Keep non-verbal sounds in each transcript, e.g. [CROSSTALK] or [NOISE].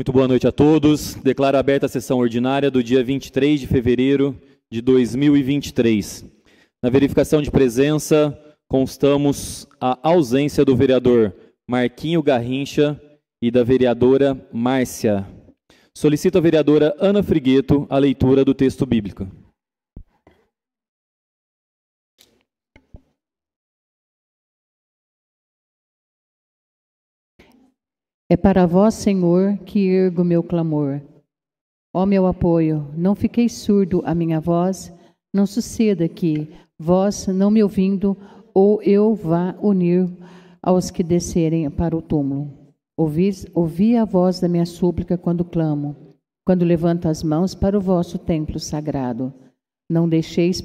Muito boa noite a todos. Declaro aberta a sessão ordinária do dia 23 de fevereiro de 2023. Na verificação de presença, constamos a ausência do vereador Marquinho Garrincha e da vereadora Márcia. Solicito à vereadora Ana Frigueto a leitura do texto bíblico. É para vós, Senhor, que ergo meu clamor. Ó meu apoio, não fiquei surdo à minha voz, não suceda que, vós não me ouvindo, ou eu vá unir aos que descerem para o túmulo. Ouvis, ouvi a voz da minha súplica quando clamo, quando levanto as mãos para o vosso templo sagrado. Não deixeis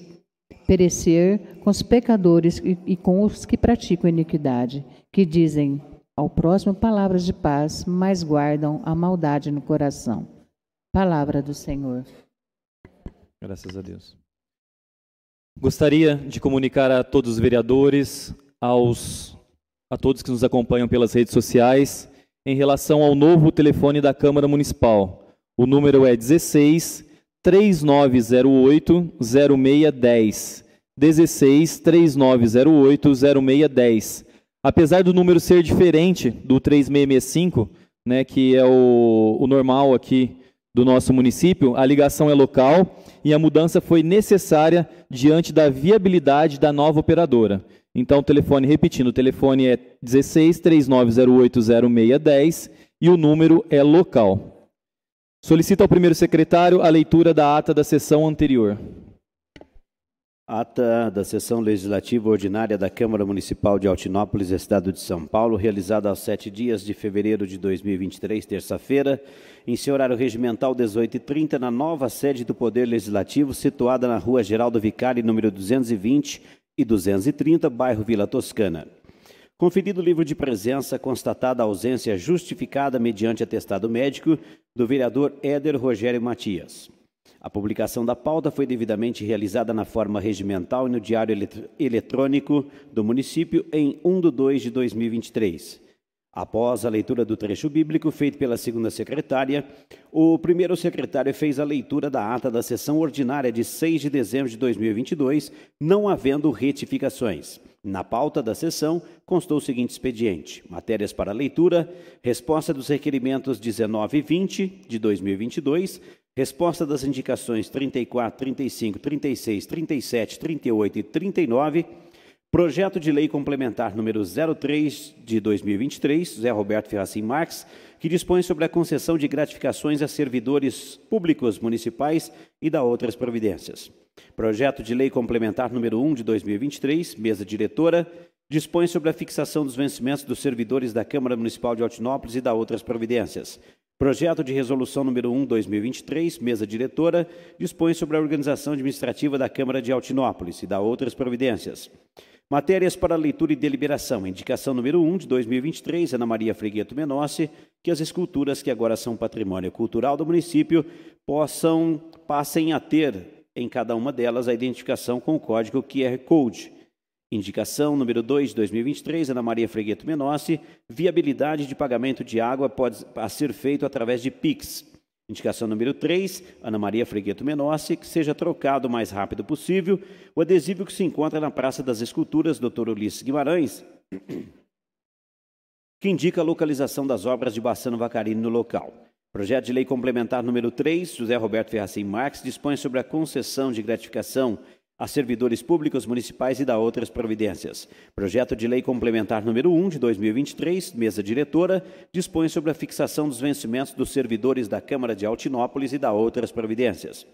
perecer com os pecadores e, e com os que praticam iniquidade, que dizem: ao próximo palavras de paz, mas guardam a maldade no coração. Palavra do Senhor. Graças a Deus. Gostaria de comunicar a todos os vereadores, aos a todos que nos acompanham pelas redes sociais, em relação ao novo telefone da Câmara Municipal. O número é 16 3908 0610. 16 3908 0610 Apesar do número ser diferente do 3665, né, que é o, o normal aqui do nosso município, a ligação é local e a mudança foi necessária diante da viabilidade da nova operadora. Então, o telefone, repetindo, o telefone é 16 39080610 e o número é local. Solicito ao primeiro secretário a leitura da ata da sessão anterior. Ata da sessão legislativa ordinária da Câmara Municipal de Altinópolis, Estado de São Paulo, realizada aos sete dias de fevereiro de 2023, terça-feira, em seu horário regimental 18h30, na nova sede do Poder Legislativo, situada na Rua Geraldo Vicari, número 220 e 230, bairro Vila Toscana. Conferido o livro de presença, constatada a ausência justificada mediante atestado médico do vereador Éder Rogério Matias. A publicação da pauta foi devidamente realizada na forma regimental e no Diário Eletrônico do município em 1 de 2 de 2023. Após a leitura do trecho bíblico feito pela segunda secretária, o primeiro secretário fez a leitura da ata da sessão ordinária de 6 de dezembro de 2022, não havendo retificações. Na pauta da sessão constou o seguinte expediente: matérias para leitura, resposta dos requerimentos 19 e 20 de 2022, Resposta das indicações 34, 35, 36, 37, 38 e 39. Projeto de Lei Complementar número 03 de 2023, Zé Roberto Ferracim Marques, que dispõe sobre a concessão de gratificações a servidores públicos municipais e da outras providências. Projeto de Lei Complementar número 1 de 2023, mesa diretora, dispõe sobre a fixação dos vencimentos dos servidores da Câmara Municipal de Altinópolis e da outras providências. Projeto de Resolução número 1, 2023, mesa diretora, dispõe sobre a organização administrativa da Câmara de Altinópolis e dá outras providências. Matérias para leitura e deliberação. Indicação número 1 de 2023, Ana Maria Fregueto Menossi, que as esculturas que agora são patrimônio cultural do município possam passem a ter em cada uma delas a identificação com o código QR Code Indicação número 2 de 2023, Ana Maria Fregueto Menossi, viabilidade de pagamento de água pode a ser feito através de PIX. Indicação número 3, Ana Maria Fregueto Menossi, que seja trocado o mais rápido possível o adesivo que se encontra na Praça das Esculturas, Dr. Ulisses Guimarães, [CLEARS THROAT] que indica a localização das obras de Bassano Vacarini no local. Projeto de Lei Complementar número 3, José Roberto Ferracim Marques, dispõe sobre a concessão de gratificação a servidores públicos municipais e da outras providências. Projeto de Lei Complementar número 1 de 2023, mesa diretora, dispõe sobre a fixação dos vencimentos dos servidores da Câmara de Altinópolis e da outras providências.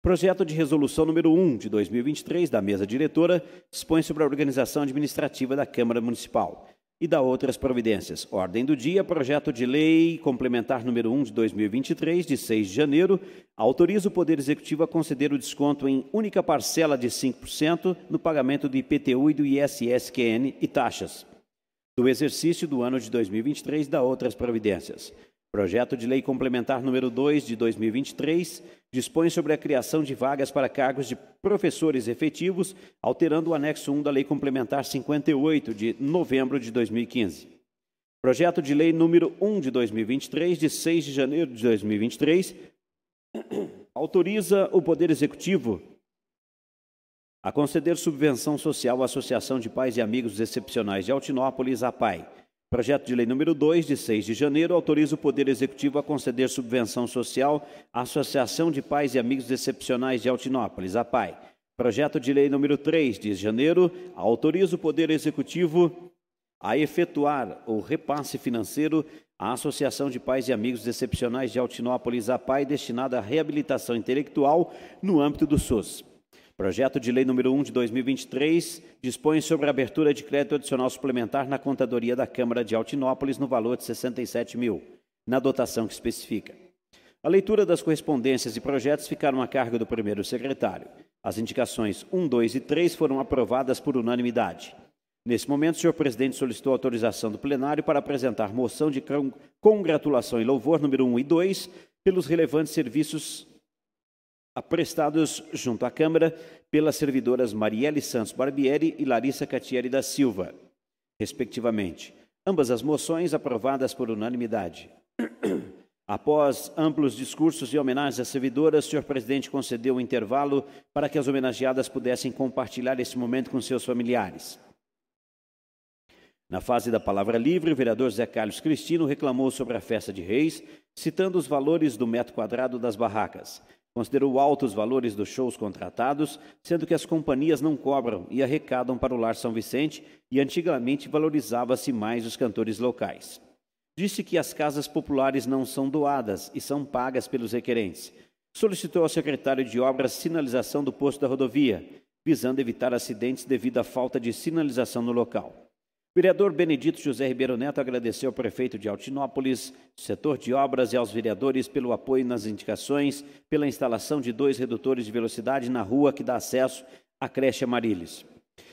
Projeto de Resolução número 1 de 2023 da mesa diretora dispõe sobre a organização administrativa da Câmara Municipal e da outras providências. Ordem do dia, projeto de lei complementar número 1 de 2023, de 6 de janeiro, autoriza o Poder Executivo a conceder o desconto em única parcela de 5% no pagamento do IPTU e do ISSQN e taxas do exercício do ano de 2023 e da outras providências. Projeto de lei complementar número 2 de 2023, dispõe sobre a criação de vagas para cargos de professores efetivos, alterando o anexo 1 da Lei Complementar 58 de novembro de 2015. Projeto de Lei número 1 de 2023, de 6 de janeiro de 2023, [COUGHS] autoriza o Poder Executivo a conceder subvenção social à Associação de Pais e Amigos Excepcionais de Altinópolis, a PAI Projeto de Lei número 2, de 6 de janeiro, autoriza o Poder Executivo a conceder subvenção social à Associação de Pais e Amigos Excepcionais de Altinópolis, a PAI. Projeto de Lei número 3, de janeiro, autoriza o Poder Executivo a efetuar o repasse financeiro à Associação de Pais e Amigos Excepcionais de Altinópolis, a PAI, destinada à reabilitação intelectual no âmbito do SUS. Projeto de Lei número 1 de 2023 dispõe sobre a abertura de crédito adicional suplementar na contadoria da Câmara de Altinópolis no valor de 67 mil, na dotação que especifica. A leitura das correspondências e projetos ficaram a cargo do primeiro secretário. As indicações 1, 2 e 3 foram aprovadas por unanimidade. Nesse momento, o senhor presidente solicitou autorização do plenário para apresentar moção de congratulação e louvor número 1 e 2 pelos relevantes serviços aprestados junto à Câmara pelas servidoras Marielle Santos Barbieri e Larissa Catieri da Silva, respectivamente. Ambas as moções aprovadas por unanimidade. [CLEARS THROAT] Após amplos discursos e homenagens às servidoras, o senhor presidente concedeu um intervalo para que as homenageadas pudessem compartilhar esse momento com seus familiares. Na fase da palavra livre, o vereador Zé Carlos Cristino reclamou sobre a festa de reis, citando os valores do metro quadrado das barracas. Considerou altos valores dos shows contratados, sendo que as companhias não cobram e arrecadam para o Lar São Vicente e antigamente valorizava-se mais os cantores locais. Disse que as casas populares não são doadas e são pagas pelos requerentes. Solicitou ao secretário de obras sinalização do posto da rodovia, visando evitar acidentes devido à falta de sinalização no local. O vereador Benedito José Ribeiro Neto agradeceu ao prefeito de Altinópolis, setor de obras e aos vereadores pelo apoio nas indicações, pela instalação de dois redutores de velocidade na rua que dá acesso à creche Amarilis.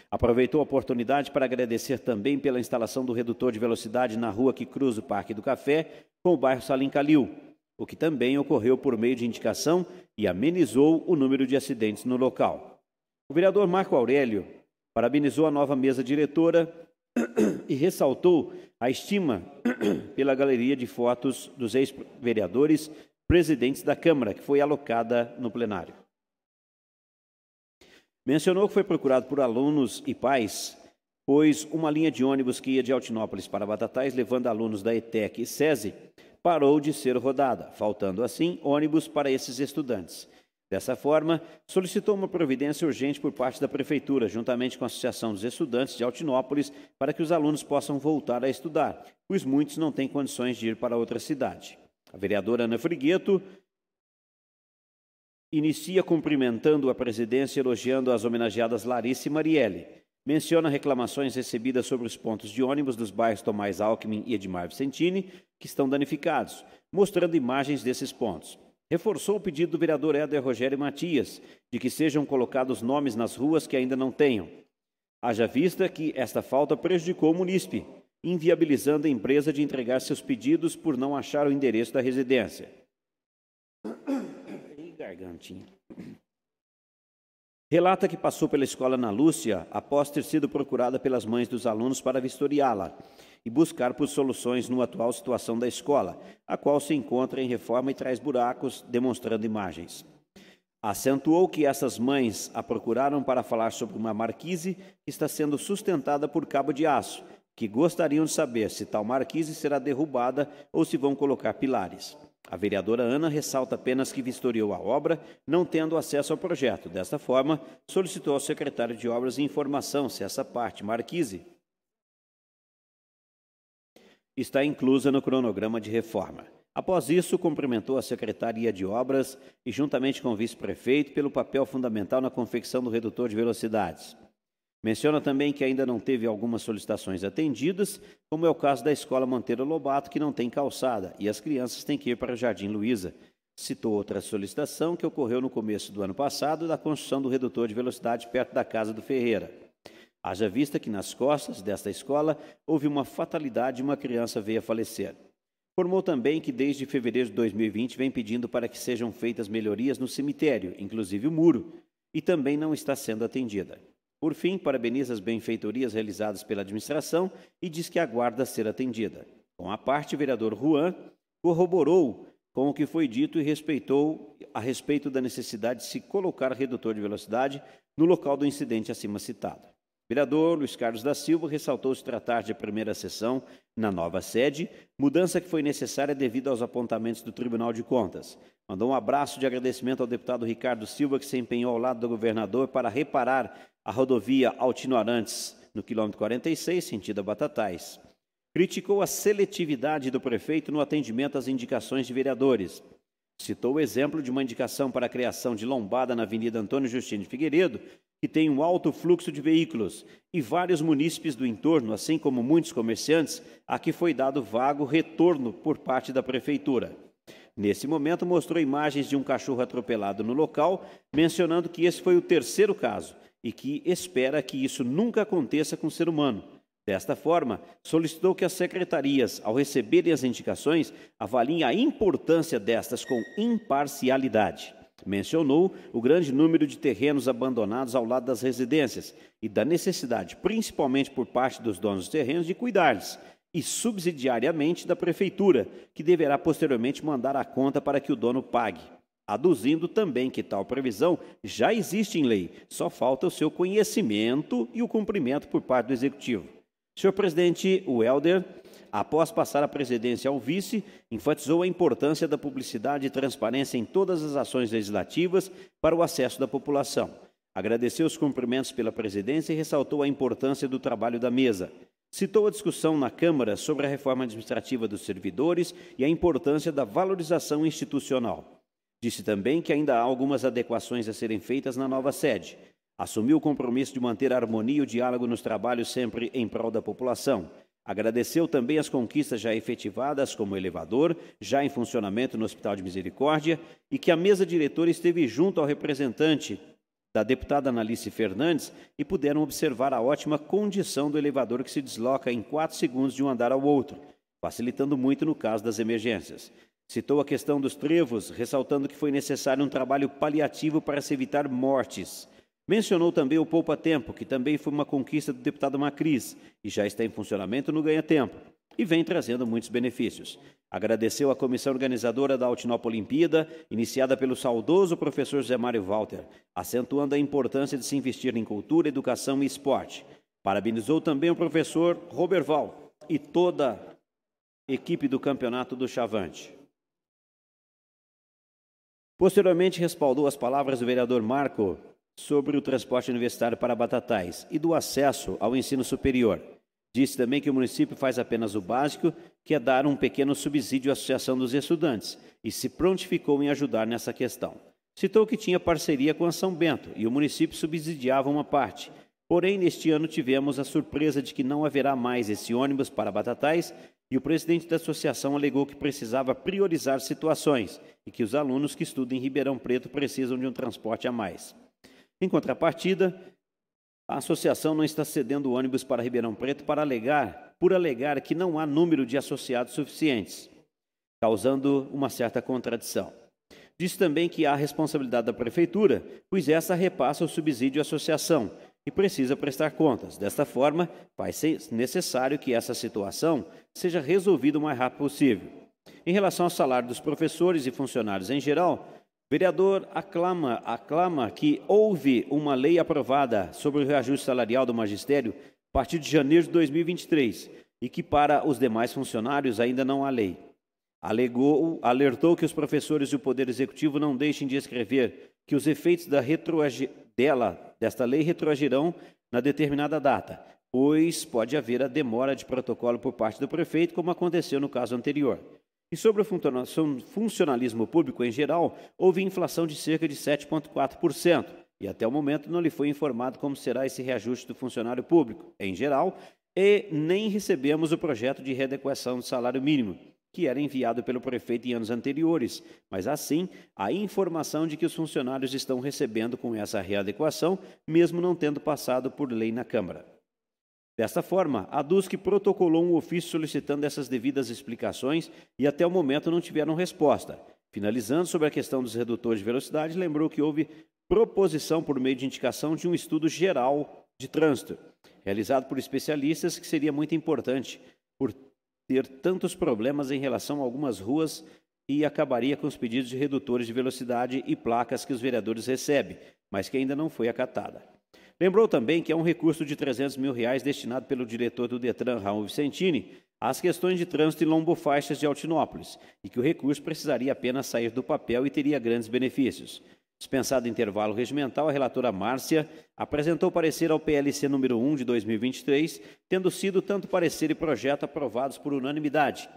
Aproveitou a oportunidade para agradecer também pela instalação do redutor de velocidade na rua que cruza o Parque do Café com o bairro Salim Calil, o que também ocorreu por meio de indicação e amenizou o número de acidentes no local. O vereador Marco Aurélio parabenizou a nova mesa diretora e ressaltou a estima pela galeria de fotos dos ex-vereadores presidentes da Câmara, que foi alocada no plenário. Mencionou que foi procurado por alunos e pais, pois uma linha de ônibus que ia de Altinópolis para Batatais, levando alunos da ETEC e SESI, parou de ser rodada, faltando assim ônibus para esses estudantes. Dessa forma, solicitou uma providência urgente por parte da Prefeitura, juntamente com a Associação dos Estudantes de Altinópolis, para que os alunos possam voltar a estudar, pois muitos não têm condições de ir para outra cidade. A vereadora Ana Frigueto inicia cumprimentando a presidência e elogiando as homenageadas Larissa e Marielle. Menciona reclamações recebidas sobre os pontos de ônibus dos bairros Tomás Alckmin e Edmar Vicentini, que estão danificados, mostrando imagens desses pontos reforçou o pedido do vereador Éder Rogério Matias de que sejam colocados nomes nas ruas que ainda não tenham. Haja vista que esta falta prejudicou o munícipe, inviabilizando a empresa de entregar seus pedidos por não achar o endereço da residência. [COUGHS] E gargantinha. Relata que passou pela escola na Lúcia após ter sido procurada pelas mães dos alunos para vistoriá-la e buscar por soluções no atual situação da escola, a qual se encontra em reforma e traz buracos, demonstrando imagens. Acentuou que essas mães a procuraram para falar sobre uma marquise que está sendo sustentada por cabo de aço, que gostariam de saber se tal marquise será derrubada ou se vão colocar pilares. A vereadora Ana ressalta apenas que vistoriou a obra, não tendo acesso ao projeto. Desta forma, solicitou ao secretário de Obras informação se essa parte, Marquise, está inclusa no cronograma de reforma. Após isso, cumprimentou a Secretaria de Obras e, juntamente com o vice-prefeito, pelo papel fundamental na confecção do redutor de velocidades. Menciona também que ainda não teve algumas solicitações atendidas, como é o caso da Escola Monteiro Lobato, que não tem calçada, e as crianças têm que ir para o Jardim Luísa. Citou outra solicitação que ocorreu no começo do ano passado da construção do redutor de velocidade perto da casa do Ferreira. Haja vista que nas costas desta escola houve uma fatalidade e uma criança veio a falecer. Informou também que desde fevereiro de 2020 vem pedindo para que sejam feitas melhorias no cemitério, inclusive o muro, e também não está sendo atendida. Por fim, parabeniza as benfeitorias realizadas pela administração e diz que aguarda ser atendida. Com a parte, o vereador Juan corroborou com o que foi dito e respeitou a respeito da necessidade de se colocar redutor de velocidade no local do incidente acima citado vereador Luiz Carlos da Silva ressaltou se tratar de primeira sessão na nova sede, mudança que foi necessária devido aos apontamentos do Tribunal de Contas. Mandou um abraço de agradecimento ao deputado Ricardo Silva, que se empenhou ao lado do governador para reparar a rodovia Altino Arantes, no quilômetro 46, sentido a Batatais. Criticou a seletividade do prefeito no atendimento às indicações de vereadores. Citou o exemplo de uma indicação para a criação de lombada na Avenida Antônio Justino de Figueiredo, que tem um alto fluxo de veículos, e vários munícipes do entorno, assim como muitos comerciantes, a que foi dado vago retorno por parte da prefeitura. Nesse momento, mostrou imagens de um cachorro atropelado no local, mencionando que esse foi o terceiro caso e que espera que isso nunca aconteça com o ser humano. Desta forma, solicitou que as secretarias, ao receberem as indicações, avaliem a importância destas com imparcialidade. Mencionou o grande número de terrenos abandonados ao lado das residências e da necessidade, principalmente por parte dos donos dos terrenos, de cuidar-lhes e subsidiariamente da prefeitura, que deverá posteriormente mandar a conta para que o dono pague. Aduzindo também que tal previsão já existe em lei, só falta o seu conhecimento e o cumprimento por parte do executivo. Senhor presidente, o Helder Após passar a presidência ao vice, enfatizou a importância da publicidade e transparência em todas as ações legislativas para o acesso da população. Agradeceu os cumprimentos pela presidência e ressaltou a importância do trabalho da mesa. Citou a discussão na Câmara sobre a reforma administrativa dos servidores e a importância da valorização institucional. Disse também que ainda há algumas adequações a serem feitas na nova sede. Assumiu o compromisso de manter a harmonia e o diálogo nos trabalhos sempre em prol da população. Agradeceu também as conquistas já efetivadas como elevador, já em funcionamento no Hospital de Misericórdia, e que a mesa diretora esteve junto ao representante da deputada Analice Fernandes e puderam observar a ótima condição do elevador que se desloca em 4 segundos de um andar ao outro, facilitando muito no caso das emergências. Citou a questão dos trevos, ressaltando que foi necessário um trabalho paliativo para se evitar mortes Mencionou também o Poupa Tempo, que também foi uma conquista do deputado Macris e já está em funcionamento no Ganha Tempo e vem trazendo muitos benefícios. Agradeceu à comissão organizadora da Altinópolis Olimpíada, iniciada pelo saudoso professor Zé Mário Walter, acentuando a importância de se investir em cultura, educação e esporte. Parabenizou também o professor Val e toda a equipe do Campeonato do Chavante. Posteriormente, respaldou as palavras do vereador Marco sobre o transporte universitário para Batatais e do acesso ao ensino superior. Disse também que o município faz apenas o básico, que é dar um pequeno subsídio à Associação dos Estudantes, e se prontificou em ajudar nessa questão. Citou que tinha parceria com a São Bento e o município subsidiava uma parte. Porém, neste ano tivemos a surpresa de que não haverá mais esse ônibus para Batatais e o presidente da associação alegou que precisava priorizar situações e que os alunos que estudam em Ribeirão Preto precisam de um transporte a mais. Em contrapartida, a associação não está cedendo ônibus para Ribeirão Preto para alegar, por alegar que não há número de associados suficientes, causando uma certa contradição. Diz também que há responsabilidade da prefeitura, pois essa repassa o subsídio à associação e precisa prestar contas. Desta forma, vai ser necessário que essa situação seja resolvida o mais rápido possível. Em relação ao salário dos professores e funcionários em geral, Vereador aclama, aclama que houve uma lei aprovada sobre o reajuste salarial do magistério a partir de janeiro de 2023 e que para os demais funcionários ainda não há lei. Alegou, alertou que os professores e o Poder Executivo não deixem de escrever que os efeitos da dela, desta lei retroagirão na determinada data, pois pode haver a demora de protocolo por parte do prefeito, como aconteceu no caso anterior. E sobre o funcionalismo público em geral, houve inflação de cerca de 7,4%, e até o momento não lhe foi informado como será esse reajuste do funcionário público, em geral, e nem recebemos o projeto de readequação do salário mínimo, que era enviado pelo prefeito em anos anteriores, mas assim, a informação de que os funcionários estão recebendo com essa readequação, mesmo não tendo passado por lei na Câmara. Dessa forma, aduz que protocolou um ofício solicitando essas devidas explicações e até o momento não tiveram resposta. Finalizando sobre a questão dos redutores de velocidade, lembrou que houve proposição por meio de indicação de um estudo geral de trânsito, realizado por especialistas, que seria muito importante por ter tantos problemas em relação a algumas ruas e acabaria com os pedidos de redutores de velocidade e placas que os vereadores recebem, mas que ainda não foi acatada. Lembrou também que é um recurso de 300 mil reais destinado pelo diretor do Detran, Raul Vicentini, às questões de trânsito e lombofaixas de Altinópolis e que o recurso precisaria apenas sair do papel e teria grandes benefícios. Dispensado intervalo regimental, a relatora Márcia apresentou parecer ao PLC número 1 de 2023, tendo sido tanto parecer e projeto aprovados por unanimidade,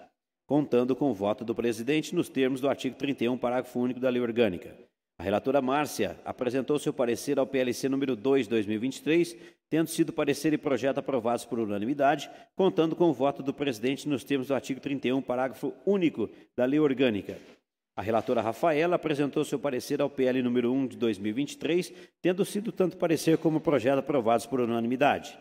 contando com o voto do presidente nos termos do artigo 31, parágrafo único da Lei Orgânica. A relatora Márcia apresentou seu parecer ao PLC número 2, 2023, tendo sido parecer e projeto aprovados por unanimidade, contando com o voto do presidente nos termos do artigo 31, parágrafo único da Lei Orgânica. A relatora Rafaela apresentou seu parecer ao PL número 1 de 2023, tendo sido tanto parecer como projeto aprovados por unanimidade.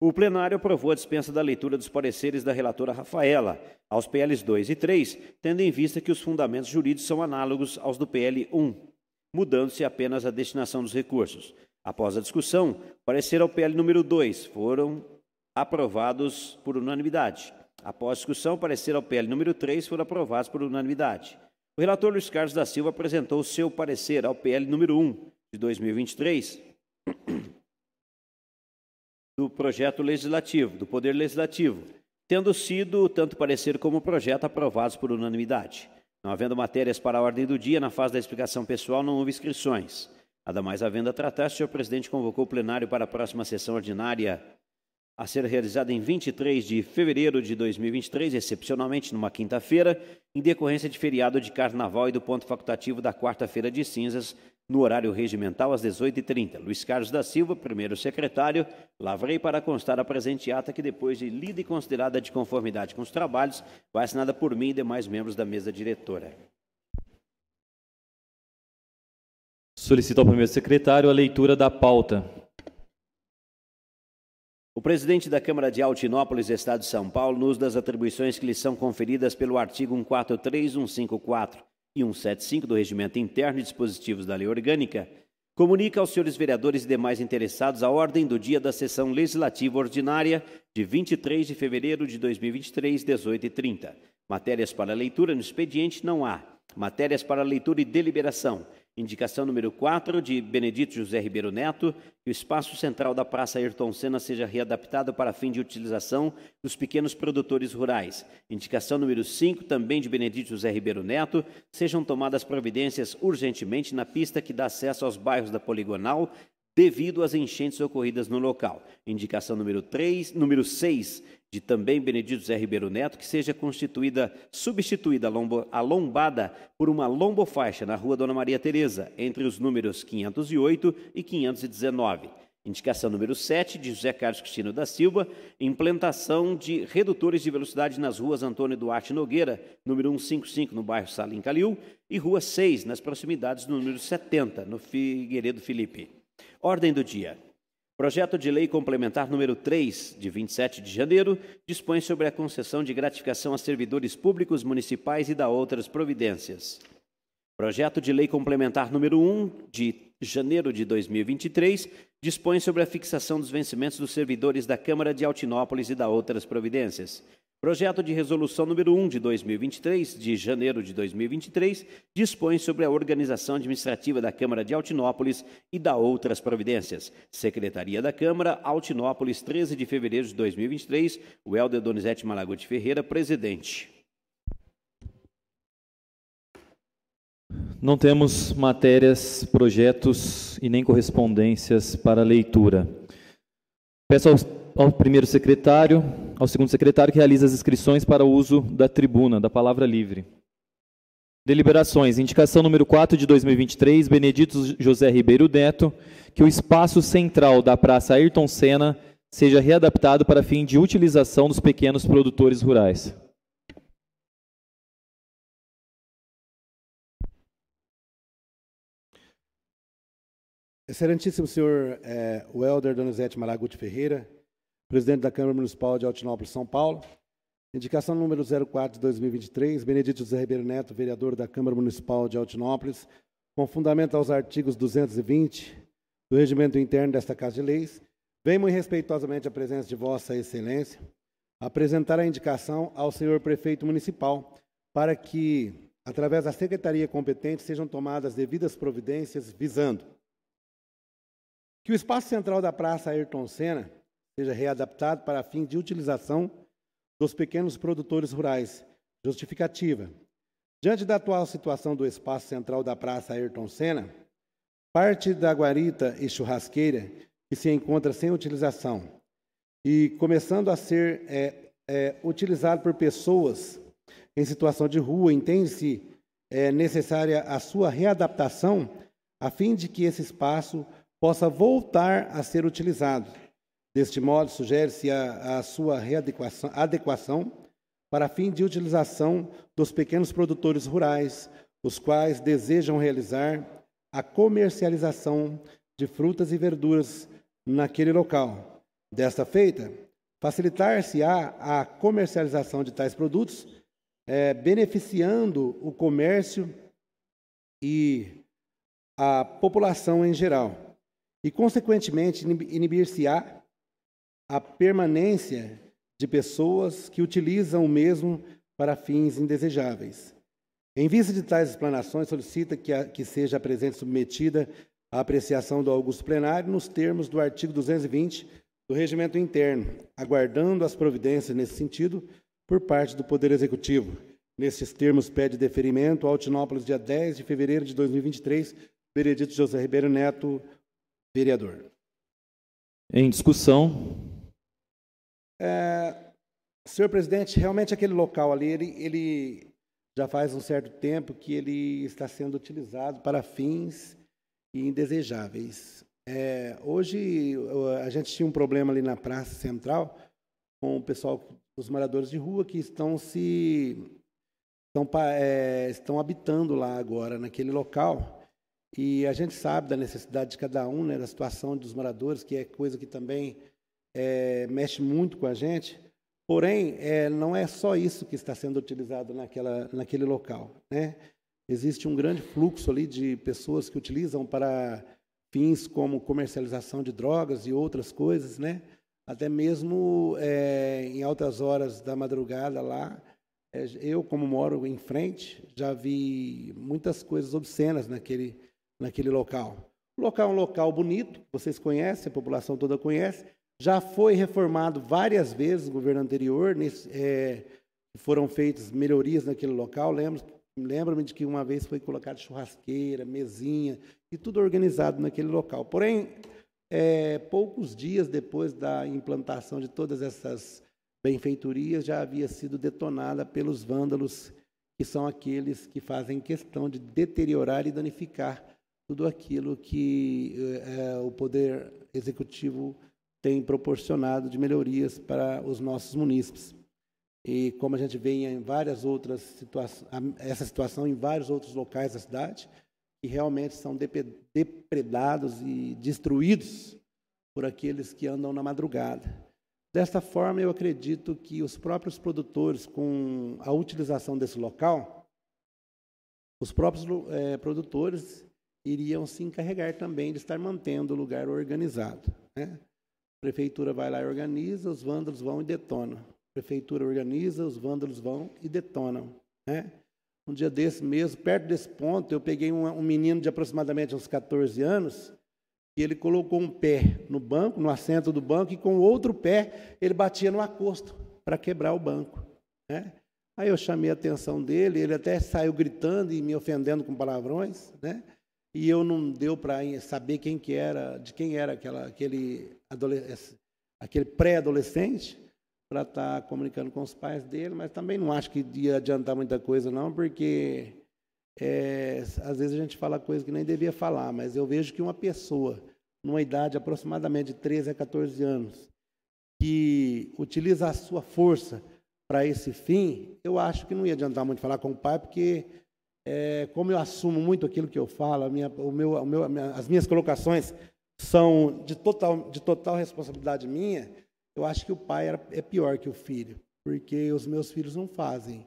O plenário aprovou a dispensa da leitura dos pareceres da relatora Rafaela aos PLs 2 e 3, tendo em vista que os fundamentos jurídicos são análogos aos do PL 1 mudando-se apenas a destinação dos recursos. Após a discussão, parecer ao PL número 2 foram aprovados por unanimidade. Após discussão, parecer ao PL número 3 foram aprovados por unanimidade. O relator Luiz Carlos da Silva apresentou seu parecer ao PL número 1 de 2023 [CLEARS THROAT] do projeto legislativo, do Poder Legislativo, tendo sido tanto parecer como projeto aprovados por unanimidade. Não havendo matérias para a ordem do dia, na fase da explicação pessoal não houve inscrições. Nada mais havendo a tratar, o senhor presidente convocou o plenário para a próxima sessão ordinária a ser realizada em 23 de fevereiro de 2023, excepcionalmente numa quinta-feira, em decorrência de feriado de carnaval e do ponto facultativo da quarta-feira de cinzas, no horário regimental, às 18h30. Luiz Carlos da Silva, primeiro secretário, lavrei para constar a presente ata que, depois de lida e considerada de conformidade com os trabalhos, vai assinada por mim e demais membros da mesa diretora. Solicito ao primeiro secretário a leitura da pauta. O presidente da Câmara de Altinópolis, Estado de São Paulo, nos das atribuições que lhe são conferidas pelo artigo 143, 154 e 175 do Regimento Interno e Dispositivos da Lei Orgânica, comunica aos senhores vereadores e demais interessados a ordem do dia da sessão legislativa ordinária de 23 de fevereiro de 2023, 18h30. Matérias para leitura no expediente não há. Matérias para leitura e deliberação. Indicação número 4, de Benedito José Ribeiro Neto, que o espaço central da Praça Ayrton Senna seja readaptado para fim de utilização dos pequenos produtores rurais. Indicação número 5, também de Benedito José Ribeiro Neto, sejam tomadas providências urgentemente na pista que dá acesso aos bairros da Poligonal, devido às enchentes ocorridas no local. Indicação número 3, número 6, de também Benedito Zé Ribeiro Neto, que seja constituída, substituída a, lombo, a lombada por uma lombofaixa na rua Dona Maria Tereza, entre os números 508 e 519. Indicação número 7, de José Carlos Cristino da Silva, implantação de redutores de velocidade nas ruas Antônio Duarte Nogueira, número 155, no bairro Salim Calil, e rua 6, nas proximidades do número 70, no Figueiredo Felipe. Ordem do dia. Projeto de Lei Complementar número 3, de 27 de janeiro, dispõe sobre a concessão de gratificação a servidores públicos municipais e da outras providências. Projeto de Lei Complementar número 1, de janeiro de 2023, dispõe sobre a fixação dos vencimentos dos servidores da Câmara de Altinópolis e da outras providências. Projeto de Resolução número 1 de 2023, de janeiro de 2023, dispõe sobre a organização administrativa da Câmara de Altinópolis e da outras providências. Secretaria da Câmara, Altinópolis, 13 de fevereiro de 2023, o Helder Donizete Malaguti Ferreira, presidente. Não temos matérias, projetos e nem correspondências para leitura. Peço ao, ao, primeiro secretário, ao segundo secretário que realize as inscrições para o uso da tribuna, da palavra livre. Deliberações. Indicação número 4 de 2023, Benedito José Ribeiro Neto, que o espaço central da Praça Ayrton Senna seja readaptado para fim de utilização dos pequenos produtores rurais. Excelentíssimo senhor é, Welder Donizete Maraguti Ferreira, presidente da Câmara Municipal de Altinópolis, São Paulo. Indicação número 04 de 2023, Benedito Zé Ribeiro Neto, vereador da Câmara Municipal de Altinópolis, com fundamento aos artigos 220 do Regimento Interno desta Casa de Leis, vem muito respeitosamente à presença de Vossa Excelência apresentar a indicação ao senhor prefeito municipal para que, através da secretaria competente, sejam tomadas devidas providências visando que o espaço central da Praça Ayrton Senna seja readaptado para fim de utilização dos pequenos produtores rurais. Justificativa. Diante da atual situação do espaço central da Praça Ayrton Senna, parte da guarita e churrasqueira que se encontra sem utilização e começando a ser é, é, utilizado por pessoas em situação de rua, entende-se é necessária a sua readaptação a fim de que esse espaço possa voltar a ser utilizado. Deste modo, sugere-se a, a, sua readequação adequação para fim de utilização dos pequenos produtores rurais, os quais desejam realizar a comercialização de frutas e verduras naquele local. Desta feita, facilitar-se-á a comercialização de tais produtos, é, beneficiando o comércio e a população em geral e, consequentemente, inibir-se-á a permanência de pessoas que utilizam o mesmo para fins indesejáveis. Em vista de tais explanações, solicita que, a, que seja a presente submetida à apreciação do Augusto Plenário nos termos do artigo 220 do Regimento Interno, aguardando as providências nesse sentido por parte do Poder Executivo. Nesses termos, pede deferimento ao Altinópolis, dia 10 de fevereiro de 2023, Benedito José Ribeiro Neto, Vereador. Em discussão. É, senhor presidente, realmente aquele local ali, ele, ele já faz um certo tempo que ele está sendo utilizado para fins indesejáveis. É, hoje a gente tinha um problema ali na Praça Central com o pessoal, os moradores de rua que estão se estão, é, estão habitando lá agora naquele local e a gente sabe da necessidade de cada um, né, da situação dos moradores, que é coisa que também é, mexe muito com a gente. Porém, é, não é só isso que está sendo utilizado naquela, naquele local. Né? Existe um grande fluxo ali de pessoas que utilizam para fins como comercialização de drogas e outras coisas, né? Até mesmo é, em altas horas da madrugada lá, é, eu como moro em frente, já vi muitas coisas obscenas naquele naquele local. O local é um local bonito, vocês conhecem, a população toda conhece. Já foi reformado várias vezes no governo anterior, nesse, é, foram feitas melhorias naquele local. Lembro-me lembro de que uma vez foi colocada churrasqueira, mesinha, e tudo organizado naquele local. Porém, é, poucos dias depois da implantação de todas essas benfeitorias, já havia sido detonada pelos vândalos, que são aqueles que fazem questão de deteriorar e danificar tudo aquilo que é, o poder executivo tem proporcionado de melhorias para os nossos munícipes. E como a gente vê em várias outras situações, essa situação em vários outros locais da cidade, que realmente são depredados e destruídos por aqueles que andam na madrugada. Desta forma, eu acredito que os próprios produtores, com a utilização desse local, os próprios é, produtores iriam se encarregar também de estar mantendo o lugar organizado. Né? A prefeitura vai lá e organiza, os vândalos vão e detonam. A prefeitura organiza, os vândalos vão e detonam. Né? Um dia desse mesmo, perto desse ponto, eu peguei um, um menino de aproximadamente uns 14 anos, e ele colocou um pé no banco, no assento do banco, e com o outro pé ele batia no acosto para quebrar o banco. Né? Aí eu chamei a atenção dele, ele até saiu gritando e me ofendendo com palavrões, né? e eu não deu para saber quem que era, de quem era aquela, aquele, aquele pré-adolescente, para estar tá comunicando com os pais dele, mas também não acho que ia adiantar muita coisa, não, porque é, às vezes a gente fala coisa que nem devia falar, mas eu vejo que uma pessoa, numa idade aproximadamente de 13 a 14 anos, que utiliza a sua força para esse fim, eu acho que não ia adiantar muito falar com o pai, porque é, como eu assumo muito aquilo que eu falo, minha, o meu, o meu, minha, as minhas colocações são de total, de total responsabilidade minha, eu acho que o pai era, é pior que o filho, porque os meus filhos não fazem,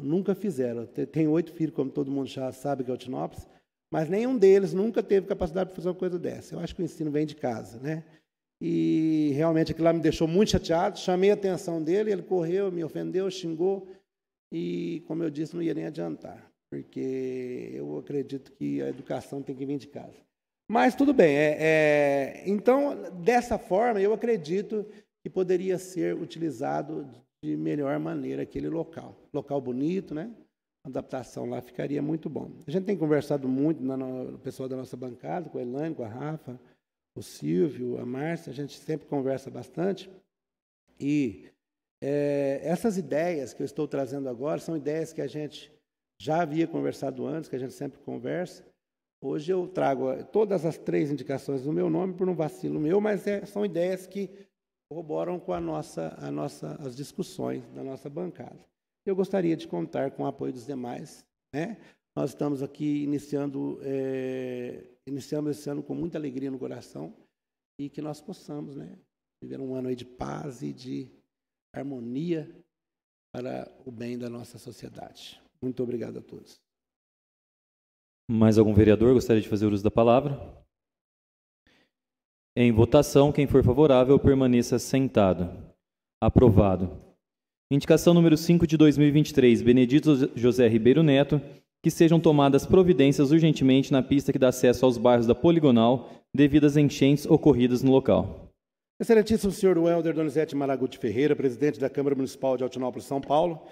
nunca fizeram. Tenho oito filhos, como todo mundo já sabe que é o Tinópolis, mas nenhum deles nunca teve capacidade para fazer uma coisa dessa. Eu acho que o ensino vem de casa, né? E realmente aquilo lá me deixou muito chateado, chamei a atenção dele, ele correu, me ofendeu, xingou, e como eu disse, não ia nem adiantar porque eu acredito que a educação tem que vir de casa. Mas tudo bem. É, é, então, dessa forma, eu acredito que poderia ser utilizado de melhor maneira aquele local. Local bonito, né? A adaptação lá ficaria muito bom. A gente tem conversado muito na no, pessoal da nossa bancada, com a Elane, com a Rafa, o Silvio, a Márcia, a gente sempre conversa bastante. E é, essas ideias que eu estou trazendo agora são ideias que a gente já havia conversado antes, que a gente sempre conversa. Hoje eu trago eh, todas as três indicações no meu nome, por um vacilo meu, mas é, são ideias que corroboram com a nossa, a nossa, as discussões da nossa bancada. Eu gostaria de contar com o apoio dos demais. Né? Nós estamos aqui iniciando, é, iniciamos esse ano com muita alegria no coração e que nós possamos né, viver um ano de paz e de harmonia para o bem da nossa sociedade. Muito obrigado a todos. Mais algum vereador gostaria de fazer uso da palavra? Em votação, quem for favorável permaneça sentado. Aprovado. Indicação número 5 de 2023, Benedito José Ribeiro Neto, que sejam tomadas providências urgentemente na pista que dá acesso aos bairros da Poligonal, devido às enchentes ocorridas no local. Excelentíssimo senhor Welder Donizete Maraguti Ferreira, presidente da Câmara Municipal de Altinópolis, São Paulo,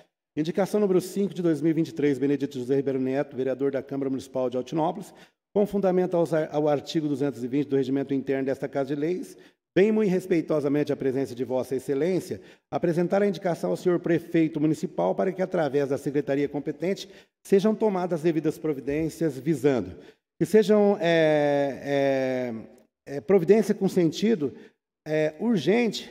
Indicação número 5 de 2023, Benedito José Ribeiro Neto, vereador da Câmara Municipal de Altinópolis, com fundamento aos, ao artigo 220 do Regimento Interno desta Casa de Leis, Venho muito respeitosamente à presença de Vossa Excelência apresentar a indicação ao senhor prefeito municipal para que, através da secretaria competente, sejam tomadas as devidas providências visando que sejam é, é, é, providência com sentido é, urgente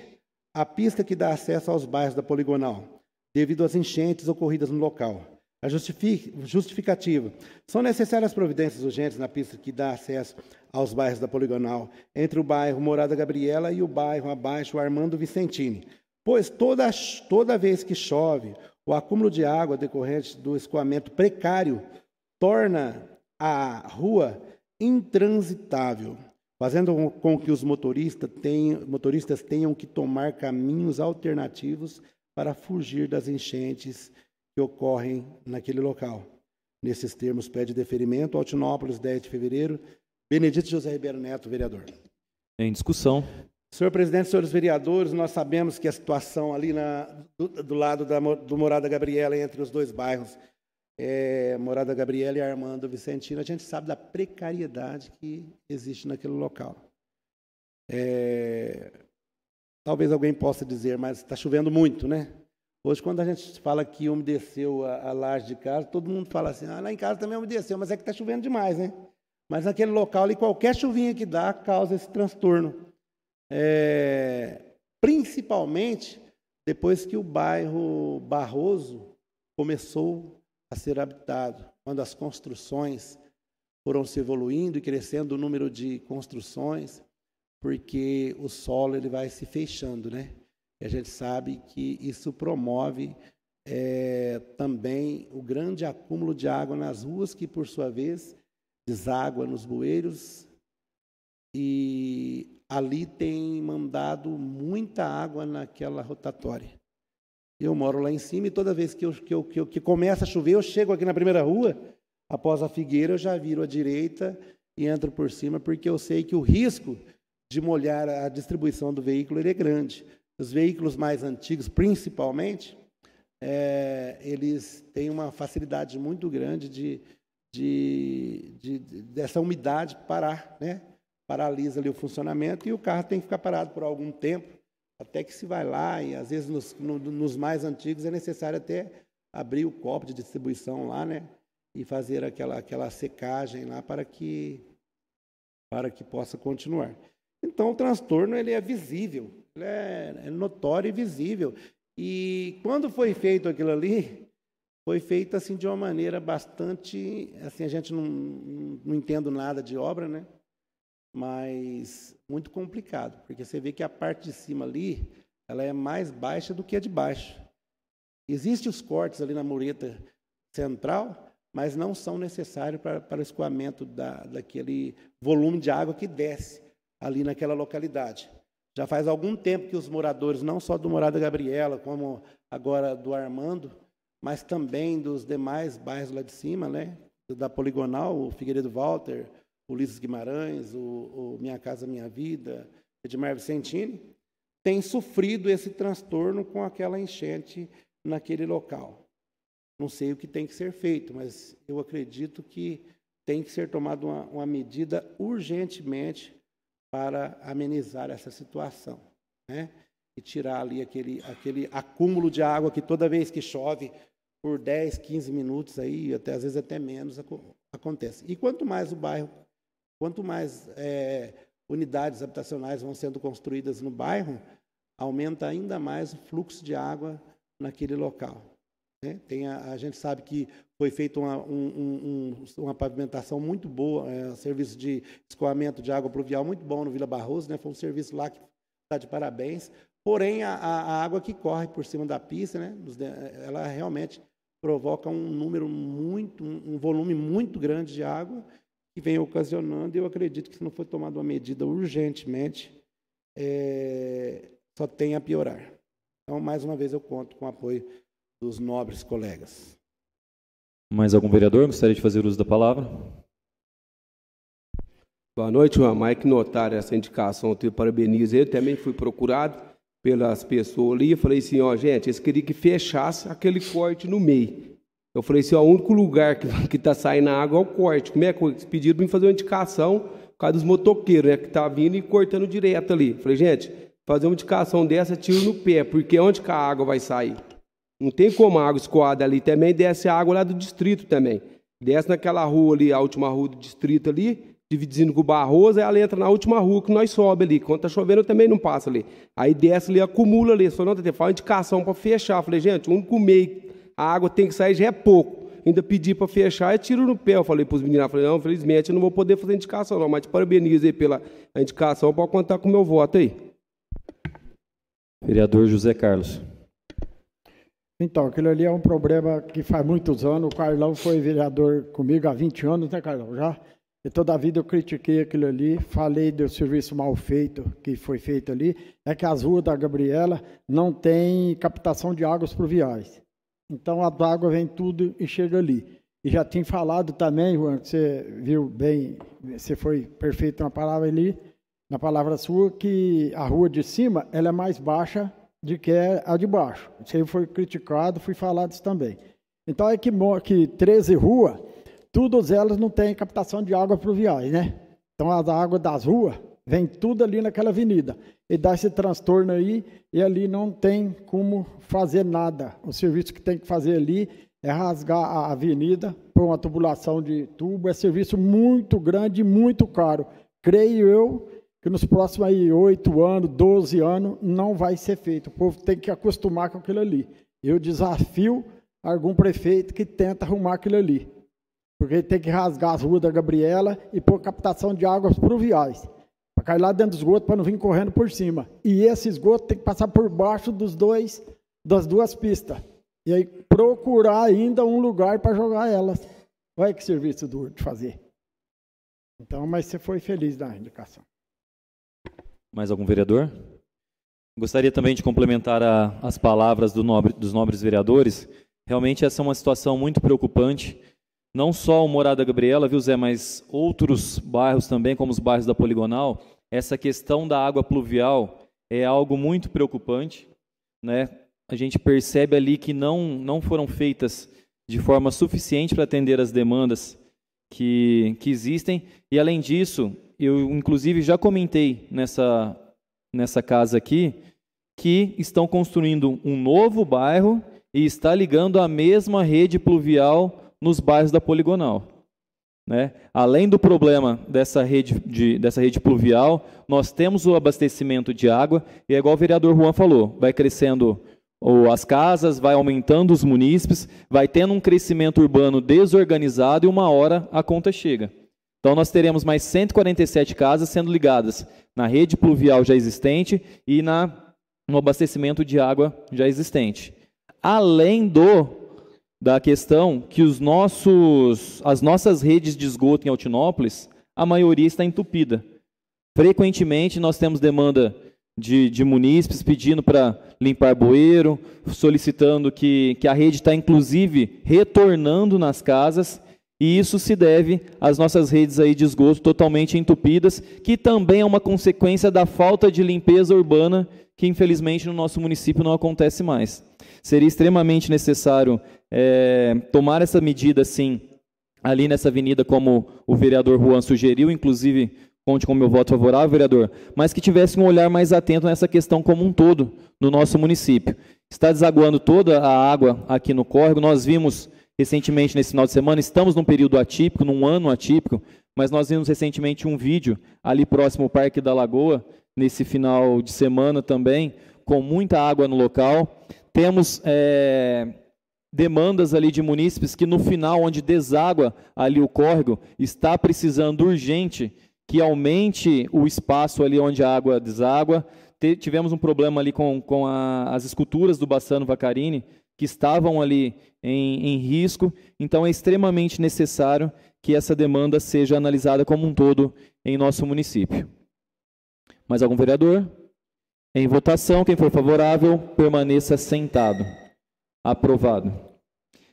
a pista que dá acesso aos bairros da poligonal, devido às enchentes ocorridas no local. A justificativa. São necessárias providências urgentes na pista que dá acesso aos bairros da Poligonal, entre o bairro Morada Gabriela e o bairro abaixo Armando Vicentini, pois toda, toda vez que chove, o acúmulo de água decorrente do escoamento precário torna a rua intransitável, fazendo com que os tenham, motoristas tenham que tomar caminhos alternativos para fugir das enchentes que ocorrem naquele local. Nesses termos, pede deferimento. Altinópolis, 10 de fevereiro. Benedito José Ribeiro Neto, vereador. Em discussão. Senhor presidente, senhores vereadores, nós sabemos que a situação ali na, do, do, lado da, do Morada Gabriela, entre os dois bairros, é, Morada Gabriela e Armando Vicentino, a gente sabe da precariedade que existe naquele local. É, Talvez alguém possa dizer, mas está chovendo muito, né? Hoje, quando a gente fala que umedeceu a, a laje de casa, todo mundo fala assim: ah, lá em casa também umedeceu, mas é que está chovendo demais, né? Mas naquele local ali, qualquer chuvinha que dá causa esse transtorno. É, principalmente depois que o bairro Barroso começou a ser habitado, quando as construções foram se evoluindo e crescendo o número de construções, porque o solo ele vai se fechando, né? E a gente sabe que isso promove é, também o grande acúmulo de água nas ruas, que por sua vez deságua nos bueiros. E ali tem mandado muita água naquela rotatória. Eu moro lá em cima e toda vez que, eu, que, eu, que, eu, que começa a chover, eu chego aqui na primeira rua, após a figueira, eu já viro à direita e entro por cima, porque eu sei que o risco de molhar a distribuição do veículo ele é grande. Os veículos mais antigos, principalmente, é, eles têm uma facilidade muito grande de, de, de, de, dessa umidade parar, né? Paralisa ali o funcionamento e o carro tem que ficar parado por algum tempo, até que se vai lá, e às vezes nos, no, nos mais antigos é necessário até abrir o copo de distribuição lá, né? E fazer aquela, aquela secagem lá para que, para que possa continuar. Então, o transtorno ele é visível, ele é, é notório e visível. E quando foi feito aquilo ali, foi feito assim de uma maneira bastante, assim a gente não, não, entendo nada de obra, né? Mas muito complicado, porque você vê que a parte de cima ali, ela é mais baixa do que a de baixo. Existem os cortes ali na mureta central, mas não são necessários para, para o escoamento da, daquele volume de água que desce ali naquela localidade. Já faz algum tempo que os moradores, não só do Morada Gabriela, como agora do Armando, mas também dos demais bairros lá de cima, né? da Poligonal, o Figueiredo Walter, o Ulisses Guimarães, o, o Minha Casa Minha Vida, Edmar Vicentini, tem sofrido esse transtorno com aquela enchente naquele local. Não sei o que tem que ser feito, mas eu acredito que tem que ser tomada uma, uma medida urgentemente para amenizar essa situação, né? E tirar ali aquele, aquele acúmulo de água que toda vez que chove, por 10, 15 minutos aí, até às vezes até menos acontece. E quanto mais o bairro, quanto mais é, unidades habitacionais vão sendo construídas no bairro, aumenta ainda mais o fluxo de água naquele local. Né? Tem a, a gente sabe que foi feita uma, um, um, uma pavimentação muito boa, é, serviço de escoamento de água pluvial muito bom no Vila Barroso, né? foi um serviço lá que está de parabéns. Porém, a, a, água que corre por cima da pista, né, ela realmente provoca um número muito, um volume muito grande de água que vem ocasionando, e eu acredito que se não for tomada uma medida urgentemente, é, só tem a piorar. Então, mais uma vez, eu conto com o apoio dos nobres colegas. Mais algum vereador gostaria de fazer uso da palavra? Boa noite, Ramai. É que notar essa indicação, eu te parabenizo. Eu também fui procurado pelas pessoas ali. Eu falei assim: ó, gente, eles queriam que fechasse aquele corte no meio. Eu falei assim: ó, o único lugar que [LAUGHS] está saindo a água é o corte. Como é que eles pediram para me fazer uma indicação por causa dos motoqueiros, né? Que tá vindo e cortando direto ali. Eu falei, gente, fazer uma indicação dessa, tiro no pé, porque onde que a água vai sair? Não tem como a água escoada ali também, desce a água lá do distrito também. Desce naquela rua ali, a última rua do distrito ali, dividindo com o Barroso, aí ela entra na última rua que nós sobe ali. Quando tá chovendo, também não passa ali. Aí desce ali, acumula ali. só não, faz uma indicação para fechar. Falei, gente, o único meio a água tem que sair já é pouco. Ainda pedi para fechar, é tiro no pé. Eu falei para os meninos, falei, não, infelizmente eu não vou poder fazer indicação, não, mas te parabenizo aí pela indicação, pode contar com o meu voto aí. Vereador José Carlos. Então, aquilo ali é um problema que faz muitos anos. O Carlão foi vereador comigo há 20 anos, né, Carlão? Já? E toda a vida eu critiquei aquilo ali, falei do serviço mal feito que foi feito ali. É que as ruas da Gabriela não tem captação de águas pluviais. Então a água vem tudo e chega ali. E já tinha falado também, Juan, que você viu bem, você foi perfeito na palavra ali, na palavra sua, que a rua de cima ela é mais baixa de que é a de baixo. Isso aí foi criticado, fui falado isso também. Então é que, que 13 ruas, todas elas não têm captação de água pluviais, né? Então as águas das ruas vem tudo ali naquela avenida. E dá esse transtorno aí, e ali não tem como fazer nada. O serviço que tem que fazer ali é rasgar a avenida por uma tubulação de tubo. É serviço muito grande e muito caro. Creio eu que nos próximos aí 8 anos, 12 anos, não vai ser feito. O povo tem que acostumar com aquilo ali. Eu desafio algum prefeito que tenta arrumar aquilo ali. Porque tem que rasgar as ruas da Gabriela e pôr captação de águas pluviais. Para cair lá dentro do esgoto, para não vir correndo por cima. E esse esgoto tem que passar por baixo dos dois, das duas pistas. E aí procurar ainda um lugar para jogar elas. Olha que serviço duro de fazer. Então, mas você foi feliz na indicação. Mais algum vereador? Gostaria também de complementar a, as palavras do nobre, dos nobres vereadores. Realmente essa é uma situação muito preocupante. Não só o Morada Gabriela, viu, Zé, mas outros bairros também, como os bairros da Poligonal, essa questão da água pluvial é algo muito preocupante. Né? A gente percebe ali que não, não foram feitas de forma suficiente para atender as demandas que, que existem. E, além disso, eu inclusive já comentei nessa, nessa casa aqui que estão construindo um novo bairro e está ligando a mesma rede pluvial nos bairros da poligonal. Né? Além do problema dessa rede, de, dessa rede pluvial, nós temos o abastecimento de água, e é igual o vereador Juan falou, vai crescendo ou as casas, vai aumentando os munícipes, vai tendo um crescimento urbano desorganizado e uma hora a conta chega. Então, nós teremos mais 147 casas sendo ligadas na rede pluvial já existente e na, no abastecimento de água já existente. Além do da questão que os nossos, as nossas redes de esgoto em Altinópolis, a maioria está entupida. Frequentemente, nós temos demanda de, de munícipes pedindo para limpar bueiro, solicitando que, que a rede está, inclusive, retornando nas casas e isso se deve às nossas redes aí de esgoto totalmente entupidas, que também é uma consequência da falta de limpeza urbana, que infelizmente no nosso município não acontece mais. Seria extremamente necessário é, tomar essa medida, sim, ali nessa avenida, como o vereador Juan sugeriu, inclusive conte com meu voto favorável, vereador, mas que tivesse um olhar mais atento nessa questão como um todo no nosso município. Está desaguando toda a água aqui no córrego, nós vimos recentemente nesse final de semana. Estamos num período atípico, num ano atípico, mas nós vimos recentemente um vídeo ali próximo ao Parque da Lagoa, nesse final de semana também, com muita água no local. Temos é, demandas ali de munícipes que no final, onde deságua ali o córrego, está precisando urgente que aumente o espaço ali onde a água deságua. Tivemos um problema ali com, com a, as esculturas do Bassano Vacarini, que estavam ali em, em risco. Então, é extremamente necessário que essa demanda seja analisada como um todo em nosso município. Mais algum vereador? Em votação, quem for favorável, permaneça sentado. Aprovado.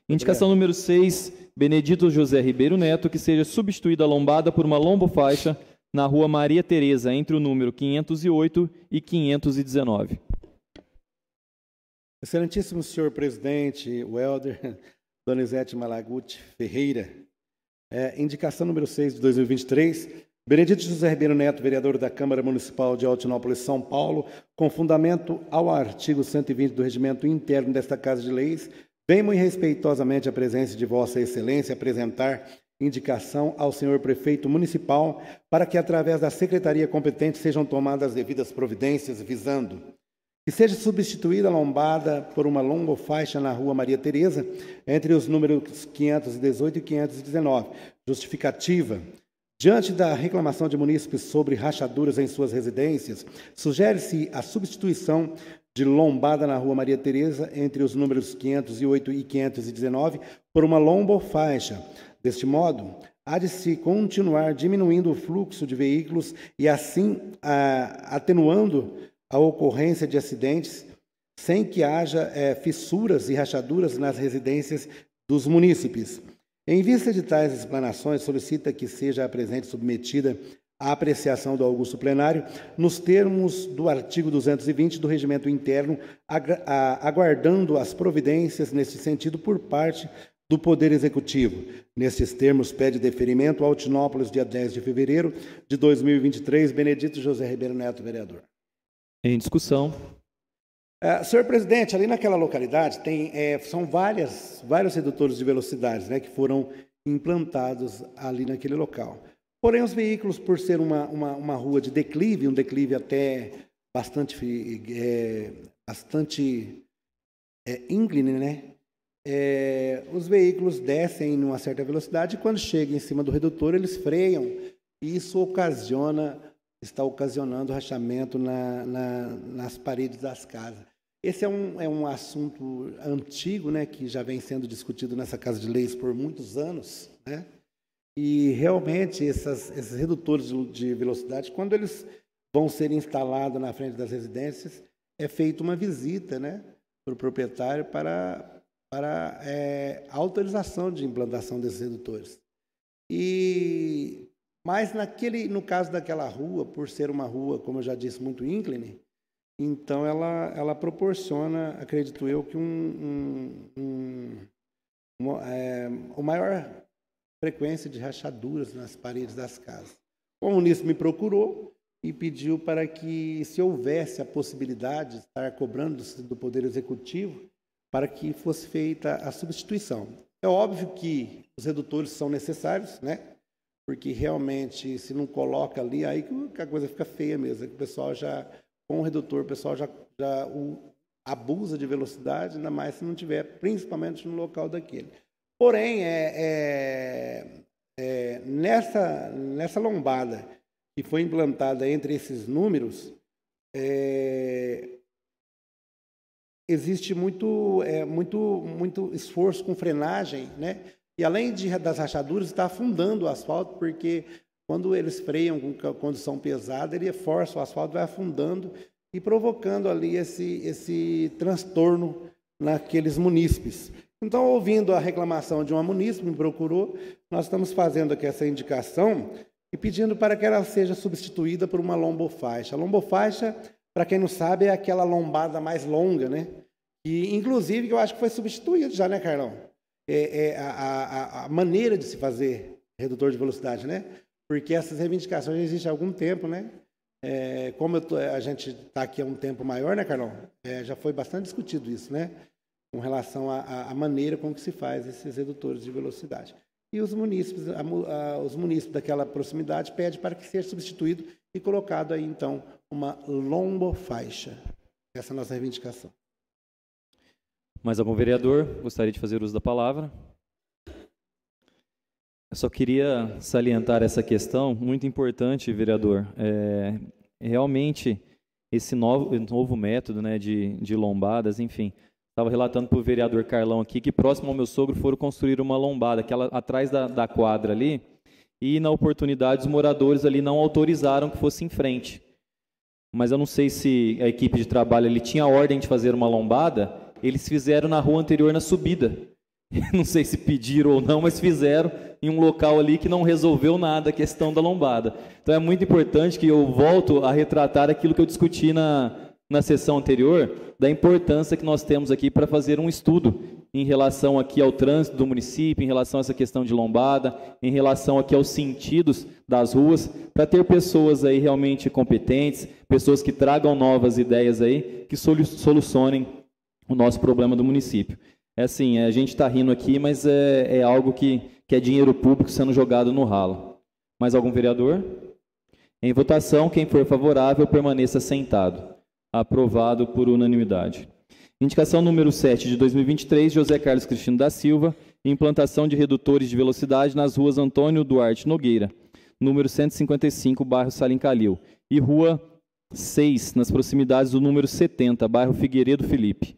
Indicação número 6, Benedito José Ribeiro Neto, que seja substituída a lombada por uma lombofaixa na rua Maria Tereza, entre o número 508 e 519. Excelentíssimo senhor presidente, Welder, [LAUGHS] Donizete Malaguti Ferreira. É, indicação número 6 de 2023, Benedito José Ribeiro Neto, vereador da Câmara Municipal de Altinópolis, São Paulo, com fundamento ao artigo 120 do regimento interno desta Casa de Leis, vem muito respeitosamente à presença de Vossa Excelência apresentar indicação ao senhor prefeito municipal para que, através da secretaria competente, sejam tomadas as devidas providências visando que seja substituída a lombada por uma longa faixa na Rua Maria Tereza, entre os números 518 e 519. Justificativa. Diante da reclamação de munícipes sobre rachaduras em suas residências, sugere-se a substituição de lombada na Rua Maria Tereza, entre os números 508 e 519, por uma lomba faixa. Deste modo, há de se continuar diminuindo o fluxo de veículos e assim a, atenuando a ocorrência de acidentes sem que haja é, fissuras e rachaduras nas residências dos munícipes. Em vista de tais explanações, solicita que seja a presente submetida à apreciação do Augusto Plenário, nos termos do artigo 220 do Regimento Interno, aguardando as providências neste sentido por parte do Poder Executivo. Nestes termos, pede deferimento ao Altinópolis, dia 10 de fevereiro de 2023. Benedito José Ribeiro Neto, vereador. Em discussão. Uh, senhor presidente, ali naquela localidade tem, é, são várias, vários redutores de velocidades né, que foram implantados ali naquele local. Porém, os veículos, por ser uma, uma, uma rua de declive, um declive até bastante, é, bastante é, íngreme, né? É, os veículos descem em uma certa velocidade e quando chegam em cima do redutor, eles freiam. E isso ocasiona está ocasionando rachamento na, na, nas paredes das casas. Esse é um, é um assunto antigo, né, que já vem sendo discutido nessa Casa de Leis por muitos anos, né? E realmente essas, esses redutores de velocidade, quando eles vão ser instalados na frente das residências, é feita uma visita, né, para o proprietário para para é, autorização de implantação desses redutores. E mas naquele, no caso daquela rua, por ser uma rua, como eu já disse, muito íncline, então ela, ela proporciona, acredito eu, que um, um, um uma, é, uma maior frequência de rachaduras nas paredes das casas. O município me procurou e pediu para que, se houvesse a possibilidade de estar cobrando do Poder Executivo, para que fosse feita a substituição. É óbvio que os redutores são necessários, né? porque realmente, se não coloca ali, aí que a coisa fica feia mesmo. É o pessoal já, com o redutor, o pessoal já, já o, abusa de velocidade, ainda mais se não tiver, principalmente no local daquele. Porém, é, é, é, nessa, nessa lombada que foi implantada entre esses números, é, existe muito, é, muito, muito esforço com frenagem, né? E além de, das rachaduras, está afundando o asfalto, porque quando eles freiam com condição pesada, ele força o asfalto, vai afundando e provocando ali esse, esse transtorno naqueles munícipes. Então, ouvindo a reclamação de uma munícipe, me procurou, nós estamos fazendo aqui essa indicação e pedindo para que ela seja substituída por uma lombofaixa. A lombofaixa, para quem não sabe, é aquela lombada mais longa, né? E, inclusive, eu acho que foi substituída já, né, Carlão? é, é, a, a, a, maneira de se fazer redutor de velocidade, né? Porque essas reivindicações existem há algum tempo, né? É, como tô, a gente está aqui há um tempo maior, né, Carlão? É, já foi bastante discutido isso, né? Com relação à maneira com que se faz esses redutores de velocidade. E os munícipes, os munícipes daquela proximidade pedem para que seja substituído e colocado aí, então, uma lombofaixa. Essa é a nossa reivindicação. Mais algum vereador gostaria de fazer uso da palavra? Eu só queria salientar essa questão, muito importante, vereador. É, realmente, esse novo, novo método né, de, de lombadas, enfim, estava relatando para o vereador Carlão aqui que próximo ao meu sogro foram construir uma lombada, aquela atrás da, da quadra ali, e na oportunidade os moradores ali não autorizaram que fosse em frente. Mas eu não sei se a equipe de trabalho ali tinha ordem de fazer uma lombada, eles fizeram na rua anterior na subida. [LAUGHS] Não sei se pediram ou não, mas fizeram em um local ali que não resolveu nada a questão da lombada. Então é muito importante que eu volto a retratar aquilo que eu discuti na, na sessão anterior, da importância que nós temos aqui para fazer um estudo em relação aqui ao trânsito do município, em relação a essa questão de lombada, em relação aqui aos sentidos das ruas, para ter pessoas aí realmente competentes, pessoas que tragam novas ideias aí, que solucionem o nosso problema do município. É assim, é, a gente está rindo aqui, mas é, é algo que, que é dinheiro público sendo jogado no ralo. Mais algum vereador? Em votação, quem for favorável permaneça sentado. Aprovado por unanimidade. Indicação número 7 de 2023, José Carlos Cristino da Silva, implantação de redutores de velocidade nas ruas Antônio Duarte Nogueira, número 155, bairro Salim Calil, e rua 6, nas proximidades do número 70, bairro Figueiredo Felipe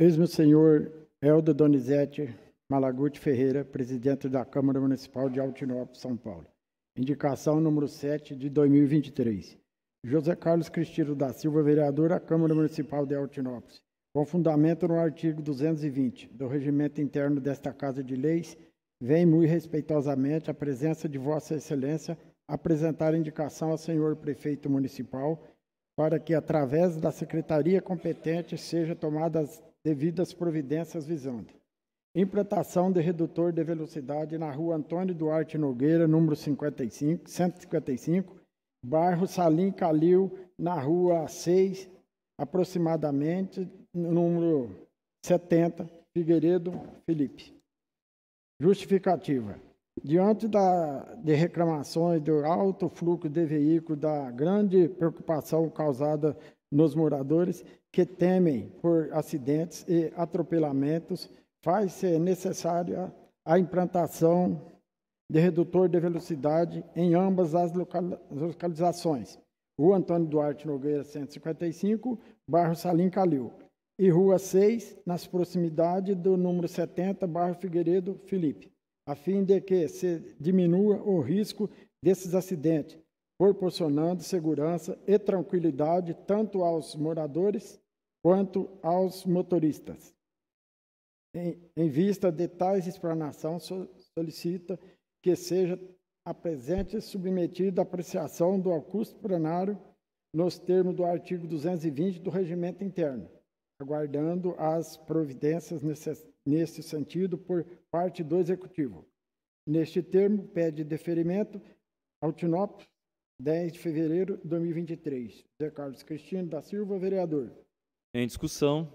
eis o senhor Helder Donizete Malaguti Ferreira, presidente da Câmara Municipal de Altinópolis, São Paulo. Indicação número 7 de 2023. José Carlos Cristino da Silva, vereador da Câmara Municipal de Altinópolis, com fundamento no artigo 220 do Regimento Interno desta Casa de Leis, vem muito respeitosamente à presença de Vossa Excelência apresentar indicação ao senhor prefeito municipal para que, através da secretaria competente, seja tomadas devido às providências visando implantação de redutor de velocidade na rua Antônio Duarte Nogueira, número 55, 155, bairro Salim Calil, na rua 6, aproximadamente, número 70, Figueiredo Felipe. Justificativa. Diante da, de reclamações do alto fluxo de veículos, da grande preocupação causada nos moradores que temem por acidentes e atropelamentos, faz-se necessária a implantação de redutor de velocidade em ambas as localizações. Rua Antônio Duarte Nogueira, 155, bairro Salim Calil. E Rua 6, nas proximidades do número 70, bairro Figueiredo Felipe, a fim de que se diminua o risco desses acidentes proporcionando segurança e tranquilidade tanto aos moradores quanto aos motoristas. Em, em vista de tais explanações, so, solicita que seja a presente submetida à apreciação do Augusto plenário nos termos do artigo 220 do Regimento Interno, aguardando as providências nesse sentido por parte do Executivo. Neste termo, pede deferimento ao TINOP 10 de fevereiro de 2023. José Carlos Cristino da Silva, vereador. Em discussão.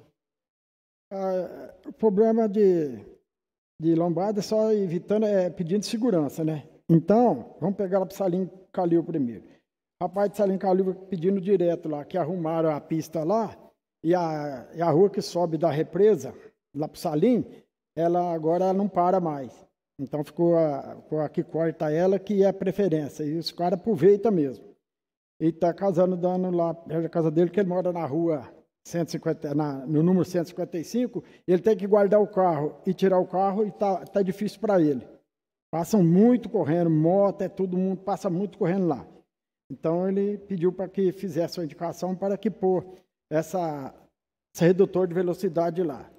Ah, o problema de, de lombada é só evitando, é pedindo segurança, né? Então, vamos pegar lá para o Salim Calil primeiro. Rapaz de Salim Calil pedindo direto lá, que arrumaram a pista lá, e a, e a rua que sobe da represa, lá para o Salim, ela agora não para mais. Então ficou a, ficou a que corta ela, que é a preferência. E os caras aproveita mesmo. E está casando, dando lá perto da casa dele, que ele mora na rua 150, na, no número 155. Ele tem que guardar o carro e tirar o carro, e tá, tá difícil para ele. Passam muito correndo, moto, é todo mundo, passa muito correndo lá. Então ele pediu para que fizesse uma indicação para que pôr essa, esse redutor de velocidade lá.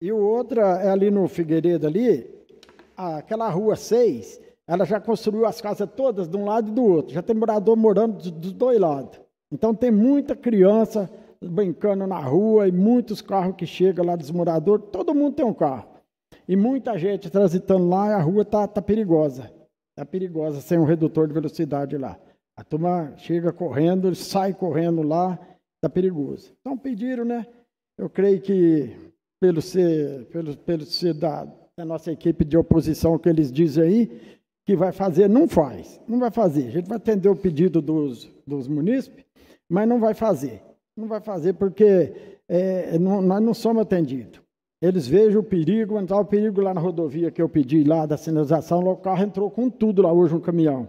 E o outra é ali no Figueiredo ali, aquela rua 6, ela já construiu as casas todas de um lado e do outro. Já tem morador morando dos dois lados. Então tem muita criança brincando na rua e muitos carros que chegam lá dos moradores. Todo mundo tem um carro. E muita gente transitando lá e a rua está tá perigosa. Está perigosa sem um redutor de velocidade lá. A turma chega correndo, sai correndo lá, está perigoso. Então pediram, né? Eu creio que pelo ser, pelo, pelo ser da, a nossa equipe de oposição, que eles dizem aí, que vai fazer, não faz. Não vai fazer. A gente vai atender o pedido dos, dos munícipes, mas não vai fazer. Não vai fazer porque é, não, nós não somos atendidos. Eles vejam o perigo, entrar o perigo lá na rodovia que eu pedi lá da sinalização, o carro entrou com tudo lá hoje um caminhão.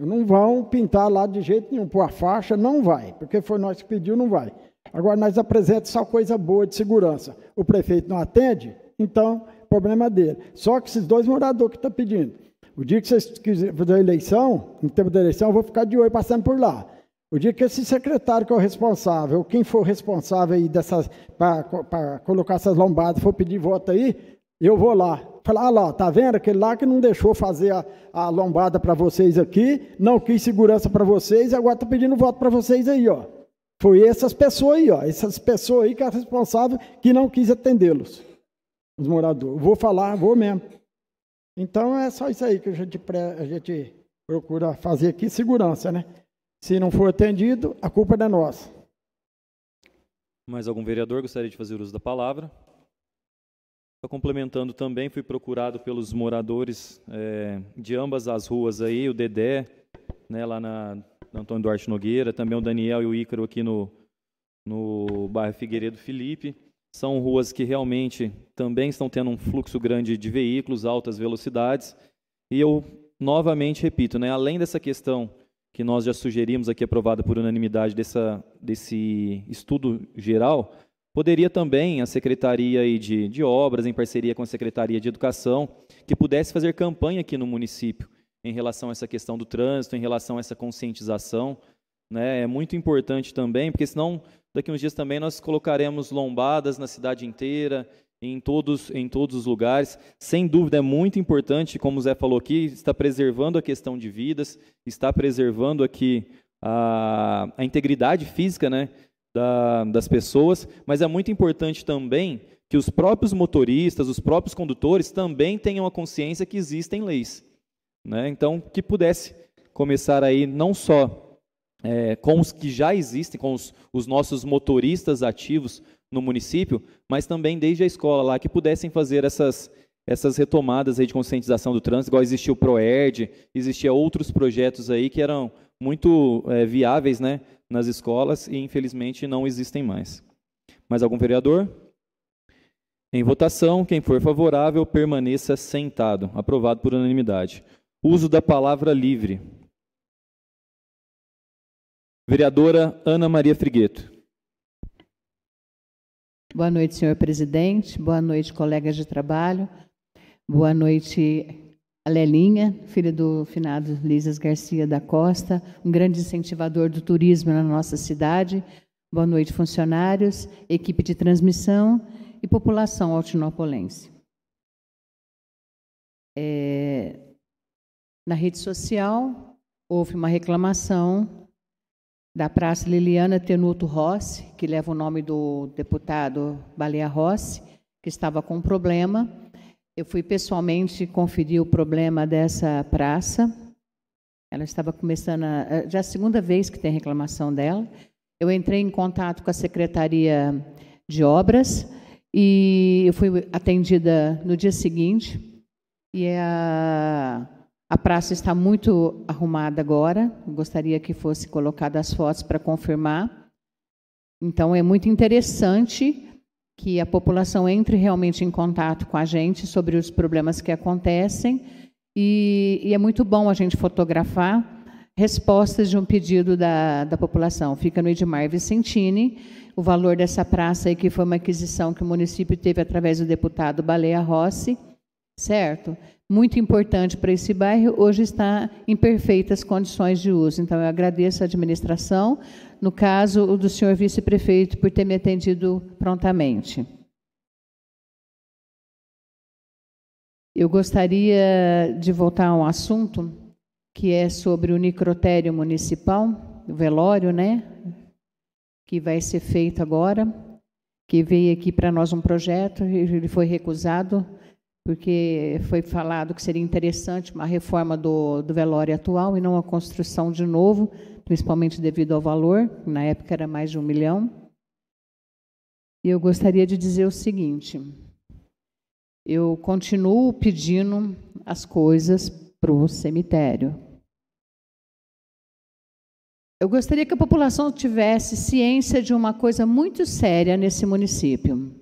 Não vão pintar lá de jeito nenhum, pôr a faixa, não vai, porque foi nós que pediu, não vai. Agora nós apresentamos só coisa boa de segurança. O prefeito não atende, então problema dele. Só que esses dois moradores que estão tá pedindo. O dia que vocês quiserem fazer a eleição, no tempo da eleição, eu vou ficar de olho passando por lá. O dia que esse secretário que é o responsável, quem for responsável aí dessas para colocar essas lombadas, for pedir voto aí, eu vou lá. Falar, ah lá, tá vendo aquele lá que não deixou fazer a, a lombada para vocês aqui, não quis segurança para vocês, agora está pedindo voto para vocês aí, ó. Foi essas pessoas aí, ó, essas pessoas aí que é responsável que não quis atendê-los os moradores. Vou falar, vou mesmo. Então é só isso aí que a gente, a gente procura fazer aqui, segurança, né? Se não for atendido, a culpa é da nossa. Mais algum vereador gostaria de fazer uso da palavra? Só complementando também, fui procurado pelos moradores é, de ambas as ruas aí, o Dedé, né, lá na, na Antônio Duarte Nogueira, também o Daniel e o Ícaro aqui no, no bairro Figueiredo Felipe. São ruas que realmente também estão tendo um fluxo grande de veículos, altas velocidades. E eu novamente repito, né, além dessa questão que nós já sugerimos aqui, aprovada por unanimidade dessa, desse estudo geral, poderia também a Secretaria de, de Obras, em parceria com a Secretaria de Educação, que pudesse fazer campanha aqui no município em relação a essa questão do trânsito, em relação a essa conscientização, né? É muito importante também, porque senão daqui uns dias também nós colocaremos lombadas na cidade inteira, em todos, em todos os lugares. Sem dúvida, é muito importante, como o Zé falou aqui, está preservando a questão de vidas, está preservando aqui a, a integridade física né, da, das pessoas, mas é muito importante também que os próprios motoristas, os próprios condutores também tenham a consciência que existem leis. Né? Então, que pudesse começar aí não só é, com os que já existem, com os, os nossos motoristas ativos no município, mas também desde a escola lá, que pudessem fazer essas, essas retomadas aí de conscientização do trânsito, igual existia o ProERD, existia outros projetos aí que eram muito é, viáveis né, nas escolas e infelizmente não existem mais. Mais algum vereador? Em votação, quem for favorável permaneça sentado. Aprovado por unanimidade. Uso da palavra livre. Vereadora Ana Maria Frigueto. Boa noite, senhor presidente. Boa noite, colegas de trabalho. Boa noite, Alelinha, Lelinha, filha do finado Lisas Garcia da Costa, um grande incentivador do turismo na nossa cidade. Boa noite, funcionários, equipe de transmissão e população altinopolense. É, na rede social, houve uma reclamação da Praça Liliana Tenuto Rossi, que leva o nome do deputado Baleia Rossi, que estava com um problema. Eu fui pessoalmente conferir o problema dessa praça. Ela estava começando, a, é, já é a segunda vez que tem reclamação dela. Eu entrei em contato com a Secretaria de Obras e eu fui atendida no dia seguinte. E a a praça está muito arrumada agora. Gostaria que fosse colocada as fotos para confirmar. Então é muito interessante que a população entre realmente em contato com a gente sobre os problemas que acontecem e, e é muito bom a gente fotografar respostas de um pedido da, da população. Fica no Edmar Vicentini. O valor dessa praça aí, que foi uma aquisição que o município teve através do deputado Baleia Rossi certo? Muito importante para esse bairro, hoje está em perfeitas condições de uso. Então, eu agradeço à administração, no caso, o do senhor vice-prefeito, por ter me atendido prontamente. Eu gostaria de voltar a um assunto que é sobre o necrotério municipal, o velório, né? Que vai ser feito agora, que veio aqui para nós um projeto, ele foi recusado porque foi falado que seria interessante uma reforma do, do velório atual e não a construção de novo, principalmente devido ao valor, na época era mais de um milhão. E eu gostaria de dizer o seguinte: eu continuo pedindo as coisas para o cemitério. Eu gostaria que a população tivesse ciência de uma coisa muito séria nesse município.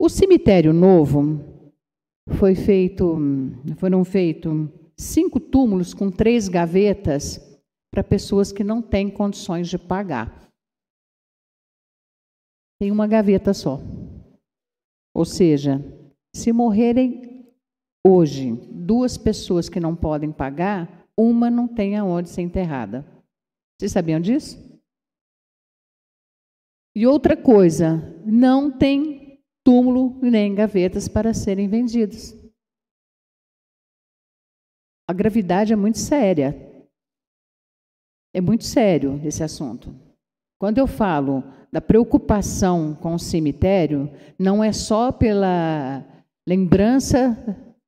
O cemitério novo foi feito, foram feitos cinco túmulos com três gavetas para pessoas que não têm condições de pagar. Tem uma gaveta só. Ou seja, se morrerem hoje duas pessoas que não podem pagar, uma não tem aonde ser enterrada. Vocês sabiam disso? E outra coisa, não tem túmulo nem gavetas para serem vendidos. A gravidade é muito séria. É muito sério esse assunto. Quando eu falo da preocupação com o cemitério, não é só pela lembrança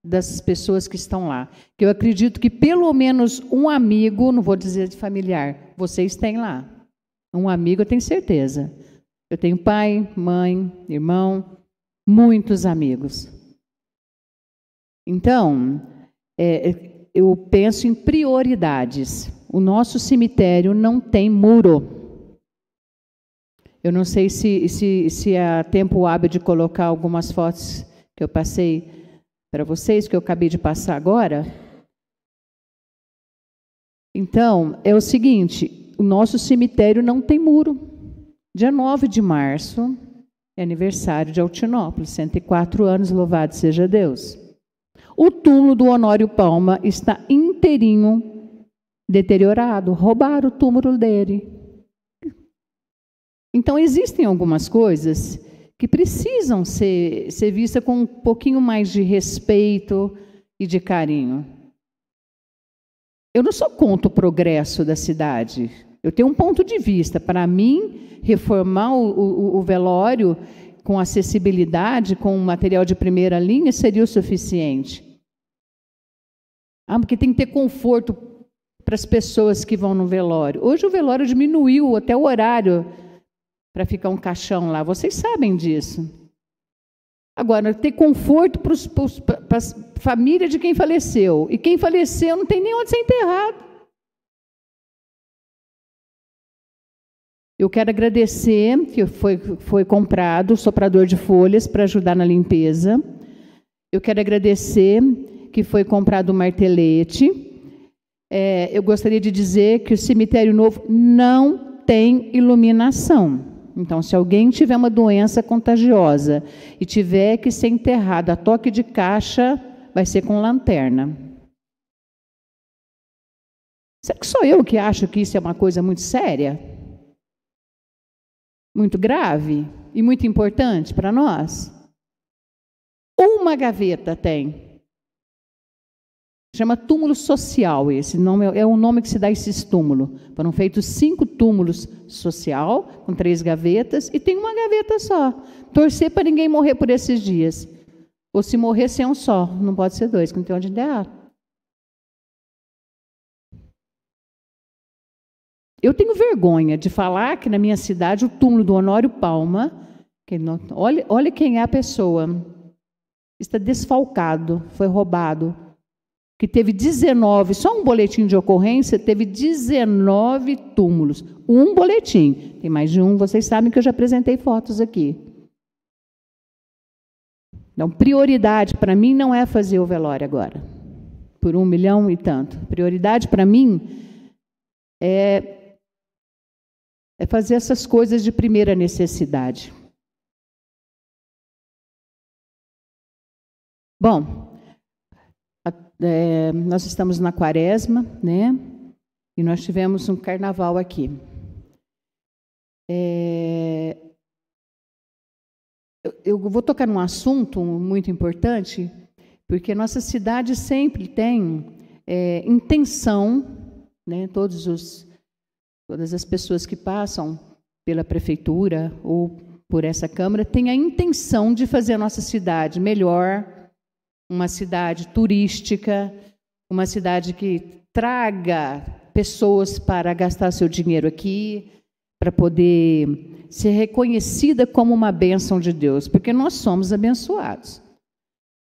das pessoas que estão lá. Que eu acredito que pelo menos um amigo, não vou dizer de familiar, vocês têm lá. Um amigo, eu tenho certeza. Eu tenho pai, mãe, irmão, muitos amigos. Então, é, é, eu penso em prioridades. O nosso cemitério não tem muro. Eu não sei se, se, se há tempo hábil de colocar algumas fotos que eu passei para vocês, que eu acabei de passar agora. Então, é o seguinte: o nosso cemitério não tem muro. Dia 9 de março, é aniversário de Altinópolis, 104 anos, louvado seja Deus. O túmulo do Honório Palma está inteirinho deteriorado, roubaram o túmulo dele. Então, existem algumas coisas que precisam ser, ser vistas com um pouquinho mais de respeito e de carinho. Eu não só conto o progresso da cidade, eu tenho um ponto de vista. Para mim, reformar o, o, o velório com acessibilidade, com material de primeira linha, seria o suficiente. Ah, porque tem que ter conforto para as pessoas que vão no velório. Hoje o velório diminuiu até o horário para ficar um caixão lá. Vocês sabem disso. Agora, ter conforto para a família de quem faleceu. E quem faleceu não tem nem onde ser enterrado. Eu quero agradecer que foi, foi comprado o soprador de folhas para ajudar na limpeza. Eu quero agradecer que foi comprado o um martelete. É, eu gostaria de dizer que o cemitério novo não tem iluminação. Então, se alguém tiver uma doença contagiosa e tiver que ser enterrado a toque de caixa, vai ser com lanterna. Será que sou eu que acho que isso é uma coisa muito séria? muito grave e muito importante para nós. Uma gaveta tem. Chama túmulo social esse nome é, é o nome que se dá a esse túmulo. Foram feitos cinco túmulos social com três gavetas e tem uma gaveta só. Torcer para ninguém morrer por esses dias. Ou se morrer, ser é um só, não pode ser dois, que não tem onde enterrar. Eu tenho vergonha de falar que na minha cidade o túmulo do Honório Palma, que não, olha, olha quem é a pessoa, está desfalcado, foi roubado. Que teve 19, só um boletim de ocorrência, teve 19 túmulos. Um boletim. Tem mais de um, vocês sabem que eu já apresentei fotos aqui. Então, prioridade para mim não é fazer o velório agora, por um milhão e tanto. Prioridade para mim é é fazer essas coisas de primeira necessidade. Bom, é, nós estamos na quaresma, né? E nós tivemos um carnaval aqui. É, eu vou tocar num assunto muito importante, porque nossa cidade sempre tem é, intenção, né, todos os todas as pessoas que passam pela prefeitura ou por essa Câmara têm a intenção de fazer a nossa cidade melhor, uma cidade turística, uma cidade que traga pessoas para gastar seu dinheiro aqui, para poder ser reconhecida como uma bênção de Deus, porque nós somos abençoados.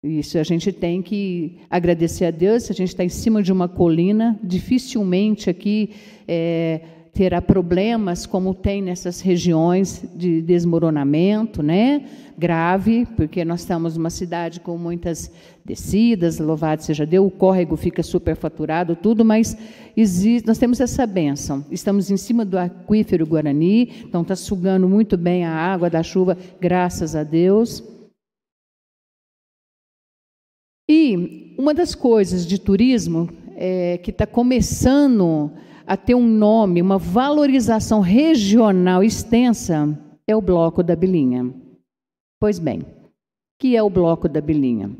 Isso a gente tem que agradecer a Deus. A gente está em cima de uma colina, dificilmente aqui é, terá problemas como tem nessas regiões de desmoronamento, né? Grave, porque nós estamos numa cidade com muitas descidas, louvado seja Deus, o córrego fica superfaturado, tudo, mas existe, nós temos essa bênção. Estamos em cima do aquífero Guarani, então está sugando muito bem a água da chuva, graças a Deus. E uma das coisas de turismo é, que está começando a ter um nome, uma valorização regional extensa, é o Bloco da Bilinha. Pois bem, que é o Bloco da Bilinha?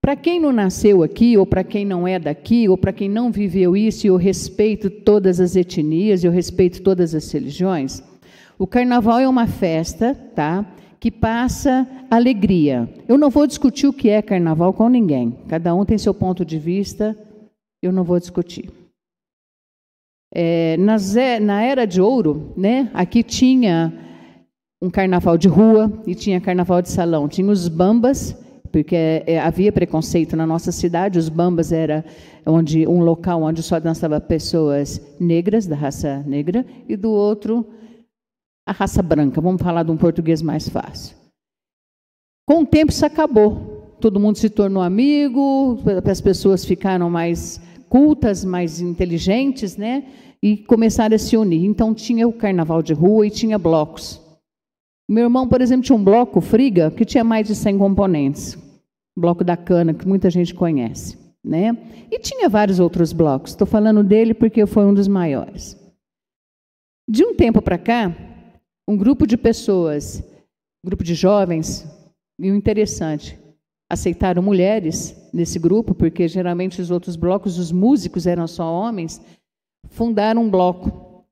Para quem não nasceu aqui, ou para quem não é daqui, ou para quem não viveu isso, eu respeito todas as etnias, eu respeito todas as religiões. O carnaval é uma festa, tá? Que passa alegria. Eu não vou discutir o que é carnaval com ninguém. Cada um tem seu ponto de vista, eu não vou discutir. É, nas, na era de ouro, né, aqui tinha um carnaval de rua e tinha carnaval de salão. Tinha os bambas, porque é, é, havia preconceito na nossa cidade. Os bambas era onde um local onde só dançava pessoas negras da raça negra e do outro a raça branca. Vamos falar de um português mais fácil. Com o tempo isso acabou. Todo mundo se tornou amigo, as pessoas ficaram mais cultas, mais inteligentes, né? E começaram a se unir. Então tinha o carnaval de rua e tinha blocos. Meu irmão, por exemplo, tinha um bloco Friga que tinha mais de 100 componentes. bloco da cana que muita gente conhece, né? E tinha vários outros blocos. Estou falando dele porque foi um dos maiores. De um tempo para cá, um grupo de pessoas, um grupo de jovens, e o interessante, aceitaram mulheres nesse grupo, porque geralmente os outros blocos, os músicos eram só homens, fundaram um bloco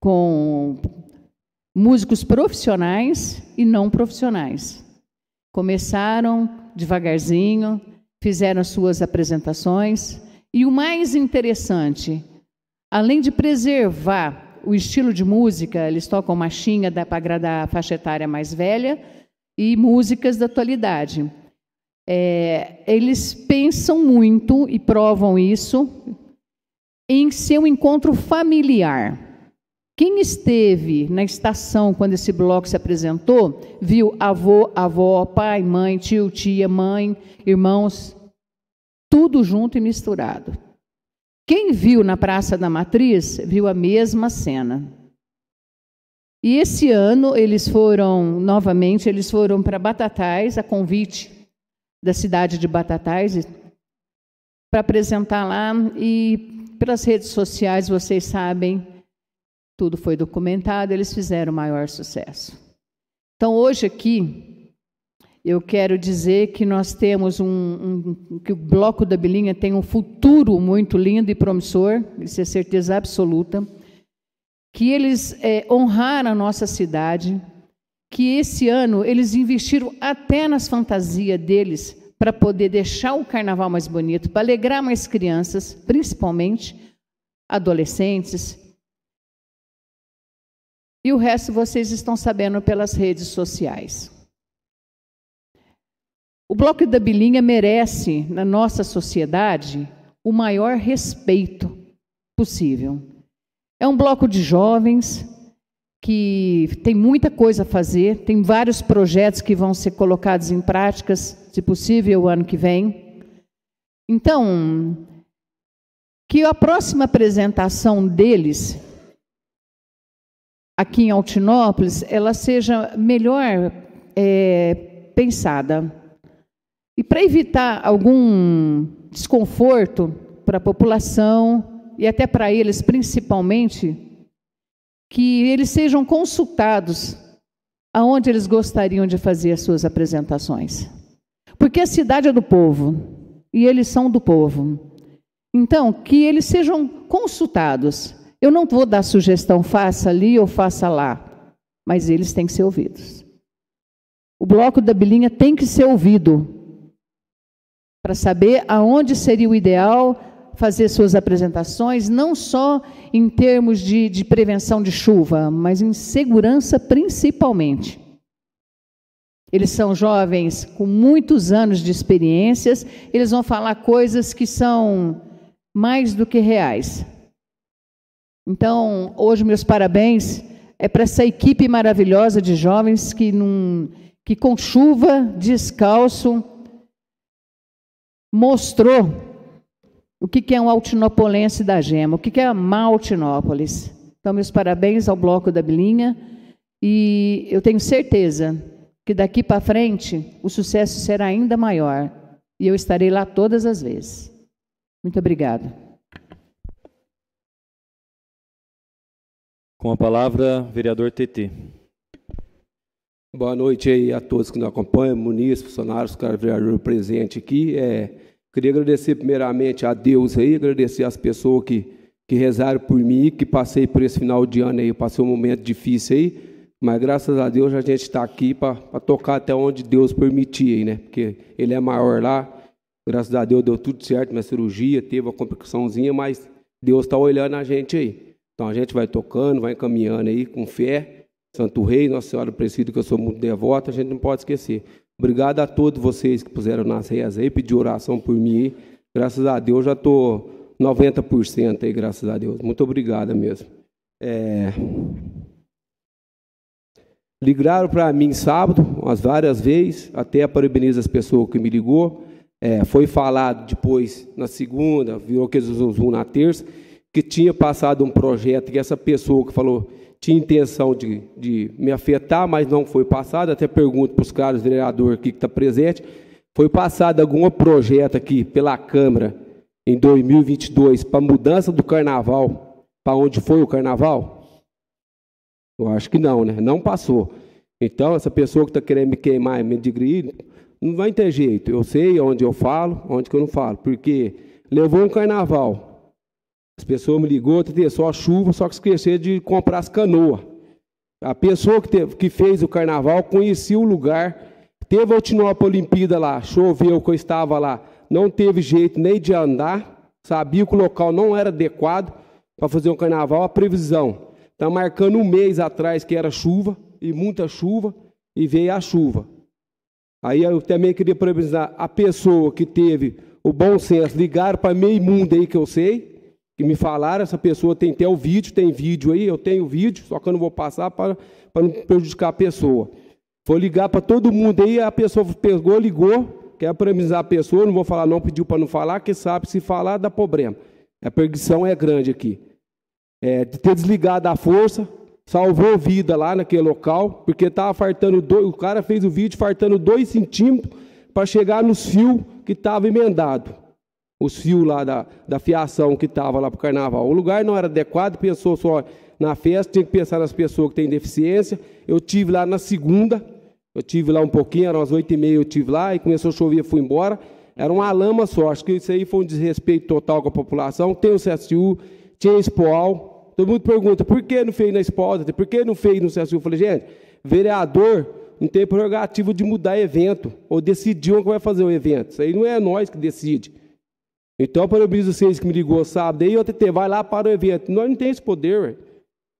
com músicos profissionais e não profissionais. Começaram devagarzinho, fizeram suas apresentações, e o mais interessante, além de preservar o estilo de música, eles tocam machinha para agradar a faixa etária mais velha e músicas da atualidade. É, eles pensam muito e provam isso em seu encontro familiar. Quem esteve na estação quando esse bloco se apresentou, viu avô, avó, pai, mãe, tio, tia, mãe, irmãos, tudo junto e misturado. Quem viu na Praça da Matriz, viu a mesma cena. E esse ano eles foram, novamente, eles foram para Batatais, a convite da cidade de Batatais, para apresentar lá. E pelas redes sociais, vocês sabem, tudo foi documentado, eles fizeram o maior sucesso. Então, hoje aqui, eu quero dizer que nós temos um, um que o Bloco da Bilinha tem um futuro muito lindo e promissor, isso é certeza absoluta, que eles é, honraram a nossa cidade, que esse ano eles investiram até nas fantasias deles para poder deixar o carnaval mais bonito, para alegrar mais crianças, principalmente adolescentes. E o resto vocês estão sabendo pelas redes sociais. O Bloco da Bilinha merece, na nossa sociedade, o maior respeito possível. É um bloco de jovens que tem muita coisa a fazer, tem vários projetos que vão ser colocados em práticas, se possível, o ano que vem. Então, que a próxima apresentação deles aqui em Altinópolis ela seja melhor é, pensada. E para evitar algum desconforto para a população e até para eles, principalmente, que eles sejam consultados aonde eles gostariam de fazer as suas apresentações. Porque a cidade é do povo e eles são do povo. Então, que eles sejam consultados. Eu não vou dar sugestão, faça ali ou faça lá, mas eles têm que ser ouvidos. O bloco da bilinha tem que ser ouvido para saber aonde seria o ideal fazer suas apresentações, não só em termos de, de prevenção de chuva, mas em segurança principalmente. Eles são jovens com muitos anos de experiências, eles vão falar coisas que são mais do que reais. Então, hoje, meus parabéns é para essa equipe maravilhosa de jovens que, num, que com chuva, descalço, mostrou o que, é um altinopolense da gema? O que, é a Altinópolis? Então, meus parabéns ao Bloco da Bilinha. E eu tenho certeza que daqui para frente o sucesso será ainda maior. E eu estarei lá todas as vezes. Muito obrigado. Com a palavra, vereador TT. Boa noite aí a todos que nos acompanham, munícipes, funcionários, o vereador presente aqui. É, Queria agradecer primeiramente a Deus aí, agradecer às pessoas que, que rezaram por mim, que passei por esse final de ano aí, passei um momento difícil aí, mas graças a Deus a gente está aqui para tocar até onde Deus permitir, aí, né? Porque Ele é maior lá, graças a Deus deu tudo certo, minha cirurgia teve uma complicaçãozinha, mas Deus está olhando a gente aí. Então a gente vai tocando, vai encaminhando aí com fé. Santo Rei, Nossa Senhora Presídio, que eu sou muito devoto, a gente não pode esquecer. Obrigado a todos vocês que puseram nas reias aí, pediu oração por mim. Graças a Deus já estou 90% aí, graças a Deus. Muito obrigado mesmo. É... Ligaram para mim sábado, umas várias vezes, até parabenizo as pessoas que me ligou. É, foi falado depois na segunda, virou que zoom na terça, que tinha passado um projeto que essa pessoa que falou tinha intenção de, de me afetar, mas não foi passado. Até pergunto para os caros vereadores aqui que está presente, foi passado algum projeto aqui pela Câmara em 2022 para mudança do Carnaval, para onde foi o Carnaval? Eu acho que não, né? Não passou. Então, essa pessoa que está querendo me queimar, me digerir, não vai ter jeito. Eu sei onde eu falo, onde que eu não falo, porque levou um Carnaval, as pessoas me ligou, só é só chuva, só que esqueceram de comprar as canoas. A pessoa que, teve, que fez o carnaval conhecia o lugar, teve a Otinópolis Olimpíada lá, choveu que eu estava lá, não teve jeito nem de andar, sabia que o local não era adequado para fazer um carnaval, a previsão. Está marcando um mês atrás que era chuva, e muita chuva, e veio a chuva. Aí eu também queria parabenizar a pessoa que teve o bom senso, ligaram para meio mundo aí que eu sei, que me falaram, essa pessoa tem até o vídeo, tem vídeo aí, eu tenho vídeo, só que eu não vou passar para, para não prejudicar a pessoa. Vou ligar para todo mundo aí, a pessoa pegou, ligou, quer premizar a pessoa, não vou falar não, pediu para não falar, que sabe se falar dá problema. A perdição é grande aqui. É, de ter desligado a força, salvou vida lá naquele local, porque estava fartando dois, o cara fez o vídeo fartando dois centímetros para chegar nos fios que estava emendado os fios lá da, da fiação que estava lá para o carnaval. O lugar não era adequado, pensou só na festa, tinha que pensar nas pessoas que têm deficiência. Eu tive lá na segunda, eu tive lá um pouquinho, eram as oito e meia, eu tive lá, e começou a chover, fui embora. Era uma lama só, acho que isso aí foi um desrespeito total com a população. Tem o CSU, tinha Expoal. Todo mundo pergunta, por que não fez na Expoal? Por que não fez no CSU? Eu falei, gente, vereador não tem prerrogativo de mudar evento, ou decidir onde vai fazer o evento. Isso aí não é nós que decide. Então, eu parabenizo vocês que me ligou sábado. Aí, TT vai lá para o evento. Nós não temos esse poder, ué.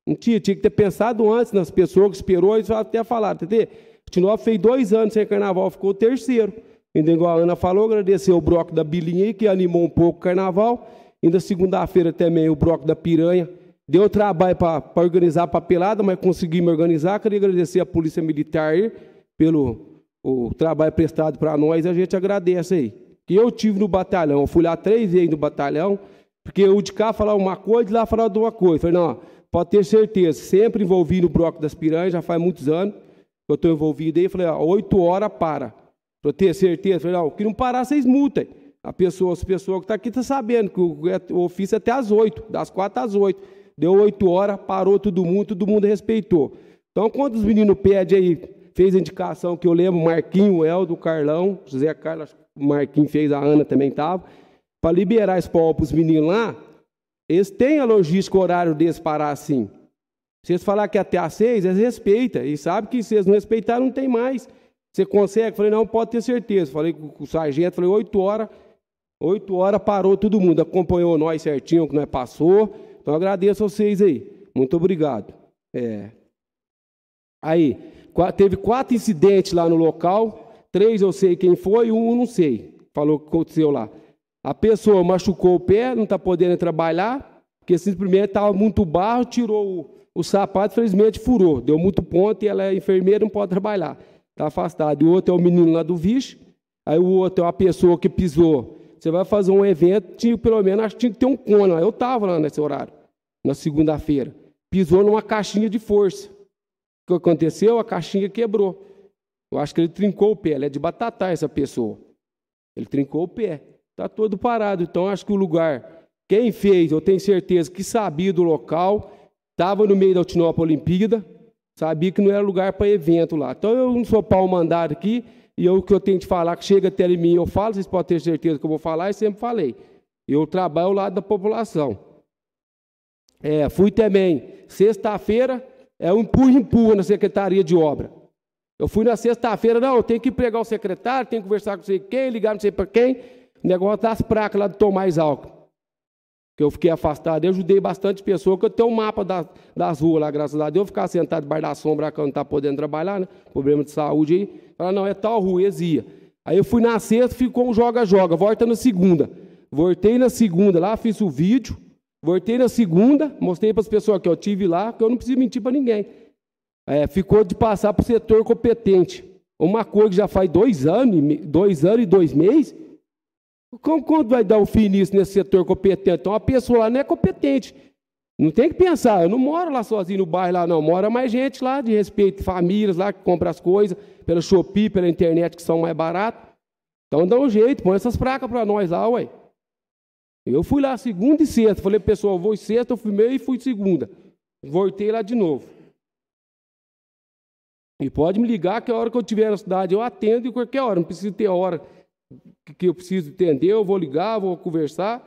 Não tinha, tinha que ter pensado antes nas pessoas que esperou e até falaram, TT, Tinov fez dois anos sem carnaval, ficou o terceiro. Ainda igual a Ana falou, agradecer o Broco da Bilinha que animou um pouco o carnaval. Ainda segunda-feira também o Broco da Piranha. Deu trabalho para organizar a papelada, mas consegui me organizar. Queria agradecer a Polícia Militar aí, pelo o trabalho prestado para nós. A gente agradece aí que eu tive no batalhão. Eu fui lá três vezes no batalhão, porque o de cá falava uma coisa e lá falava outra coisa. Eu falei, não, pode ter certeza, sempre envolvi no bloco das piranhas, já faz muitos anos que eu estou envolvido aí. Eu falei, ó, oito horas para. Para ter certeza, eu falei, não, que não parar, vocês multem. A pessoa, as pessoas que estão tá aqui estão tá sabendo que é, o, ofício é até às oito, das quatro às oito. Deu oito horas, parou todo mundo, todo mundo respeitou. Então, quando os meninos pedem aí, fez indicação que eu lembro, Marquinho, Eldo, Carlão, José Carlos, o Marquinhos fez, a Ana também estava, para liberar esse pó para os meninos lá, eles têm a logística, o horário deles parar assim. Se eles falar que é até às seis, eles respeitam. E sabe que se eles não respeitar não tem mais. Você consegue? Falei, não, pode ter certeza. Falei com o sargento, falei, oito horas, oito horas parou todo mundo, acompanhou nós certinho, que nós passou. Então agradeço a vocês aí. Muito obrigado. É. Aí, teve quatro incidentes lá no local. Três eu sei quem foi, um não sei. Falou o que aconteceu lá. A pessoa machucou o pé, não está podendo trabalhar, porque simplesmente estava muito barro, tirou o, o sapato, felizmente furou. Deu muito ponto e ela é enfermeira, não pode trabalhar. Está afastada. E o outro é o menino lá do vixe. Aí o outro é uma pessoa que pisou. Você vai fazer um evento, tinha, pelo menos acho que tinha que ter um cone. Eu estava lá nesse horário, na segunda-feira. Pisou numa caixinha de força. O que aconteceu? A caixinha quebrou. Eu acho que ele trincou o pé, ele é de batata essa pessoa. Ele trincou o pé, está todo parado. Então, acho que o lugar, quem fez, eu tenho certeza que sabia do local, estava no meio da Altinópolis Olimpíada, sabia que não era lugar para evento lá. Então, eu não sou pau mandado aqui, e o que eu tenho que falar, que chega até mim, eu falo, vocês podem ter certeza que eu vou falar, e sempre falei. Eu trabalho ao lado da população. É, fui também, sexta-feira, é um empurra-empurra na Secretaria de Obra. Eu fui na sexta-feira, não, eu tenho que pregar o secretário, tenho que conversar com sei quem, ligar não sei para quem. O negócio das placas lá de Tomás Alco. Que eu fiquei afastado. Eu ajudei bastante pessoas, que eu tenho um mapa da, das ruas lá, graças a Deus. Eu ficar sentado debaixo da sombra quando não está podendo trabalhar, né? Problema de saúde aí. Falar, não, é tal rua, exia. É aí eu fui na sexta, ficou um joga-joga, volta na segunda. Voltei na segunda lá, fiz o vídeo. Voltei na segunda, mostrei para as pessoas que eu tive lá, que eu não preciso mentir para ninguém é, ficou de passar para o setor competente. Uma coisa que já faz dois anos, dois anos e dois meses, como, quando vai dar o um fim nisso nesse setor competente? Então, a pessoa lá não é competente. Não tem que pensar, eu não moro lá sozinho no bairro lá, não. Mora mais gente lá, de respeito, famílias lá que compram as coisas, pelo Shopee, pela internet, que são mais baratas. Então dá um jeito, põe essas fracas para nós lá, ué. Eu fui lá segunda e sexta, falei, pessoal, vou sexta, eu fui meio e fui segunda. Voltei lá de novo. E pode me ligar que a hora que eu tiver na cidade, eu atendo em qualquer hora, não preciso ter a hora que eu preciso entender, eu vou ligar, vou conversar.